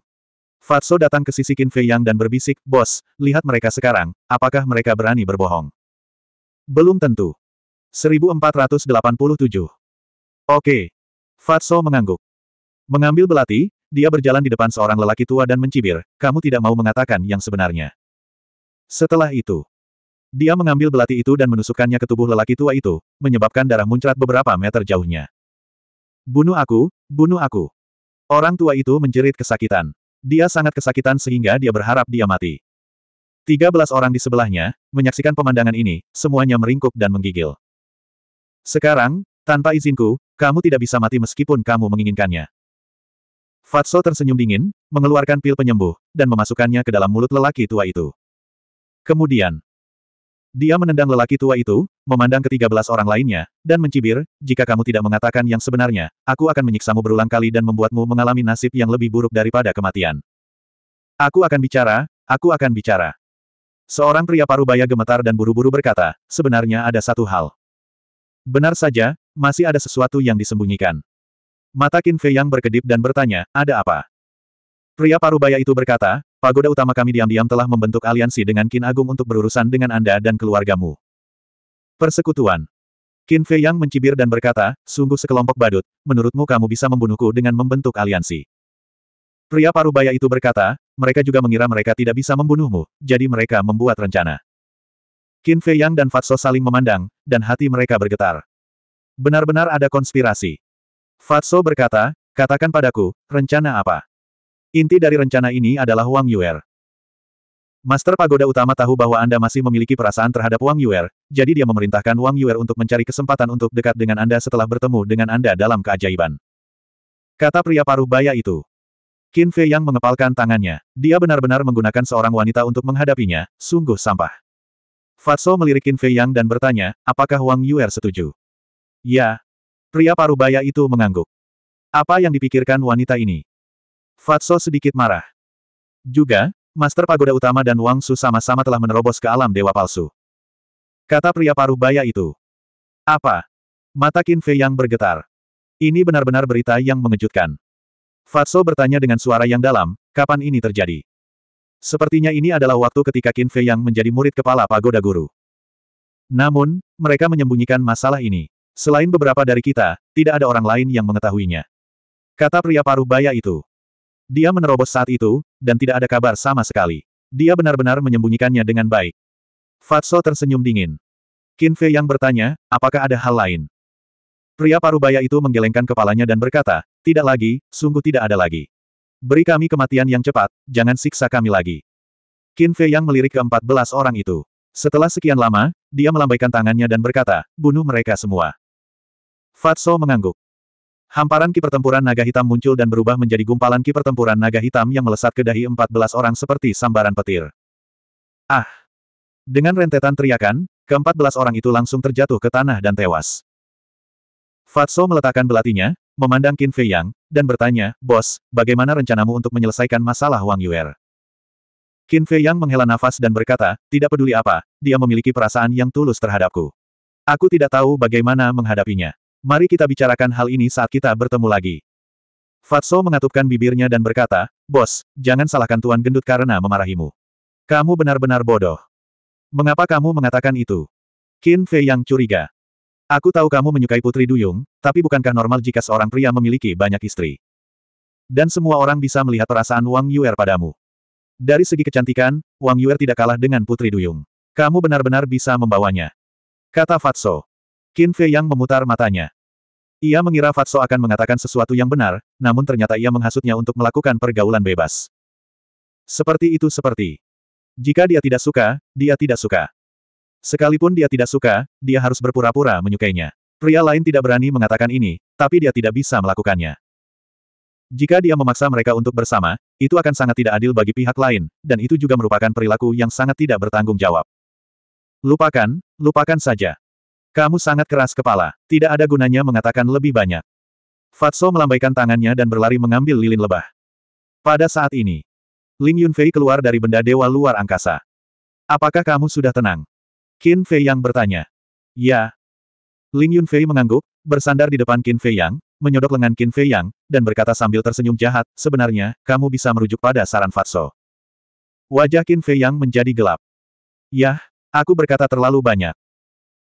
Fatso datang ke sisi Qin Fei Yang dan berbisik, Bos, lihat mereka sekarang, apakah mereka berani berbohong? Belum tentu. 1487. Oke. Fatso mengangguk. Mengambil belati, dia berjalan di depan seorang lelaki tua dan mencibir, kamu tidak mau mengatakan yang sebenarnya. Setelah itu, dia mengambil belati itu dan menusukkannya ke tubuh lelaki tua itu, menyebabkan darah muncrat beberapa meter jauhnya. Bunuh aku, bunuh aku. Orang tua itu menjerit kesakitan. Dia sangat kesakitan sehingga dia berharap dia mati. Tiga belas orang di sebelahnya, menyaksikan pemandangan ini, semuanya meringkuk dan menggigil. Sekarang, tanpa izinku, kamu tidak bisa mati meskipun kamu menginginkannya. Fatso tersenyum dingin, mengeluarkan pil penyembuh, dan memasukkannya ke dalam mulut lelaki tua itu. Kemudian, dia menendang lelaki tua itu, memandang ketiga belas orang lainnya, dan mencibir, jika kamu tidak mengatakan yang sebenarnya, aku akan menyiksamu berulang kali dan membuatmu mengalami nasib yang lebih buruk daripada kematian. Aku akan bicara, aku akan bicara. Seorang pria parubaya gemetar dan buru-buru berkata, sebenarnya ada satu hal. Benar saja, masih ada sesuatu yang disembunyikan. Mata Qin Fei yang berkedip dan bertanya, ada apa? Pria parubaya itu berkata, Pagoda utama kami diam-diam telah membentuk aliansi dengan Kin Agung untuk berurusan dengan Anda dan keluargamu. Persekutuan. Kin Fei Yang mencibir dan berkata, sungguh sekelompok badut, menurutmu kamu bisa membunuhku dengan membentuk aliansi. Pria parubaya itu berkata, mereka juga mengira mereka tidak bisa membunuhmu, jadi mereka membuat rencana. Kin Fei Yang dan Fatso saling memandang, dan hati mereka bergetar. Benar-benar ada konspirasi. Fatso berkata, katakan padaku, rencana apa? Inti dari rencana ini adalah Wang Yuer. Master Pagoda Utama tahu bahwa Anda masih memiliki perasaan terhadap Wang Yuer, jadi dia memerintahkan Wang Yuer untuk mencari kesempatan untuk dekat dengan Anda setelah bertemu dengan Anda dalam keajaiban. Kata pria paruh baya itu. Qin Fei yang mengepalkan tangannya. Dia benar-benar menggunakan seorang wanita untuk menghadapinya, sungguh sampah. Fatso melirik Qin Fei yang dan bertanya, apakah Wang Yuer setuju? Ya. Pria paruh baya itu mengangguk. Apa yang dipikirkan wanita ini? Fatso sedikit marah. Juga, Master Pagoda Utama dan Wang Su sama-sama telah menerobos ke alam dewa palsu. Kata pria paruh baya itu. Apa? Mata Qin Fei yang bergetar. Ini benar-benar berita yang mengejutkan. Fatso bertanya dengan suara yang dalam, kapan ini terjadi? Sepertinya ini adalah waktu ketika Qin Fei yang menjadi murid kepala pagoda guru. Namun, mereka menyembunyikan masalah ini. Selain beberapa dari kita, tidak ada orang lain yang mengetahuinya. Kata pria paruh baya itu. Dia menerobos saat itu, dan tidak ada kabar sama sekali. Dia benar-benar menyembunyikannya dengan baik. Fatso tersenyum dingin. Qin Fei yang bertanya, apakah ada hal lain? Pria parubaya itu menggelengkan kepalanya dan berkata, tidak lagi, sungguh tidak ada lagi. Beri kami kematian yang cepat, jangan siksa kami lagi. Qin Fei yang melirik ke empat belas orang itu. Setelah sekian lama, dia melambaikan tangannya dan berkata, bunuh mereka semua. Fatso mengangguk. Hamparan ki pertempuran naga hitam muncul dan berubah menjadi gumpalan ki pertempuran naga hitam yang melesat ke dahi 14 orang seperti sambaran petir. Ah! Dengan rentetan teriakan, keempat belas orang itu langsung terjatuh ke tanah dan tewas. Fatso meletakkan belatinya, memandang Qin Fei Yang, dan bertanya, Bos, bagaimana rencanamu untuk menyelesaikan masalah Wang Yuer? Qin Fei Yang menghela nafas dan berkata, tidak peduli apa, dia memiliki perasaan yang tulus terhadapku. Aku tidak tahu bagaimana menghadapinya. Mari kita bicarakan hal ini saat kita bertemu lagi. Fatso mengatupkan bibirnya dan berkata, Bos, jangan salahkan Tuan Gendut karena memarahimu. Kamu benar-benar bodoh. Mengapa kamu mengatakan itu? Qin Fei yang curiga. Aku tahu kamu menyukai Putri Duyung, tapi bukankah normal jika seorang pria memiliki banyak istri? Dan semua orang bisa melihat perasaan Wang Yuer padamu. Dari segi kecantikan, Wang Yuer tidak kalah dengan Putri Duyung. Kamu benar-benar bisa membawanya. Kata Fatso. Qin Fei yang memutar matanya. Ia mengira Fatso akan mengatakan sesuatu yang benar, namun ternyata ia menghasutnya untuk melakukan pergaulan bebas. Seperti itu seperti. Jika dia tidak suka, dia tidak suka. Sekalipun dia tidak suka, dia harus berpura-pura menyukainya. Pria lain tidak berani mengatakan ini, tapi dia tidak bisa melakukannya. Jika dia memaksa mereka untuk bersama, itu akan sangat tidak adil bagi pihak lain, dan itu juga merupakan perilaku yang sangat tidak bertanggung jawab. Lupakan, lupakan saja. Kamu sangat keras kepala. Tidak ada gunanya mengatakan lebih banyak. Fatso melambaikan tangannya dan berlari mengambil lilin lebah. Pada saat ini, Ling Yunfei keluar dari benda dewa luar angkasa. Apakah kamu sudah tenang? Qin Fei Yang bertanya. Ya. Ling Yunfei mengangguk, bersandar di depan Qin Fei Yang, menyodok lengan Qin Fei Yang, dan berkata sambil tersenyum jahat, sebenarnya, kamu bisa merujuk pada saran Fatso. Wajah Qin Fei Yang menjadi gelap. Yah, aku berkata terlalu banyak.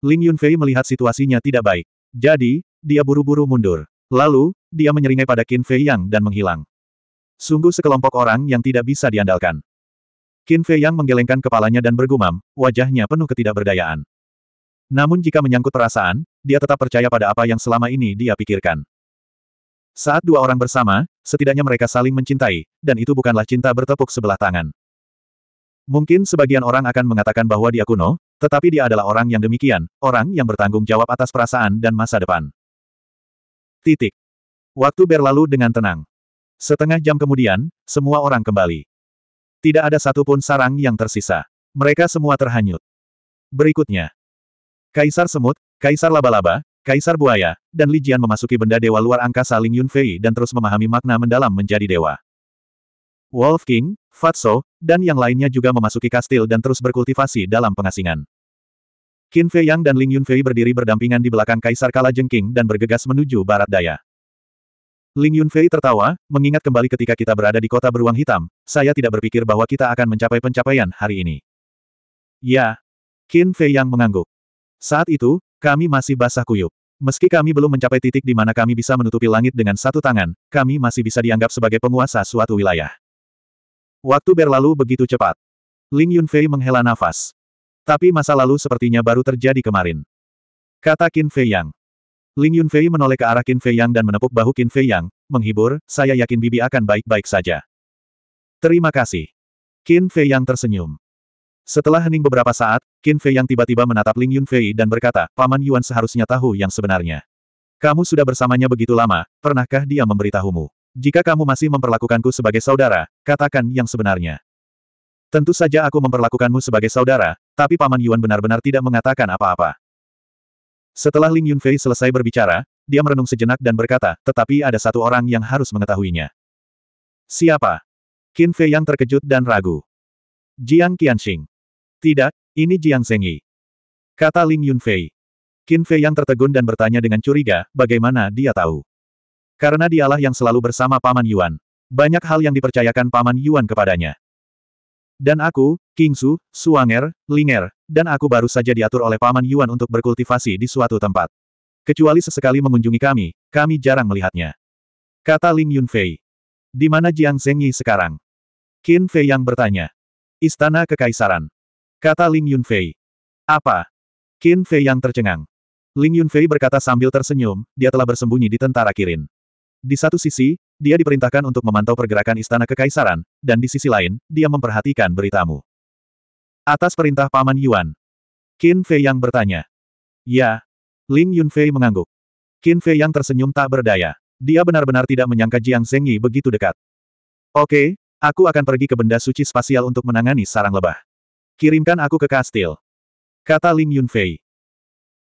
Ling Yunfei melihat situasinya tidak baik. Jadi, dia buru-buru mundur. Lalu, dia menyeringai pada Qin Fei Yang dan menghilang. Sungguh sekelompok orang yang tidak bisa diandalkan. Qin Fei Yang menggelengkan kepalanya dan bergumam, wajahnya penuh ketidakberdayaan. Namun jika menyangkut perasaan, dia tetap percaya pada apa yang selama ini dia pikirkan. Saat dua orang bersama, setidaknya mereka saling mencintai, dan itu bukanlah cinta bertepuk sebelah tangan. Mungkin sebagian orang akan mengatakan bahwa dia kuno, tetapi dia adalah orang yang demikian, orang yang bertanggung jawab atas perasaan dan masa depan. Titik. Waktu berlalu dengan tenang. Setengah jam kemudian, semua orang kembali. Tidak ada satupun sarang yang tersisa. Mereka semua terhanyut. Berikutnya. Kaisar Semut, Kaisar Laba-Laba, Kaisar Buaya, dan Li Jian memasuki benda dewa luar angkasa Ling Yunfei dan terus memahami makna mendalam menjadi dewa. Wolf King, Fatso, dan yang lainnya juga memasuki kastil dan terus berkultivasi dalam pengasingan. Qin Fei Yang dan Ling Yunfei berdiri berdampingan di belakang Kaisar Kala Jengking dan bergegas menuju barat daya. Ling Yunfei tertawa, mengingat kembali ketika kita berada di kota beruang hitam, saya tidak berpikir bahwa kita akan mencapai pencapaian hari ini. Ya. Qin Fei Yang mengangguk. Saat itu, kami masih basah kuyup. Meski kami belum mencapai titik di mana kami bisa menutupi langit dengan satu tangan, kami masih bisa dianggap sebagai penguasa suatu wilayah. Waktu berlalu begitu cepat. Ling Yunfei menghela nafas. Tapi masa lalu sepertinya baru terjadi kemarin. Kata Qin Fei Yang. Ling Yunfei menoleh ke arah Qin Fei Yang dan menepuk bahu Qin Fei Yang, menghibur, saya yakin Bibi akan baik-baik saja. Terima kasih. Qin Fei Yang tersenyum. Setelah hening beberapa saat, Qin Fei Yang tiba-tiba menatap Ling Yunfei dan berkata, Paman Yuan seharusnya tahu yang sebenarnya. Kamu sudah bersamanya begitu lama, pernahkah dia memberitahumu? Jika kamu masih memperlakukanku sebagai saudara, katakan yang sebenarnya. Tentu saja aku memperlakukanmu sebagai saudara, tapi Paman Yuan benar-benar tidak mengatakan apa-apa. Setelah Ling Yunfei selesai berbicara, dia merenung sejenak dan berkata, tetapi ada satu orang yang harus mengetahuinya. Siapa? Qin Fei yang terkejut dan ragu. Jiang Qianxing. Tidak, ini Jiang Zengyi. Kata Ling Yunfei. Qin Fei yang tertegun dan bertanya dengan curiga, bagaimana dia tahu. Karena dialah yang selalu bersama Paman Yuan. Banyak hal yang dipercayakan Paman Yuan kepadanya. Dan aku, Kingsu, Suanger, Linger, dan aku baru saja diatur oleh Paman Yuan untuk berkultivasi di suatu tempat. Kecuali sesekali mengunjungi kami, kami jarang melihatnya. Kata Ling Yunfei. Di mana Jiang Zengyi sekarang? Qin Fei yang bertanya. Istana Kekaisaran. Kata Ling Yunfei. Apa? Qin Fei yang tercengang. Ling Yunfei berkata sambil tersenyum, dia telah bersembunyi di tentara Kirin. Di satu sisi, dia diperintahkan untuk memantau pergerakan istana kekaisaran, dan di sisi lain, dia memperhatikan beritamu. Atas perintah Paman Yuan. Qin Fei yang bertanya. Ya. Ling Yunfei mengangguk. Qin Fei yang tersenyum tak berdaya. Dia benar-benar tidak menyangka Jiang Zengyi begitu dekat. Oke, aku akan pergi ke benda suci spasial untuk menangani sarang lebah. Kirimkan aku ke kastil. Kata Ling Yunfei.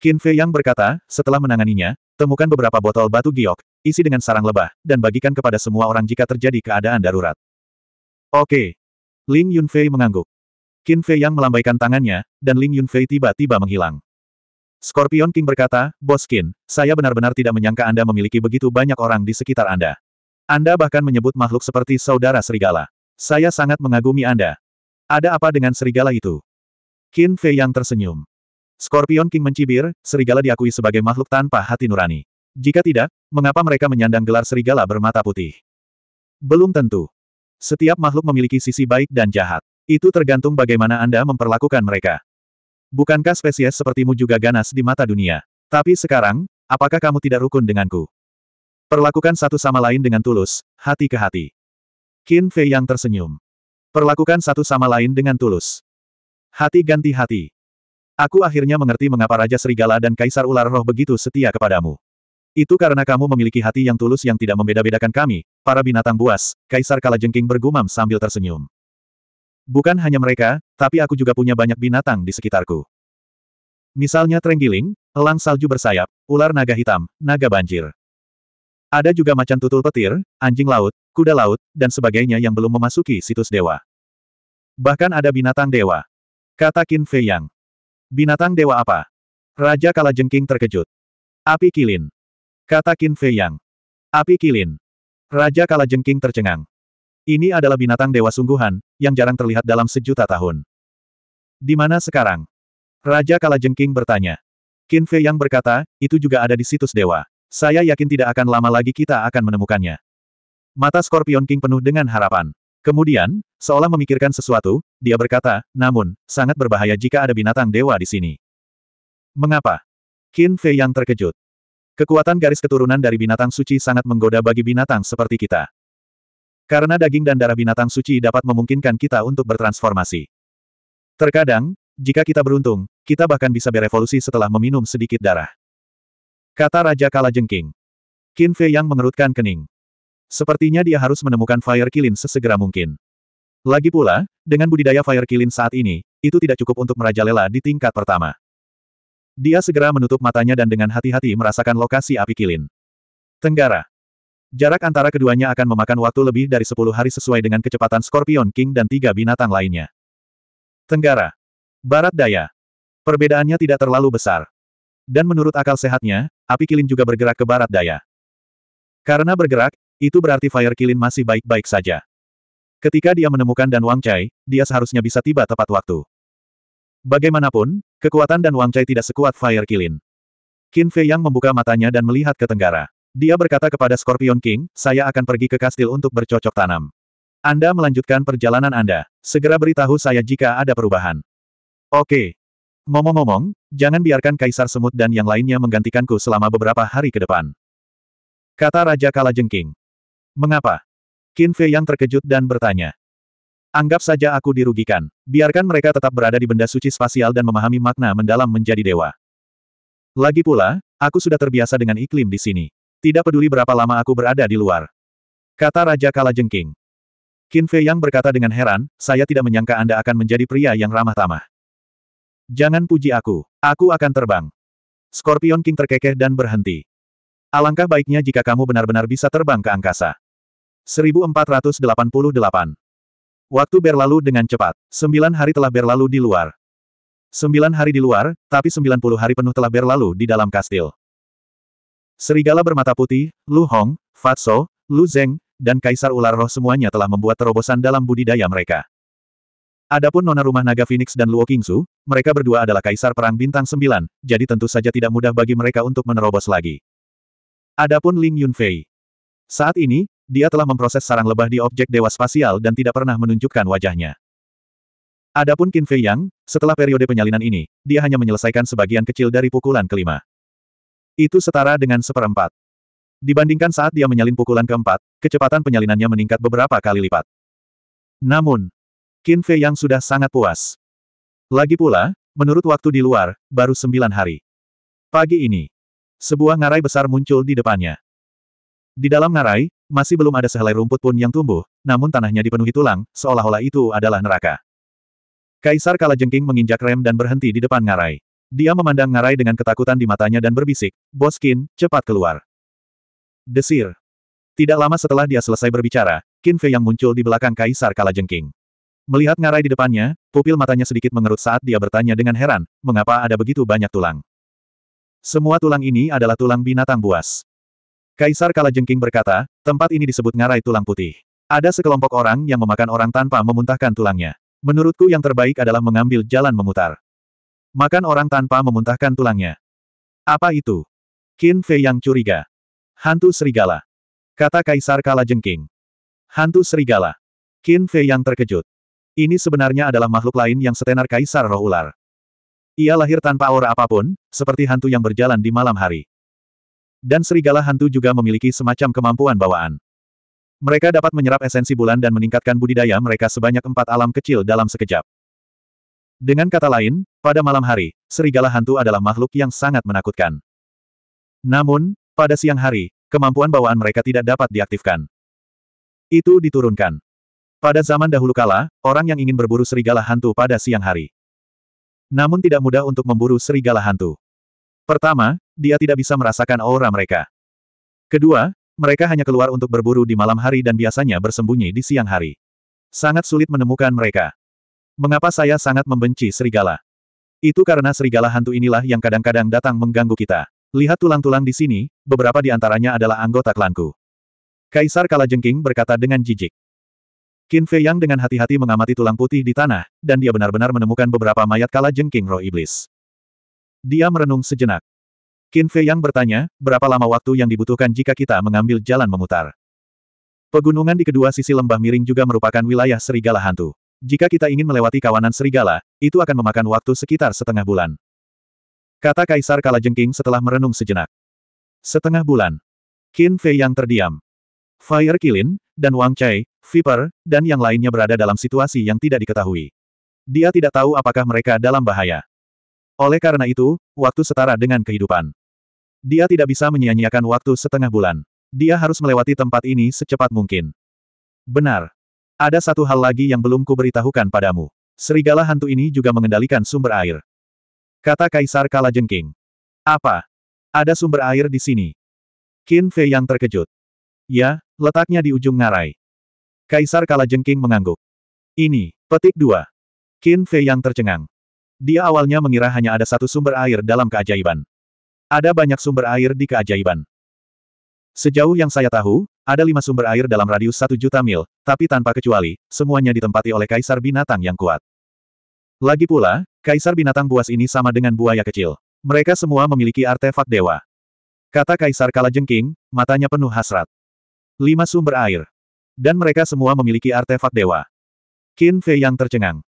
Qin Fei yang berkata, setelah menanganinya, temukan beberapa botol batu giok, isi dengan sarang lebah, dan bagikan kepada semua orang jika terjadi keadaan darurat. Oke. Ling Yunfei mengangguk. Qin Fei yang melambaikan tangannya, dan Ling Yunfei tiba-tiba menghilang. Scorpion King berkata, Bos Qin, saya benar-benar tidak menyangka Anda memiliki begitu banyak orang di sekitar Anda. Anda bahkan menyebut makhluk seperti saudara serigala. Saya sangat mengagumi Anda. Ada apa dengan serigala itu? Qin Fei yang tersenyum. Scorpion King mencibir, serigala diakui sebagai makhluk tanpa hati nurani. Jika tidak, mengapa mereka menyandang gelar serigala bermata putih? Belum tentu. Setiap makhluk memiliki sisi baik dan jahat. Itu tergantung bagaimana Anda memperlakukan mereka. Bukankah spesies sepertimu juga ganas di mata dunia? Tapi sekarang, apakah kamu tidak rukun denganku? Perlakukan satu sama lain dengan tulus, hati ke hati. Qin Fei yang tersenyum. Perlakukan satu sama lain dengan tulus. Hati ganti hati. Aku akhirnya mengerti mengapa Raja Serigala dan Kaisar Ular Roh begitu setia kepadamu. Itu karena kamu memiliki hati yang tulus yang tidak membeda-bedakan kami, para binatang buas, Kaisar Kalajengking bergumam sambil tersenyum. Bukan hanya mereka, tapi aku juga punya banyak binatang di sekitarku. Misalnya trenggiling, elang salju bersayap, ular naga hitam, naga banjir. Ada juga macan tutul petir, anjing laut, kuda laut, dan sebagainya yang belum memasuki situs dewa. Bahkan ada binatang dewa. Kata Qin Fei Yang. Binatang dewa apa? Raja Kalajengking terkejut. Api kilin. Kata Qin Fei Yang. Api kilin. Raja Kalajengking tercengang. Ini adalah binatang dewa sungguhan, yang jarang terlihat dalam sejuta tahun. Di mana sekarang? Raja Kalajengking bertanya. Qin Fei Yang berkata, itu juga ada di situs dewa. Saya yakin tidak akan lama lagi kita akan menemukannya. Mata Scorpion King penuh dengan harapan. Kemudian, seolah memikirkan sesuatu, dia berkata, namun, sangat berbahaya jika ada binatang dewa di sini. Mengapa? Qin Fei Yang terkejut. Kekuatan garis keturunan dari binatang suci sangat menggoda bagi binatang seperti kita. Karena daging dan darah binatang suci dapat memungkinkan kita untuk bertransformasi. Terkadang, jika kita beruntung, kita bahkan bisa berevolusi setelah meminum sedikit darah. Kata Raja Kala Jengking. Qin Fei yang mengerutkan kening. Sepertinya dia harus menemukan Fire Kilin sesegera mungkin. Lagi pula, dengan budidaya Fire Kilin saat ini, itu tidak cukup untuk merajalela di tingkat pertama. Dia segera menutup matanya dan dengan hati-hati merasakan lokasi api kilin. Tenggara. Jarak antara keduanya akan memakan waktu lebih dari 10 hari sesuai dengan kecepatan Scorpion King dan tiga binatang lainnya. Tenggara. Barat daya. Perbedaannya tidak terlalu besar. Dan menurut akal sehatnya, api kilin juga bergerak ke barat daya. Karena bergerak, itu berarti Fire Kilin masih baik-baik saja. Ketika dia menemukan Dan Wang dia seharusnya bisa tiba tepat waktu. Bagaimanapun, kekuatan dan Wang Chai tidak sekuat Fire Kilin. Qin Fei Yang membuka matanya dan melihat ke tenggara. Dia berkata kepada Scorpion King, saya akan pergi ke kastil untuk bercocok tanam. Anda melanjutkan perjalanan Anda. Segera beritahu saya jika ada perubahan. Oke. Ngomong-ngomong, jangan biarkan Kaisar Semut dan yang lainnya menggantikanku selama beberapa hari ke depan. Kata Raja Kalajengking. Mengapa? Qin Fei Yang terkejut dan bertanya. Anggap saja aku dirugikan. Biarkan mereka tetap berada di benda suci spasial dan memahami makna mendalam menjadi dewa. Lagi pula, aku sudah terbiasa dengan iklim di sini. Tidak peduli berapa lama aku berada di luar. Kata Raja Kalajengking. Qin Fei Yang berkata dengan heran, saya tidak menyangka Anda akan menjadi pria yang ramah tamah. Jangan puji aku. Aku akan terbang. Scorpion King terkekeh dan berhenti. Alangkah baiknya jika kamu benar-benar bisa terbang ke angkasa. 1488 Waktu berlalu dengan cepat. Sembilan hari telah berlalu di luar. Sembilan hari di luar, tapi sembilan puluh hari penuh telah berlalu di dalam kastil. Serigala bermata putih, Lu Hong, Fatso, Lu Zeng, dan Kaisar Ular Roh semuanya telah membuat terobosan dalam budidaya mereka. Adapun nona rumah naga Phoenix dan Luo Kingsu, mereka berdua adalah kaisar perang bintang sembilan, jadi tentu saja tidak mudah bagi mereka untuk menerobos lagi. Adapun Ling Yunfei. Saat ini, dia telah memproses sarang lebah di objek dewa spasial dan tidak pernah menunjukkan wajahnya. Adapun Qin Fei Yang, setelah periode penyalinan ini, dia hanya menyelesaikan sebagian kecil dari pukulan kelima. Itu setara dengan seperempat. Dibandingkan saat dia menyalin pukulan keempat, kecepatan penyalinannya meningkat beberapa kali lipat. Namun, Qin Fei Yang sudah sangat puas. Lagi pula, menurut waktu di luar, baru sembilan hari. Pagi ini, sebuah ngarai besar muncul di depannya. Di dalam ngarai, masih belum ada sehelai rumput pun yang tumbuh, namun tanahnya dipenuhi tulang, seolah-olah itu adalah neraka. Kaisar Kalajengking menginjak rem dan berhenti di depan ngarai. Dia memandang ngarai dengan ketakutan di matanya dan berbisik, Boskin, cepat keluar. Desir. Tidak lama setelah dia selesai berbicara, Qin Fei yang muncul di belakang Kaisar Kalajengking. Melihat ngarai di depannya, pupil matanya sedikit mengerut saat dia bertanya dengan heran, mengapa ada begitu banyak tulang. Semua tulang ini adalah tulang binatang buas. Kaisar Kala Jengking berkata, tempat ini disebut ngarai tulang putih. Ada sekelompok orang yang memakan orang tanpa memuntahkan tulangnya. Menurutku yang terbaik adalah mengambil jalan memutar. Makan orang tanpa memuntahkan tulangnya. Apa itu? Qin Fei yang curiga. Hantu serigala. Kata Kaisar Kala Jengking. Hantu serigala. Qin Fei yang terkejut. Ini sebenarnya adalah makhluk lain yang setenar Kaisar Roh Ular. Ia lahir tanpa aura apapun, seperti hantu yang berjalan di malam hari. Dan serigala hantu juga memiliki semacam kemampuan bawaan. Mereka dapat menyerap esensi bulan dan meningkatkan budidaya mereka sebanyak empat alam kecil dalam sekejap. Dengan kata lain, pada malam hari, serigala hantu adalah makhluk yang sangat menakutkan. Namun, pada siang hari, kemampuan bawaan mereka tidak dapat diaktifkan. Itu diturunkan. Pada zaman dahulu kala, orang yang ingin berburu serigala hantu pada siang hari. Namun tidak mudah untuk memburu serigala hantu. Pertama, dia tidak bisa merasakan aura mereka. Kedua, mereka hanya keluar untuk berburu di malam hari dan biasanya bersembunyi di siang hari. Sangat sulit menemukan mereka. Mengapa saya sangat membenci serigala? Itu karena serigala hantu inilah yang kadang-kadang datang mengganggu kita. Lihat tulang-tulang di sini, beberapa di antaranya adalah anggota klanku. Kaisar Kalajengking berkata dengan jijik. Qin Fei Yang dengan hati-hati mengamati tulang putih di tanah, dan dia benar-benar menemukan beberapa mayat kalajengking roh iblis. Dia merenung sejenak. Qin Fei Yang bertanya, berapa lama waktu yang dibutuhkan jika kita mengambil jalan memutar? Pegunungan di kedua sisi lembah miring juga merupakan wilayah serigala hantu. Jika kita ingin melewati kawanan serigala, itu akan memakan waktu sekitar setengah bulan. Kata Kaisar Kalajengking setelah merenung sejenak. Setengah bulan. Qin Fei Yang terdiam. Fire Kilin, dan Wang Chai, Viper, dan yang lainnya berada dalam situasi yang tidak diketahui. Dia tidak tahu apakah mereka dalam bahaya. Oleh karena itu, waktu setara dengan kehidupan. Dia tidak bisa menyia-nyiakan waktu setengah bulan. Dia harus melewati tempat ini secepat mungkin. Benar. Ada satu hal lagi yang belum kuberitahukan padamu. Serigala hantu ini juga mengendalikan sumber air. Kata Kaisar Kalajengking. Apa? Ada sumber air di sini. Qin Fei yang terkejut. Ya, letaknya di ujung ngarai. Kaisar Kalajengking mengangguk. Ini, petik dua. Qin Fei yang tercengang. Dia awalnya mengira hanya ada satu sumber air dalam keajaiban. Ada banyak sumber air di keajaiban. Sejauh yang saya tahu, ada lima sumber air dalam radius satu juta mil, tapi tanpa kecuali, semuanya ditempati oleh kaisar binatang yang kuat. Lagi pula, kaisar binatang buas ini sama dengan buaya kecil. Mereka semua memiliki artefak dewa. Kata kaisar Kalajengking, matanya penuh hasrat. Lima sumber air. Dan mereka semua memiliki artefak dewa. Qin Fei yang tercengang.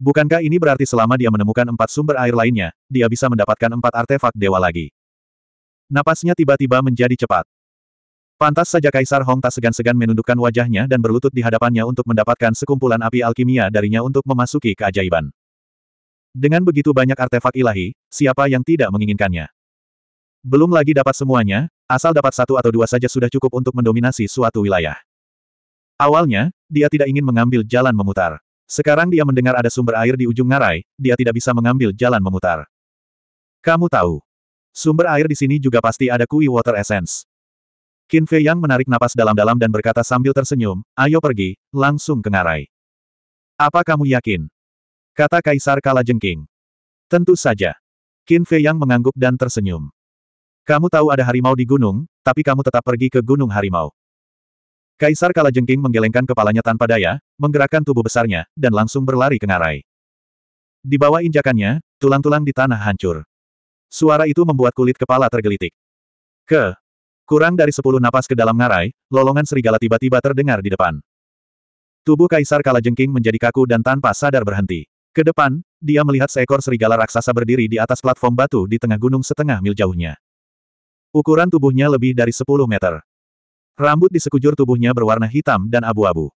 Bukankah ini berarti selama dia menemukan empat sumber air lainnya, dia bisa mendapatkan empat artefak dewa lagi? Napasnya tiba-tiba menjadi cepat. Pantas saja Kaisar Hong tak segan-segan menundukkan wajahnya dan berlutut di hadapannya untuk mendapatkan sekumpulan api alkimia darinya untuk memasuki keajaiban. Dengan begitu banyak artefak ilahi, siapa yang tidak menginginkannya? Belum lagi dapat semuanya, asal dapat satu atau dua saja sudah cukup untuk mendominasi suatu wilayah. Awalnya, dia tidak ingin mengambil jalan memutar. Sekarang dia mendengar ada sumber air di ujung ngarai, dia tidak bisa mengambil jalan memutar. Kamu tahu, sumber air di sini juga pasti ada kui water essence. Qin Fei Yang menarik napas dalam-dalam dan berkata sambil tersenyum, ayo pergi, langsung ke ngarai. Apa kamu yakin? Kata Kaisar Kala Jengking. Tentu saja. Qin Fei Yang mengangguk dan tersenyum. Kamu tahu ada harimau di gunung, tapi kamu tetap pergi ke gunung harimau. Kaisar Kalajengking menggelengkan kepalanya tanpa daya, menggerakkan tubuh besarnya, dan langsung berlari ke ngarai. Di bawah injakannya, tulang-tulang di tanah hancur. Suara itu membuat kulit kepala tergelitik. Ke. Kurang dari sepuluh napas ke dalam ngarai, lolongan serigala tiba-tiba terdengar di depan. Tubuh Kaisar Kalajengking menjadi kaku dan tanpa sadar berhenti. Ke depan, dia melihat seekor serigala raksasa berdiri di atas platform batu di tengah gunung setengah mil jauhnya. Ukuran tubuhnya lebih dari sepuluh meter. Rambut di sekujur tubuhnya berwarna hitam dan abu-abu.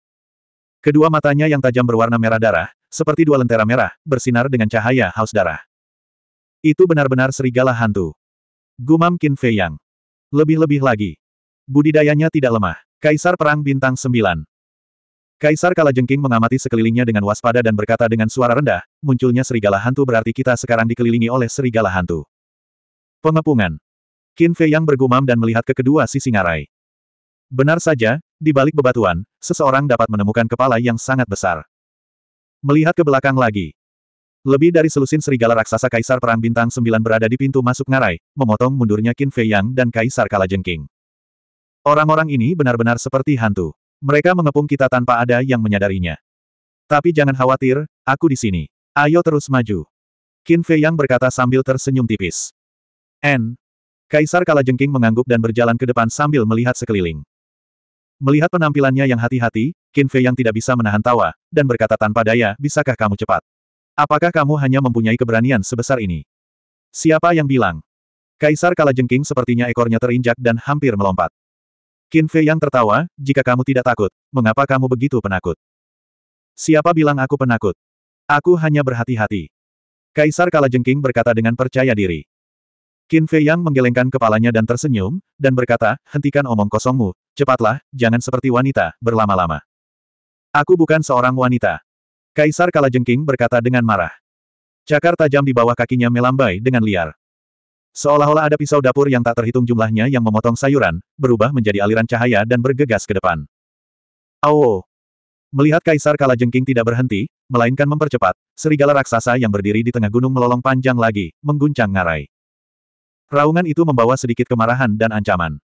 Kedua matanya yang tajam berwarna merah darah, seperti dua lentera merah, bersinar dengan cahaya haus darah. Itu benar-benar serigala hantu. Gumam Qin Fei Yang. Lebih-lebih lagi. Budidayanya tidak lemah. Kaisar Perang Bintang Sembilan. Kaisar Kalajengking mengamati sekelilingnya dengan waspada dan berkata dengan suara rendah, munculnya serigala hantu berarti kita sekarang dikelilingi oleh serigala hantu. Pengepungan. Qin Fei Yang bergumam dan melihat ke kedua sisi ngarai. Benar saja, di balik bebatuan, seseorang dapat menemukan kepala yang sangat besar. Melihat ke belakang lagi. Lebih dari selusin serigala raksasa Kaisar Perang Bintang 9 berada di pintu masuk ngarai, memotong mundurnya Qin Fei Yang dan Kaisar Kalajengking. Orang-orang ini benar-benar seperti hantu. Mereka mengepung kita tanpa ada yang menyadarinya. Tapi jangan khawatir, aku di sini. Ayo terus maju. Qin Fei Yang berkata sambil tersenyum tipis. N. Kaisar Kalajengking mengangguk dan berjalan ke depan sambil melihat sekeliling. Melihat penampilannya yang hati-hati, Qin Fei yang tidak bisa menahan tawa, dan berkata tanpa daya, bisakah kamu cepat? Apakah kamu hanya mempunyai keberanian sebesar ini? Siapa yang bilang? Kaisar Kalajengking sepertinya ekornya terinjak dan hampir melompat. Qin Fei yang tertawa, jika kamu tidak takut, mengapa kamu begitu penakut? Siapa bilang aku penakut? Aku hanya berhati-hati. Kaisar Kalajengking berkata dengan percaya diri. Qin Fei yang menggelengkan kepalanya dan tersenyum, dan berkata, hentikan omong kosongmu, Cepatlah, jangan seperti wanita, berlama-lama. Aku bukan seorang wanita. Kaisar Kalajengking berkata dengan marah. Cakar tajam di bawah kakinya melambai dengan liar. Seolah-olah ada pisau dapur yang tak terhitung jumlahnya yang memotong sayuran, berubah menjadi aliran cahaya dan bergegas ke depan. Awo! Melihat Kaisar Kalajengking tidak berhenti, melainkan mempercepat, serigala raksasa yang berdiri di tengah gunung melolong panjang lagi, mengguncang ngarai. Raungan itu membawa sedikit kemarahan dan ancaman.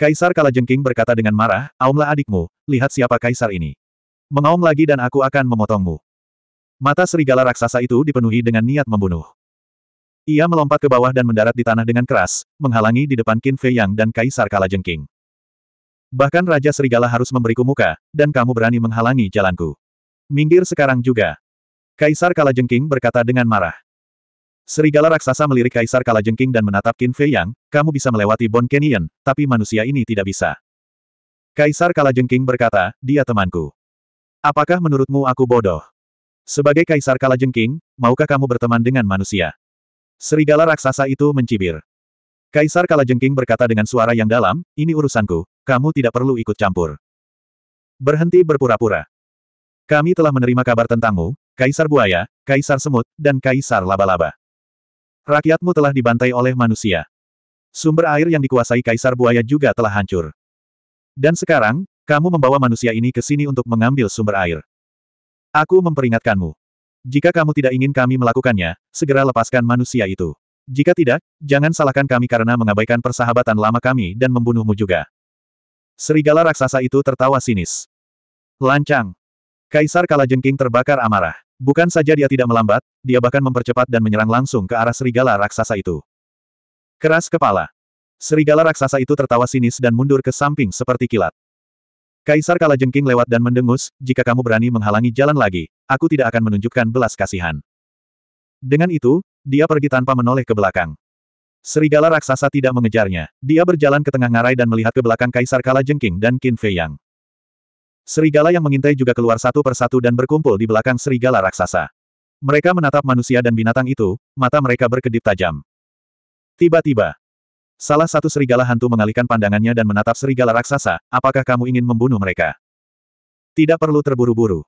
Kaisar Kalajengking berkata dengan marah, Aumlah adikmu, lihat siapa kaisar ini. Mengaum lagi dan aku akan memotongmu. Mata serigala raksasa itu dipenuhi dengan niat membunuh. Ia melompat ke bawah dan mendarat di tanah dengan keras, menghalangi di depan Qin Fei Yang dan Kaisar Kalajengking. Bahkan Raja Serigala harus memberiku muka, dan kamu berani menghalangi jalanku. Minggir sekarang juga. Kaisar Kalajengking berkata dengan marah. Serigala raksasa melirik Kaisar Kalajengking dan menatap Qin Fei Yang, kamu bisa melewati Bon Canyon, tapi manusia ini tidak bisa. Kaisar Kalajengking berkata, dia temanku. Apakah menurutmu aku bodoh? Sebagai Kaisar Kalajengking, maukah kamu berteman dengan manusia? Serigala raksasa itu mencibir. Kaisar Kalajengking berkata dengan suara yang dalam, ini urusanku, kamu tidak perlu ikut campur. Berhenti berpura-pura. Kami telah menerima kabar tentangmu, Kaisar Buaya, Kaisar Semut, dan Kaisar Laba-Laba. Rakyatmu telah dibantai oleh manusia. Sumber air yang dikuasai Kaisar Buaya juga telah hancur. Dan sekarang, kamu membawa manusia ini ke sini untuk mengambil sumber air. Aku memperingatkanmu. Jika kamu tidak ingin kami melakukannya, segera lepaskan manusia itu. Jika tidak, jangan salahkan kami karena mengabaikan persahabatan lama kami dan membunuhmu juga. Serigala raksasa itu tertawa sinis. Lancang. Kaisar Kalajengking terbakar amarah. Bukan saja dia tidak melambat, dia bahkan mempercepat dan menyerang langsung ke arah serigala raksasa itu. Keras kepala. Serigala raksasa itu tertawa sinis dan mundur ke samping seperti kilat. Kaisar Kalajengking lewat dan mendengus, jika kamu berani menghalangi jalan lagi, aku tidak akan menunjukkan belas kasihan. Dengan itu, dia pergi tanpa menoleh ke belakang. Serigala raksasa tidak mengejarnya. Dia berjalan ke tengah ngarai dan melihat ke belakang Kaisar Kalajengking dan Qin Fei Yang serigala yang mengintai juga keluar satu persatu dan berkumpul di belakang serigala raksasa. Mereka menatap manusia dan binatang itu, mata mereka berkedip tajam. Tiba-tiba, salah satu serigala hantu mengalihkan pandangannya dan menatap serigala raksasa, apakah kamu ingin membunuh mereka? Tidak perlu terburu-buru.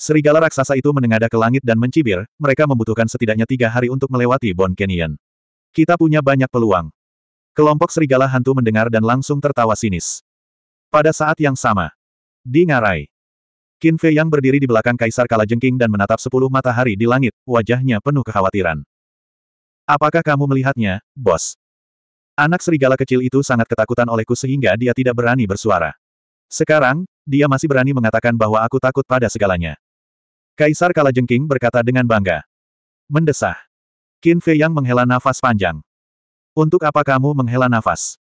Serigala raksasa itu menengadah ke langit dan mencibir, mereka membutuhkan setidaknya tiga hari untuk melewati Bon Canyon. Kita punya banyak peluang. Kelompok serigala hantu mendengar dan langsung tertawa sinis. Pada saat yang sama, di ngarai. Qin Fei yang berdiri di belakang Kaisar Kalajengking dan menatap sepuluh matahari di langit, wajahnya penuh kekhawatiran. Apakah kamu melihatnya, bos? Anak serigala kecil itu sangat ketakutan olehku sehingga dia tidak berani bersuara. Sekarang, dia masih berani mengatakan bahwa aku takut pada segalanya. Kaisar Kalajengking berkata dengan bangga. Mendesah. Qin Fei yang menghela nafas panjang. Untuk apa kamu menghela nafas?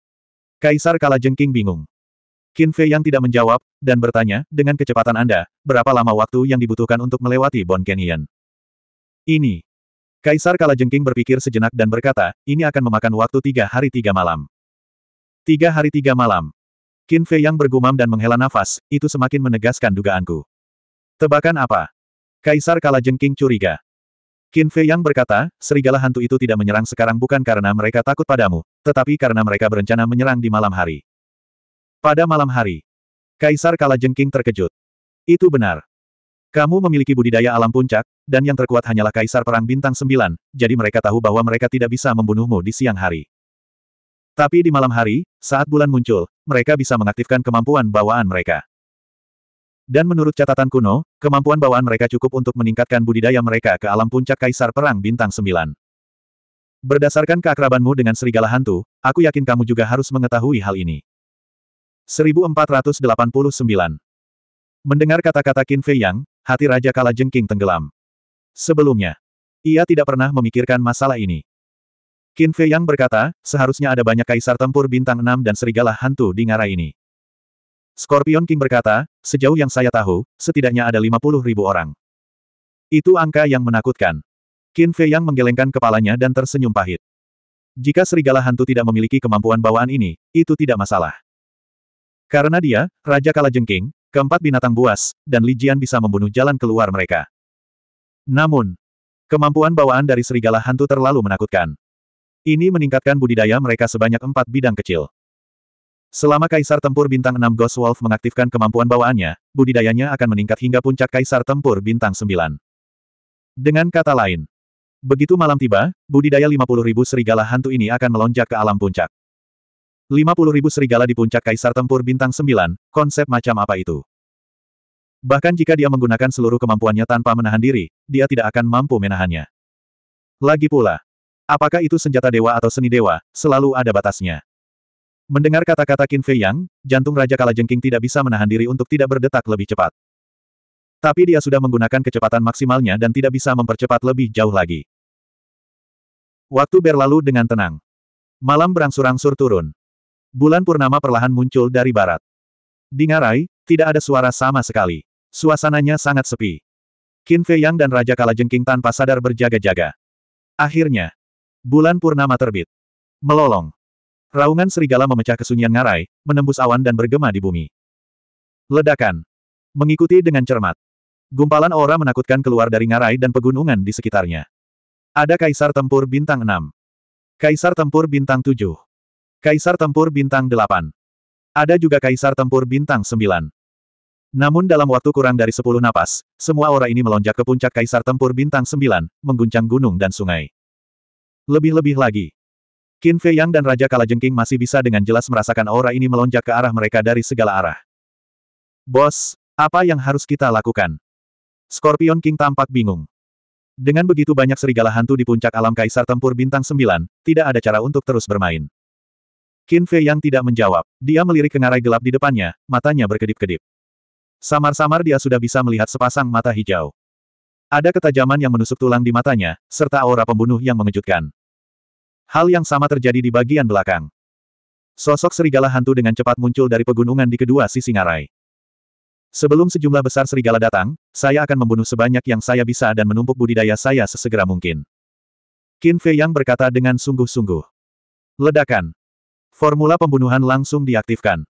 Kaisar Kalajengking bingung. Qin Fei yang tidak menjawab, dan bertanya, dengan kecepatan Anda, berapa lama waktu yang dibutuhkan untuk melewati Bon Canyon? Ini. Kaisar Kalajengking berpikir sejenak dan berkata, ini akan memakan waktu tiga hari tiga malam. Tiga hari tiga malam. Qin Fei yang bergumam dan menghela nafas, itu semakin menegaskan dugaanku. Tebakan apa? Kaisar Kalajengking curiga. Qin Fei Yang berkata, serigala hantu itu tidak menyerang sekarang bukan karena mereka takut padamu, tetapi karena mereka berencana menyerang di malam hari. Pada malam hari, Kaisar Kalajengking terkejut. Itu benar. Kamu memiliki budidaya alam puncak, dan yang terkuat hanyalah Kaisar Perang Bintang Sembilan. jadi mereka tahu bahwa mereka tidak bisa membunuhmu di siang hari. Tapi di malam hari, saat bulan muncul, mereka bisa mengaktifkan kemampuan bawaan mereka. Dan menurut catatan kuno, kemampuan bawaan mereka cukup untuk meningkatkan budidaya mereka ke alam puncak Kaisar Perang Bintang Sembilan. Berdasarkan keakrabanmu dengan serigala hantu, aku yakin kamu juga harus mengetahui hal ini. 1489. Mendengar kata-kata Qin Fei Yang, hati Raja Kala Jengking tenggelam. Sebelumnya, ia tidak pernah memikirkan masalah ini. Qin Fei Yang berkata, seharusnya ada banyak kaisar tempur bintang Enam dan serigala hantu di ngara ini. Scorpion King berkata, sejauh yang saya tahu, setidaknya ada 50 ribu orang. Itu angka yang menakutkan. Qin Fei Yang menggelengkan kepalanya dan tersenyum pahit. Jika serigala hantu tidak memiliki kemampuan bawaan ini, itu tidak masalah. Karena dia, Raja Kalajengking, keempat binatang buas, dan Li Jian bisa membunuh jalan keluar mereka. Namun, kemampuan bawaan dari serigala hantu terlalu menakutkan. Ini meningkatkan budidaya mereka sebanyak empat bidang kecil. Selama Kaisar Tempur Bintang 6 Ghost Wolf mengaktifkan kemampuan bawaannya, budidayanya akan meningkat hingga puncak Kaisar Tempur Bintang 9. Dengan kata lain, begitu malam tiba, budidaya 50.000 serigala hantu ini akan melonjak ke alam puncak ribu serigala di puncak kaisar tempur bintang 9, konsep macam apa itu? Bahkan jika dia menggunakan seluruh kemampuannya tanpa menahan diri, dia tidak akan mampu menahannya. Lagi pula, apakah itu senjata dewa atau seni dewa, selalu ada batasnya. Mendengar kata-kata Qin Fei Yang, jantung Raja Kalajengking tidak bisa menahan diri untuk tidak berdetak lebih cepat. Tapi dia sudah menggunakan kecepatan maksimalnya dan tidak bisa mempercepat lebih jauh lagi. Waktu berlalu dengan tenang. Malam berangsur-angsur turun. Bulan purnama perlahan muncul dari barat. Di ngarai, tidak ada suara sama sekali. Suasananya sangat sepi. Qin Fei Yang dan Raja Kalajengking tanpa sadar berjaga-jaga. Akhirnya, bulan purnama terbit. Melolong. Raungan serigala memecah kesunyian ngarai, menembus awan dan bergema di bumi. Ledakan. Mengikuti dengan cermat. Gumpalan aura menakutkan keluar dari ngarai dan pegunungan di sekitarnya. Ada kaisar tempur bintang 6. Kaisar tempur bintang 7. Kaisar Tempur Bintang 8. Ada juga Kaisar Tempur Bintang 9. Namun dalam waktu kurang dari 10 napas, semua aura ini melonjak ke puncak Kaisar Tempur Bintang 9, mengguncang gunung dan sungai. Lebih-lebih lagi. Qin Fei Yang dan Raja Kalajengking masih bisa dengan jelas merasakan aura ini melonjak ke arah mereka dari segala arah. Bos, apa yang harus kita lakukan? Scorpion King tampak bingung. Dengan begitu banyak serigala hantu di puncak alam Kaisar Tempur Bintang 9, tidak ada cara untuk terus bermain. Qin Fei yang tidak menjawab, dia melirik ke ngarai gelap di depannya, matanya berkedip-kedip. Samar-samar dia sudah bisa melihat sepasang mata hijau. Ada ketajaman yang menusuk tulang di matanya, serta aura pembunuh yang mengejutkan. Hal yang sama terjadi di bagian belakang. Sosok serigala hantu dengan cepat muncul dari pegunungan di kedua sisi ngarai. Sebelum sejumlah besar serigala datang, saya akan membunuh sebanyak yang saya bisa dan menumpuk budidaya saya sesegera mungkin. Qin Fei Yang berkata dengan sungguh-sungguh. Ledakan, Formula pembunuhan langsung diaktifkan.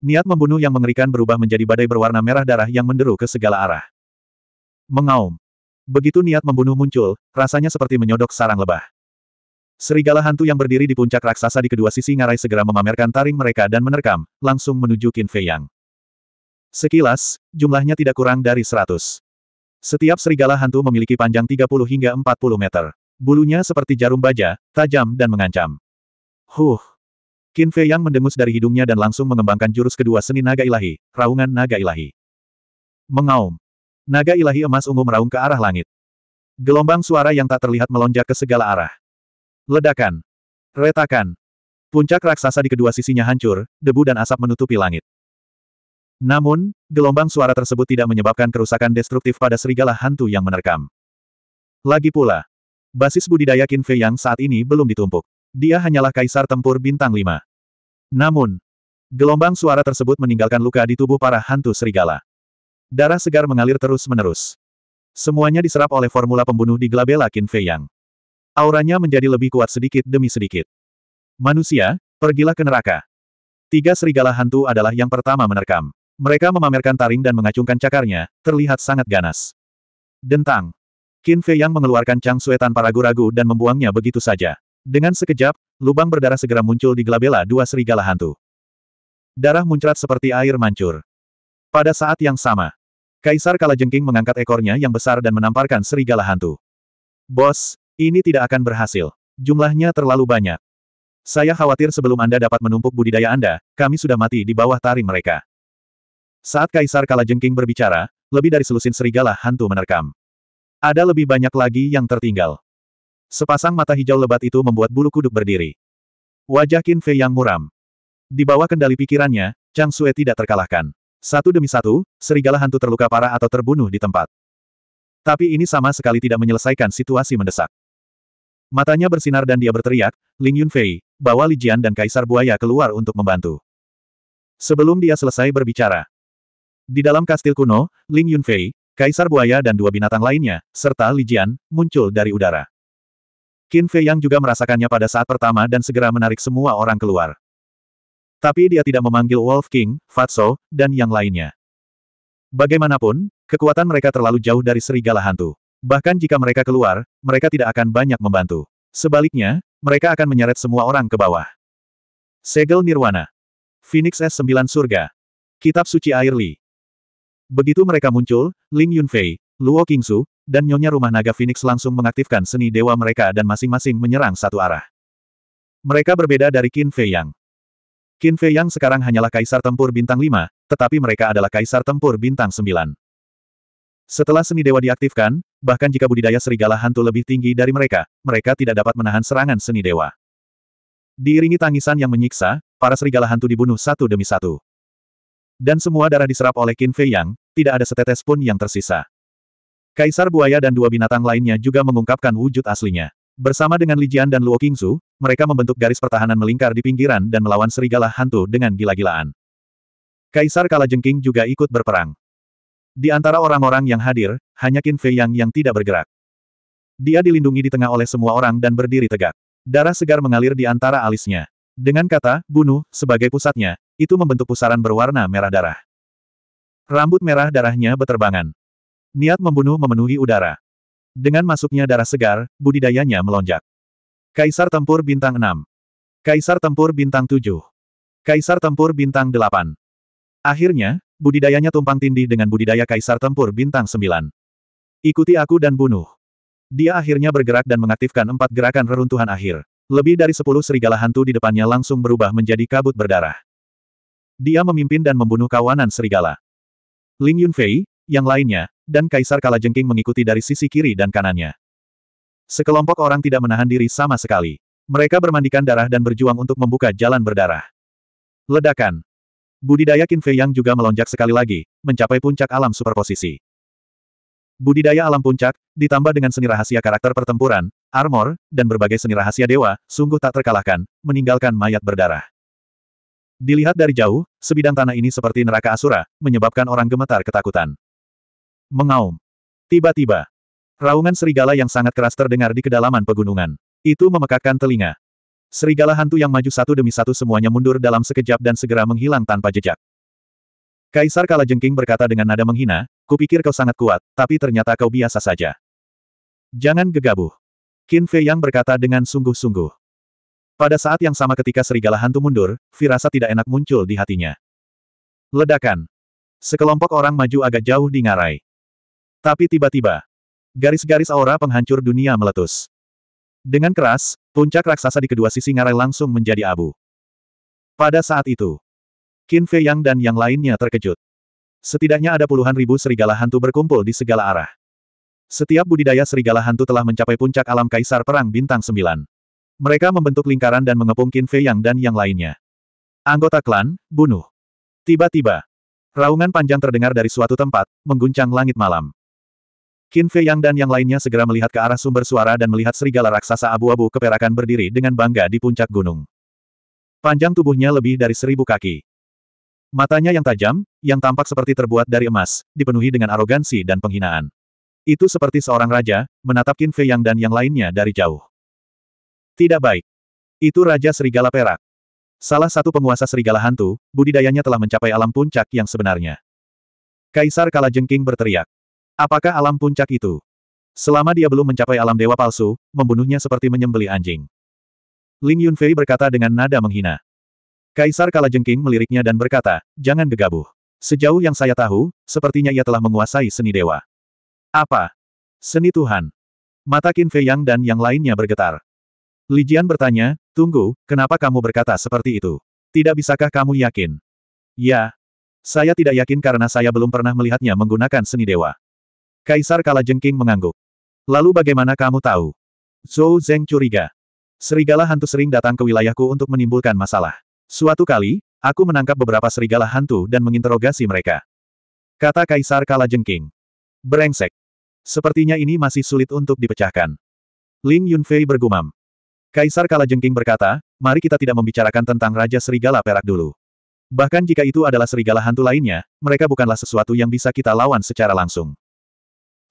Niat membunuh yang mengerikan berubah menjadi badai berwarna merah darah yang menderu ke segala arah. Mengaum. Begitu niat membunuh muncul, rasanya seperti menyodok sarang lebah. Serigala hantu yang berdiri di puncak raksasa di kedua sisi ngarai segera memamerkan taring mereka dan menerkam, langsung menuju Qin Fei Yang. Sekilas, jumlahnya tidak kurang dari seratus. Setiap serigala hantu memiliki panjang 30 hingga 40 meter. Bulunya seperti jarum baja, tajam dan mengancam. Huh, Qin Fei Yang mendengus dari hidungnya dan langsung mengembangkan jurus kedua seni naga ilahi, raungan naga ilahi. Mengaum. Naga ilahi emas ungu meraung ke arah langit. Gelombang suara yang tak terlihat melonjak ke segala arah. Ledakan. Retakan. Puncak raksasa di kedua sisinya hancur, debu dan asap menutupi langit. Namun, gelombang suara tersebut tidak menyebabkan kerusakan destruktif pada serigala hantu yang menerkam. Lagi pula, basis budidaya Qin Fei Yang saat ini belum ditumpuk. Dia hanyalah kaisar tempur bintang lima. Namun, gelombang suara tersebut meninggalkan luka di tubuh para hantu serigala. Darah segar mengalir terus-menerus. Semuanya diserap oleh formula pembunuh di Glabella Qin Fei Yang. Auranya menjadi lebih kuat sedikit demi sedikit. Manusia, pergilah ke neraka. Tiga serigala hantu adalah yang pertama menerkam. Mereka memamerkan taring dan mengacungkan cakarnya, terlihat sangat ganas. Dentang. Qin Fei Yang mengeluarkan Chang Sue tanpa ragu-ragu dan membuangnya begitu saja. Dengan sekejap, lubang berdarah segera muncul di gelabela dua serigala hantu. Darah muncrat seperti air mancur. Pada saat yang sama, Kaisar Kalajengking mengangkat ekornya yang besar dan menamparkan serigala hantu. Bos, ini tidak akan berhasil. Jumlahnya terlalu banyak. Saya khawatir sebelum Anda dapat menumpuk budidaya Anda, kami sudah mati di bawah taring mereka. Saat Kaisar Kalajengking berbicara, lebih dari selusin serigala hantu menerkam. Ada lebih banyak lagi yang tertinggal. Sepasang mata hijau lebat itu membuat bulu kuduk berdiri. Wajah Qin Fei yang muram. Di bawah kendali pikirannya, Chang Sue tidak terkalahkan. Satu demi satu, serigala hantu terluka parah atau terbunuh di tempat. Tapi ini sama sekali tidak menyelesaikan situasi mendesak. Matanya bersinar dan dia berteriak, Ling Yunfei, bawa Li Jian dan Kaisar Buaya keluar untuk membantu. Sebelum dia selesai berbicara. Di dalam kastil kuno, Ling Yunfei, Kaisar Buaya dan dua binatang lainnya, serta Li Jian, muncul dari udara. Qin Fei Yang juga merasakannya pada saat pertama dan segera menarik semua orang keluar. Tapi dia tidak memanggil Wolf King, Fatso, dan yang lainnya. Bagaimanapun, kekuatan mereka terlalu jauh dari serigala hantu. Bahkan jika mereka keluar, mereka tidak akan banyak membantu. Sebaliknya, mereka akan menyeret semua orang ke bawah. Segel Nirwana. Phoenix S9 Surga. Kitab Suci Air Li. Begitu mereka muncul, Ling Yunfei, Luo Kingsu, dan Nyonya Rumah Naga Phoenix langsung mengaktifkan seni dewa mereka dan masing-masing menyerang satu arah. Mereka berbeda dari Qin Fei Yang. Qin Fei Yang sekarang hanyalah kaisar tempur bintang 5, tetapi mereka adalah kaisar tempur bintang 9. Setelah seni dewa diaktifkan, bahkan jika budidaya serigala hantu lebih tinggi dari mereka, mereka tidak dapat menahan serangan seni dewa. Diiringi tangisan yang menyiksa, para serigala hantu dibunuh satu demi satu. Dan semua darah diserap oleh Qin Fei Yang, tidak ada setetes pun yang tersisa. Kaisar Buaya dan dua binatang lainnya juga mengungkapkan wujud aslinya. Bersama dengan Li Jian dan Luo Qingzu, mereka membentuk garis pertahanan melingkar di pinggiran dan melawan serigala hantu dengan gila-gilaan. Kaisar Kalajengking juga ikut berperang. Di antara orang-orang yang hadir, hanya Qin Fei Yang yang tidak bergerak. Dia dilindungi di tengah oleh semua orang dan berdiri tegak. Darah segar mengalir di antara alisnya. Dengan kata, bunuh, sebagai pusatnya, itu membentuk pusaran berwarna merah darah. Rambut merah darahnya beterbangan. Niat membunuh memenuhi udara. Dengan masuknya darah segar, budidayanya melonjak. Kaisar Tempur Bintang 6 Kaisar Tempur Bintang 7 Kaisar Tempur Bintang 8 Akhirnya, budidayanya tumpang tindih dengan budidaya Kaisar Tempur Bintang 9. Ikuti aku dan bunuh. Dia akhirnya bergerak dan mengaktifkan empat gerakan reruntuhan akhir. Lebih dari sepuluh serigala hantu di depannya langsung berubah menjadi kabut berdarah. Dia memimpin dan membunuh kawanan serigala. Ling Yunfei, yang lainnya, dan Kaisar Kalajengking mengikuti dari sisi kiri dan kanannya. Sekelompok orang tidak menahan diri sama sekali. Mereka bermandikan darah dan berjuang untuk membuka jalan berdarah. Ledakan. Budidaya Qin Fei yang juga melonjak sekali lagi, mencapai puncak alam superposisi. Budidaya alam puncak, ditambah dengan seni rahasia karakter pertempuran, armor, dan berbagai seni rahasia dewa, sungguh tak terkalahkan, meninggalkan mayat berdarah. Dilihat dari jauh, sebidang tanah ini seperti neraka asura, menyebabkan orang gemetar ketakutan. Mengaum. Tiba-tiba, raungan serigala yang sangat keras terdengar di kedalaman pegunungan. Itu memekakkan telinga. Serigala hantu yang maju satu demi satu semuanya mundur dalam sekejap dan segera menghilang tanpa jejak. Kaisar Kalajengking berkata dengan nada menghina, kupikir kau sangat kuat, tapi ternyata kau biasa saja. Jangan gegabah. Qin Fei Yang berkata dengan sungguh-sungguh. Pada saat yang sama ketika serigala hantu mundur, firasa tidak enak muncul di hatinya. Ledakan. Sekelompok orang maju agak jauh di ngarai. Tapi tiba-tiba, garis-garis aura penghancur dunia meletus. Dengan keras, puncak raksasa di kedua sisi ngarai langsung menjadi abu. Pada saat itu, Qin Fei Yang dan yang lainnya terkejut. Setidaknya ada puluhan ribu serigala hantu berkumpul di segala arah. Setiap budidaya serigala hantu telah mencapai puncak alam kaisar perang bintang sembilan. Mereka membentuk lingkaran dan mengepung Qin Fei Yang dan yang lainnya. Anggota klan, bunuh. Tiba-tiba, raungan panjang terdengar dari suatu tempat, mengguncang langit malam. Qin Fei Yang dan yang lainnya segera melihat ke arah sumber suara dan melihat serigala raksasa abu-abu keperakan berdiri dengan bangga di puncak gunung. Panjang tubuhnya lebih dari seribu kaki. Matanya yang tajam, yang tampak seperti terbuat dari emas, dipenuhi dengan arogansi dan penghinaan. Itu seperti seorang raja, menatap Qin Fei Yang dan yang lainnya dari jauh. Tidak baik. Itu Raja Serigala Perak. Salah satu penguasa serigala hantu, budidayanya telah mencapai alam puncak yang sebenarnya. Kaisar Kalajengking berteriak. Apakah alam puncak itu? Selama dia belum mencapai alam dewa palsu, membunuhnya seperti menyembeli anjing. Ling Yunfei berkata dengan nada menghina. Kaisar Kalajengking meliriknya dan berkata, jangan gegabah. Sejauh yang saya tahu, sepertinya ia telah menguasai seni dewa. Apa? Seni Tuhan. Mata Qin Fei Yang dan yang lainnya bergetar. Li Jian bertanya, tunggu, kenapa kamu berkata seperti itu? Tidak bisakah kamu yakin? Ya. Saya tidak yakin karena saya belum pernah melihatnya menggunakan seni dewa. Kaisar Kalajengking mengangguk. Lalu bagaimana kamu tahu? Zhou Zeng curiga. Serigala hantu sering datang ke wilayahku untuk menimbulkan masalah. Suatu kali, aku menangkap beberapa serigala hantu dan menginterogasi mereka. Kata Kaisar Kalajengking. Brengsek. Sepertinya ini masih sulit untuk dipecahkan. Ling Yunfei bergumam. Kaisar Kalajengking berkata, mari kita tidak membicarakan tentang Raja Serigala Perak dulu. Bahkan jika itu adalah serigala hantu lainnya, mereka bukanlah sesuatu yang bisa kita lawan secara langsung.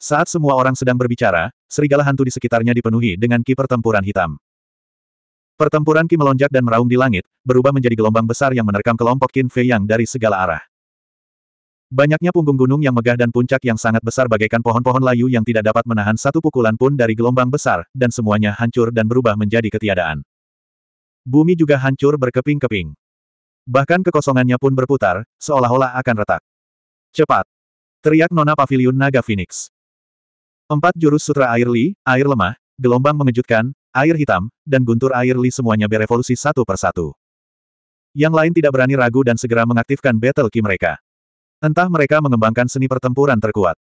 Saat semua orang sedang berbicara, serigala hantu di sekitarnya dipenuhi dengan ki pertempuran hitam. Pertempuran ki melonjak dan meraung di langit, berubah menjadi gelombang besar yang menerkam kelompok Qin Fei Yang dari segala arah. Banyaknya punggung gunung yang megah dan puncak yang sangat besar bagaikan pohon-pohon layu yang tidak dapat menahan satu pukulan pun dari gelombang besar, dan semuanya hancur dan berubah menjadi ketiadaan. Bumi juga hancur berkeping-keping. Bahkan kekosongannya pun berputar, seolah-olah akan retak. Cepat! Teriak Nona Pavilion Naga Phoenix. Empat jurus sutra air li, air lemah, gelombang mengejutkan, air hitam, dan guntur air li semuanya berevolusi satu per satu. Yang lain tidak berani ragu dan segera mengaktifkan battle key mereka. Entah mereka mengembangkan seni pertempuran terkuat.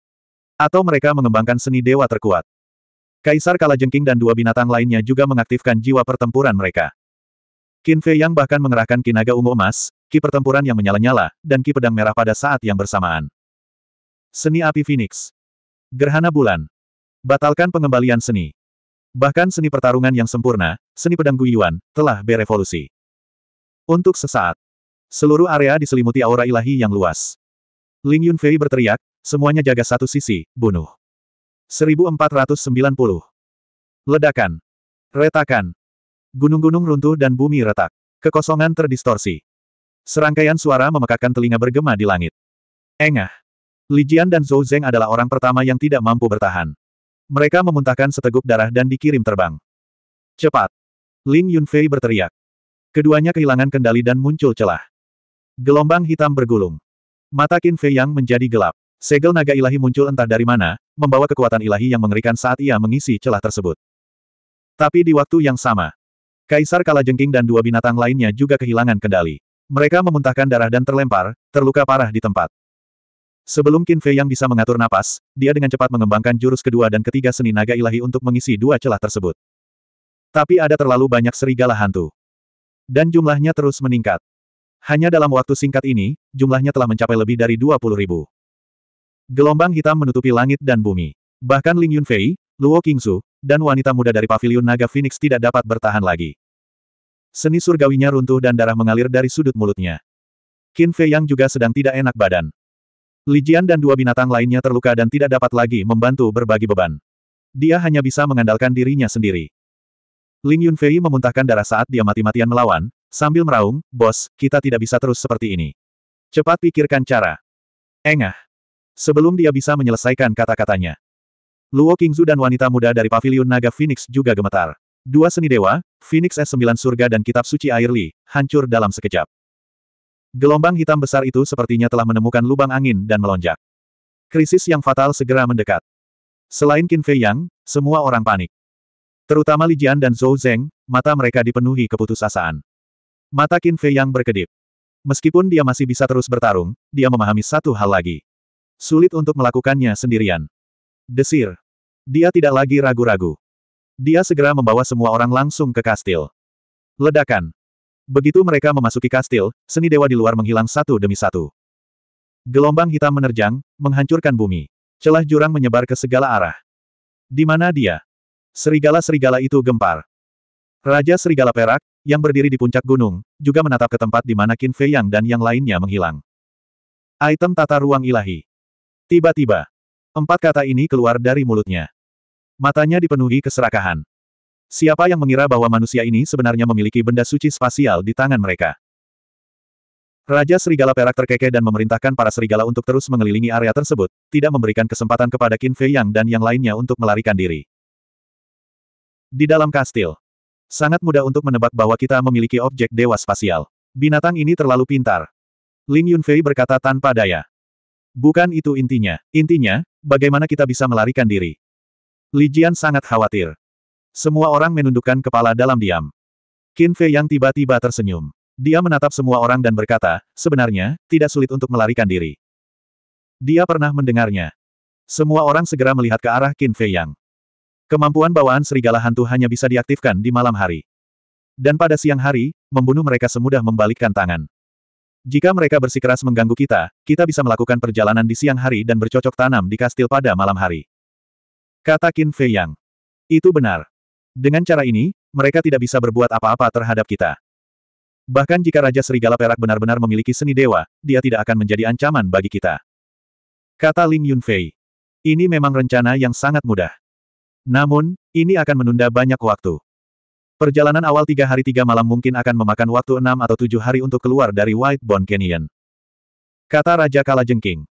Atau mereka mengembangkan seni dewa terkuat. Kaisar Kalajengking dan dua binatang lainnya juga mengaktifkan jiwa pertempuran mereka. Qin Fei Yang bahkan mengerahkan kinaga ungu emas, ki pertempuran yang menyala-nyala, dan ki pedang merah pada saat yang bersamaan. Seni api Phoenix. Gerhana bulan. Batalkan pengembalian seni. Bahkan seni pertarungan yang sempurna, seni pedang Guyuan, telah berevolusi. Untuk sesaat, seluruh area diselimuti aura ilahi yang luas. Ling Yunfei berteriak, semuanya jaga satu sisi, bunuh. 1490. Ledakan. Retakan. Gunung-gunung runtuh dan bumi retak. Kekosongan terdistorsi. Serangkaian suara memekakkan telinga bergema di langit. Engah. Lijian dan Zhou Zheng adalah orang pertama yang tidak mampu bertahan. Mereka memuntahkan seteguk darah dan dikirim terbang. Cepat! Ling Yunfei berteriak. Keduanya kehilangan kendali dan muncul celah. Gelombang hitam bergulung. Mata Qin Fei Yang menjadi gelap. Segel naga ilahi muncul entah dari mana, membawa kekuatan ilahi yang mengerikan saat ia mengisi celah tersebut. Tapi di waktu yang sama, Kaisar Kalajengking dan dua binatang lainnya juga kehilangan kendali. Mereka memuntahkan darah dan terlempar, terluka parah di tempat. Sebelum Qin Fei yang bisa mengatur napas, dia dengan cepat mengembangkan jurus kedua dan ketiga seni naga ilahi untuk mengisi dua celah tersebut. Tapi ada terlalu banyak serigala hantu. Dan jumlahnya terus meningkat. Hanya dalam waktu singkat ini, jumlahnya telah mencapai lebih dari 20 ribu. Gelombang hitam menutupi langit dan bumi. Bahkan Ling Yunfei, Luo Qingzu, dan wanita muda dari paviliun naga Phoenix tidak dapat bertahan lagi. Seni surgawinya runtuh dan darah mengalir dari sudut mulutnya. Qin Fei Yang juga sedang tidak enak badan. Lijian dan dua binatang lainnya terluka dan tidak dapat lagi membantu berbagi beban. Dia hanya bisa mengandalkan dirinya sendiri. Ling Yunfei memuntahkan darah saat dia mati-matian melawan, sambil meraung, Bos, kita tidak bisa terus seperti ini. Cepat pikirkan cara. Engah. Sebelum dia bisa menyelesaikan kata-katanya. Luo Qingzu dan wanita muda dari Paviliun Naga Phoenix juga gemetar. Dua seni dewa, Phoenix S9 surga dan kitab suci air Li, hancur dalam sekejap. Gelombang hitam besar itu sepertinya telah menemukan lubang angin dan melonjak. Krisis yang fatal segera mendekat. Selain Qin Fei Yang, semua orang panik. Terutama Li Jian dan Zhou Zeng, mata mereka dipenuhi keputusasaan. Mata Qin Fei Yang berkedip. Meskipun dia masih bisa terus bertarung, dia memahami satu hal lagi. Sulit untuk melakukannya sendirian. Desir. Dia tidak lagi ragu-ragu. Dia segera membawa semua orang langsung ke kastil. Ledakan. Begitu mereka memasuki kastil, seni dewa di luar menghilang satu demi satu. Gelombang hitam menerjang, menghancurkan bumi. Celah jurang menyebar ke segala arah. Di mana dia? Serigala-serigala itu gempar. Raja Serigala Perak, yang berdiri di puncak gunung, juga menatap ke tempat di mana Qin Fei Yang dan yang lainnya menghilang. Item tata ruang ilahi. Tiba-tiba, empat kata ini keluar dari mulutnya. Matanya dipenuhi keserakahan. Siapa yang mengira bahwa manusia ini sebenarnya memiliki benda suci spasial di tangan mereka? Raja Serigala Perak terkekeh dan memerintahkan para serigala untuk terus mengelilingi area tersebut, tidak memberikan kesempatan kepada Qin Fei Yang dan yang lainnya untuk melarikan diri. Di dalam kastil, sangat mudah untuk menebak bahwa kita memiliki objek dewa spasial. Binatang ini terlalu pintar. Ling Yunfei berkata tanpa daya. Bukan itu intinya. Intinya, bagaimana kita bisa melarikan diri. Li Jian sangat khawatir. Semua orang menundukkan kepala dalam diam. Qin Fei yang tiba-tiba tersenyum. Dia menatap semua orang dan berkata, sebenarnya, tidak sulit untuk melarikan diri. Dia pernah mendengarnya. Semua orang segera melihat ke arah Qin Fei Yang. Kemampuan bawaan serigala hantu hanya bisa diaktifkan di malam hari. Dan pada siang hari, membunuh mereka semudah membalikkan tangan. Jika mereka bersikeras mengganggu kita, kita bisa melakukan perjalanan di siang hari dan bercocok tanam di kastil pada malam hari. Kata Qin Fei Yang. Itu benar. Dengan cara ini, mereka tidak bisa berbuat apa-apa terhadap kita. Bahkan jika Raja Serigala Perak benar-benar memiliki seni dewa, dia tidak akan menjadi ancaman bagi kita. Kata Ling Yunfei. Ini memang rencana yang sangat mudah. Namun, ini akan menunda banyak waktu. Perjalanan awal tiga hari tiga malam mungkin akan memakan waktu enam atau tujuh hari untuk keluar dari White Bone Canyon. Kata Raja Kalajengking.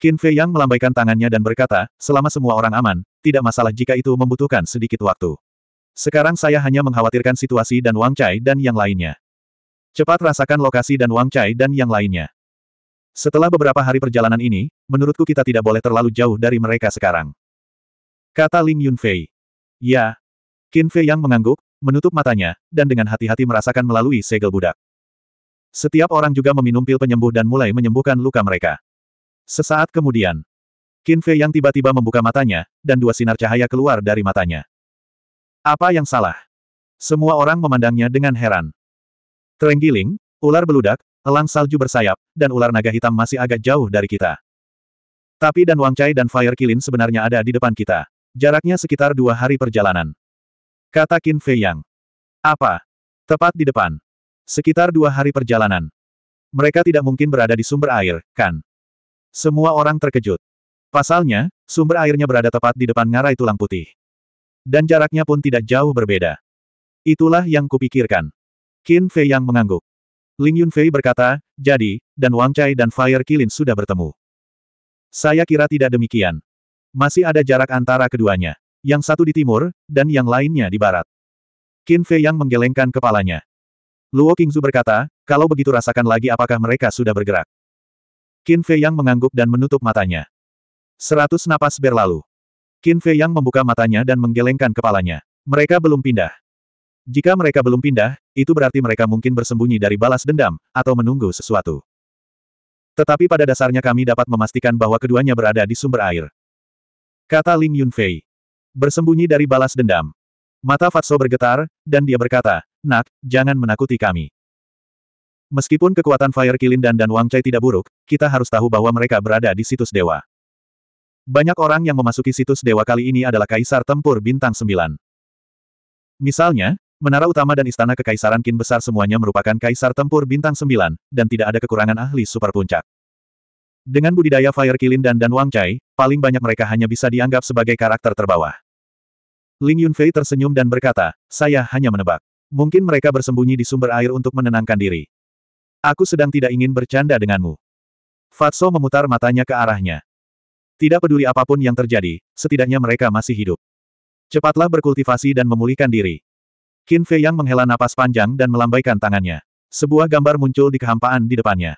Qin Fei Yang melambaikan tangannya dan berkata, selama semua orang aman, tidak masalah jika itu membutuhkan sedikit waktu. Sekarang saya hanya mengkhawatirkan situasi dan Wang Chai dan yang lainnya. Cepat rasakan lokasi dan Wang Chai dan yang lainnya. Setelah beberapa hari perjalanan ini, menurutku kita tidak boleh terlalu jauh dari mereka sekarang. Kata Ling Yunfei. Ya. Qin Fei yang mengangguk, menutup matanya, dan dengan hati-hati merasakan melalui segel budak. Setiap orang juga meminum pil penyembuh dan mulai menyembuhkan luka mereka. Sesaat kemudian, Qin Fei yang tiba-tiba membuka matanya, dan dua sinar cahaya keluar dari matanya. Apa yang salah? Semua orang memandangnya dengan heran. Terenggiling, ular beludak, elang salju bersayap, dan ular naga hitam masih agak jauh dari kita. Tapi dan Chai dan Fire Kilin sebenarnya ada di depan kita. Jaraknya sekitar dua hari perjalanan. Kata Qin Fei Yang. Apa? Tepat di depan. Sekitar dua hari perjalanan. Mereka tidak mungkin berada di sumber air, kan? Semua orang terkejut. Pasalnya, sumber airnya berada tepat di depan ngarai tulang putih. Dan jaraknya pun tidak jauh berbeda. Itulah yang kupikirkan. Qin Fei yang mengangguk. Ling Yunfei berkata, jadi, dan Wang Chai dan Fire Kilin sudah bertemu. Saya kira tidak demikian. Masih ada jarak antara keduanya. Yang satu di timur, dan yang lainnya di barat. Qin Fei yang menggelengkan kepalanya. Luo Qingzu berkata, kalau begitu rasakan lagi apakah mereka sudah bergerak. Qin Fei yang mengangguk dan menutup matanya. Seratus napas berlalu. Qin Fei Yang membuka matanya dan menggelengkan kepalanya. Mereka belum pindah. Jika mereka belum pindah, itu berarti mereka mungkin bersembunyi dari balas dendam, atau menunggu sesuatu. Tetapi pada dasarnya kami dapat memastikan bahwa keduanya berada di sumber air. Kata Ling Yunfei. Bersembunyi dari balas dendam. Mata Fatso bergetar, dan dia berkata, Nak, jangan menakuti kami. Meskipun kekuatan Fire Kilin dan dan Wang Chai tidak buruk, kita harus tahu bahwa mereka berada di situs dewa. Banyak orang yang memasuki situs dewa kali ini adalah kaisar tempur bintang sembilan. Misalnya, menara utama dan istana kekaisaran Kin besar semuanya merupakan kaisar tempur bintang sembilan, dan tidak ada kekurangan ahli super puncak. Dengan budidaya Fire Kilin dan Dan Wang Chai, paling banyak mereka hanya bisa dianggap sebagai karakter terbawah. Ling Yunfei tersenyum dan berkata, saya hanya menebak. Mungkin mereka bersembunyi di sumber air untuk menenangkan diri. Aku sedang tidak ingin bercanda denganmu. Fatso memutar matanya ke arahnya. Tidak peduli apapun yang terjadi, setidaknya mereka masih hidup. Cepatlah berkultivasi dan memulihkan diri. Qin Fei Yang menghela napas panjang dan melambaikan tangannya. Sebuah gambar muncul di kehampaan di depannya.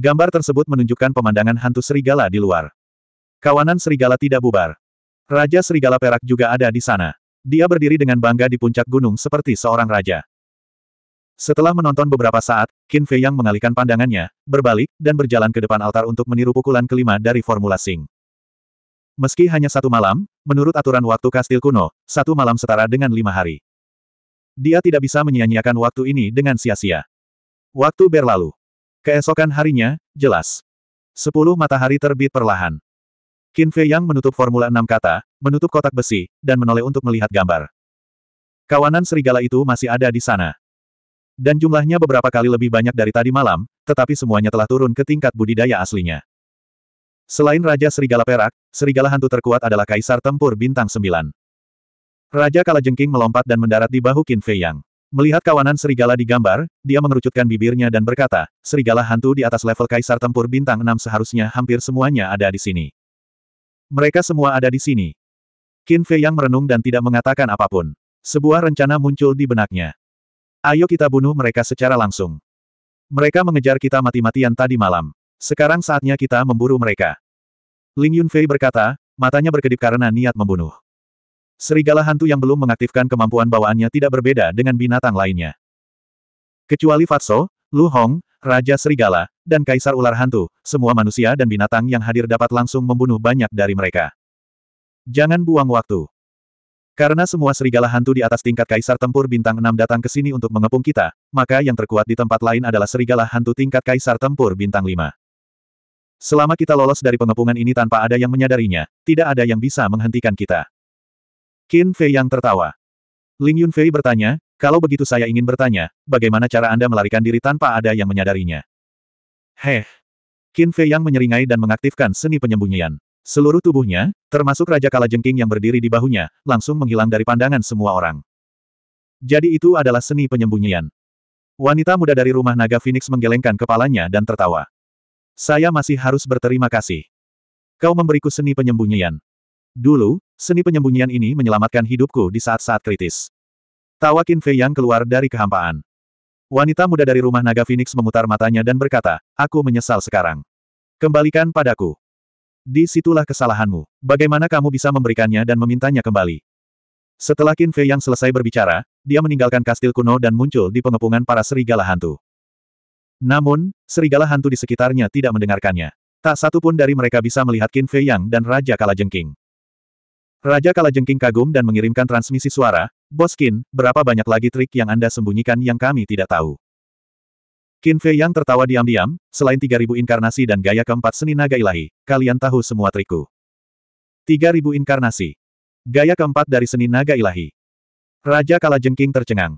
Gambar tersebut menunjukkan pemandangan hantu serigala di luar. Kawanan serigala tidak bubar. Raja serigala perak juga ada di sana. Dia berdiri dengan bangga di puncak gunung seperti seorang raja. Setelah menonton beberapa saat, Qin Fei Yang mengalihkan pandangannya, berbalik, dan berjalan ke depan altar untuk meniru pukulan kelima dari formula Sing. Meski hanya satu malam, menurut aturan waktu kastil kuno, satu malam setara dengan lima hari. Dia tidak bisa menyia-nyiakan waktu ini dengan sia-sia. Waktu berlalu. Keesokan harinya, jelas. Sepuluh matahari terbit perlahan. Qin Fei Yang menutup formula enam kata, menutup kotak besi, dan menoleh untuk melihat gambar. Kawanan serigala itu masih ada di sana. Dan jumlahnya beberapa kali lebih banyak dari tadi malam, tetapi semuanya telah turun ke tingkat budidaya aslinya. Selain Raja Serigala Perak, Serigala Hantu terkuat adalah Kaisar Tempur Bintang Sembilan. Raja Kalajengking melompat dan mendarat di bahu Qin Fei Yang. Melihat kawanan serigala di gambar, dia mengerucutkan bibirnya dan berkata, serigala hantu di atas level kaisar tempur bintang Enam seharusnya hampir semuanya ada di sini. Mereka semua ada di sini. Qin Fei yang merenung dan tidak mengatakan apapun. Sebuah rencana muncul di benaknya. Ayo kita bunuh mereka secara langsung. Mereka mengejar kita mati-matian tadi malam. Sekarang saatnya kita memburu mereka. Ling Yunfei berkata, matanya berkedip karena niat membunuh. Serigala hantu yang belum mengaktifkan kemampuan bawaannya tidak berbeda dengan binatang lainnya. Kecuali Fatso, Lu Hong, Raja Serigala, dan Kaisar Ular Hantu, semua manusia dan binatang yang hadir dapat langsung membunuh banyak dari mereka. Jangan buang waktu. Karena semua serigala hantu di atas tingkat kaisar tempur bintang 6 datang ke sini untuk mengepung kita, maka yang terkuat di tempat lain adalah serigala hantu tingkat kaisar tempur bintang 5. Selama kita lolos dari pengepungan ini tanpa ada yang menyadarinya, tidak ada yang bisa menghentikan kita. Qin Fei yang tertawa. Ling Yun Fei bertanya, kalau begitu saya ingin bertanya, bagaimana cara Anda melarikan diri tanpa ada yang menyadarinya? Heh. Qin Fei yang menyeringai dan mengaktifkan seni penyembunyian. Seluruh tubuhnya, termasuk Raja Kalajengking yang berdiri di bahunya, langsung menghilang dari pandangan semua orang. Jadi itu adalah seni penyembunyian. Wanita muda dari rumah naga Phoenix menggelengkan kepalanya dan tertawa. Saya masih harus berterima kasih. Kau memberiku seni penyembunyian. Dulu, seni penyembunyian ini menyelamatkan hidupku di saat-saat kritis. Tawa Qin Fei yang keluar dari kehampaan. Wanita muda dari rumah naga Phoenix memutar matanya dan berkata, aku menyesal sekarang. Kembalikan padaku. Di situlah kesalahanmu. Bagaimana kamu bisa memberikannya dan memintanya kembali? Setelah Qin Fei yang selesai berbicara, dia meninggalkan kastil kuno dan muncul di pengepungan para serigala hantu. Namun, serigala hantu di sekitarnya tidak mendengarkannya. Tak satu pun dari mereka bisa melihat Qin Fei Yang dan Raja Kalajengking. Raja Kalajengking kagum dan mengirimkan transmisi suara, Bos Qin, berapa banyak lagi trik yang Anda sembunyikan yang kami tidak tahu? Qin Fei yang tertawa diam-diam, selain 3000 inkarnasi dan gaya keempat seni naga ilahi, kalian tahu semua triku. 3000 inkarnasi. Gaya keempat dari seni naga ilahi. Raja Kala Jengking tercengang.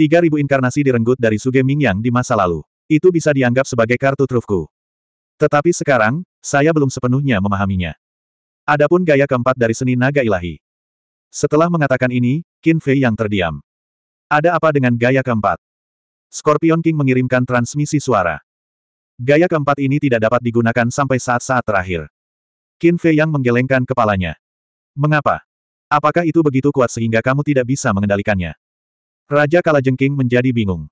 3000 inkarnasi direnggut dari Suge Mingyang di masa lalu. Itu bisa dianggap sebagai kartu trufku. Tetapi sekarang, saya belum sepenuhnya memahaminya. Adapun gaya keempat dari seni naga ilahi. Setelah mengatakan ini, Qin Fei yang terdiam. Ada apa dengan gaya keempat? Scorpion King mengirimkan transmisi suara. Gaya keempat ini tidak dapat digunakan sampai saat-saat terakhir. Qin Fei yang menggelengkan kepalanya. Mengapa? Apakah itu begitu kuat sehingga kamu tidak bisa mengendalikannya? Raja Kalajengking menjadi bingung.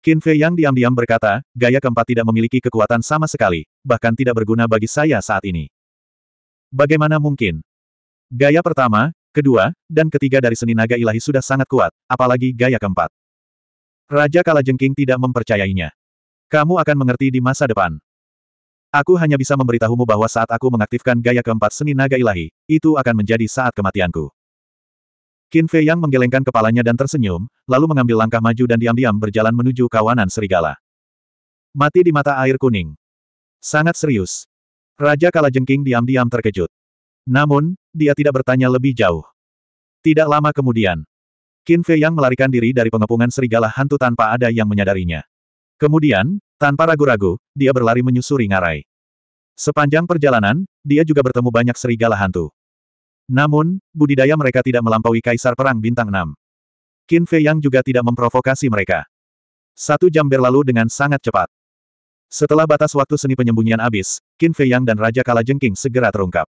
Qin Fei yang diam-diam berkata, gaya keempat tidak memiliki kekuatan sama sekali, bahkan tidak berguna bagi saya saat ini. Bagaimana mungkin? Gaya pertama, kedua, dan ketiga dari seni naga ilahi sudah sangat kuat, apalagi gaya keempat. Raja Kalajengking tidak mempercayainya. Kamu akan mengerti di masa depan. Aku hanya bisa memberitahumu bahwa saat aku mengaktifkan gaya keempat seni naga ilahi, itu akan menjadi saat kematianku. Qin Fei Yang menggelengkan kepalanya dan tersenyum, lalu mengambil langkah maju dan diam-diam berjalan menuju kawanan serigala. Mati di mata air kuning. Sangat serius. Raja Kalajengking diam-diam terkejut. Namun, dia tidak bertanya lebih jauh. Tidak lama kemudian, Qin Fei Yang melarikan diri dari pengepungan serigala hantu tanpa ada yang menyadarinya. Kemudian, tanpa ragu-ragu, dia berlari menyusuri ngarai. Sepanjang perjalanan, dia juga bertemu banyak serigala hantu. Namun, budidaya mereka tidak melampaui Kaisar Perang Bintang 6. Qin Fei Yang juga tidak memprovokasi mereka. Satu jam berlalu dengan sangat cepat. Setelah batas waktu seni penyembunyian habis, Qin Fei Yang dan Raja Kalajengking segera terungkap.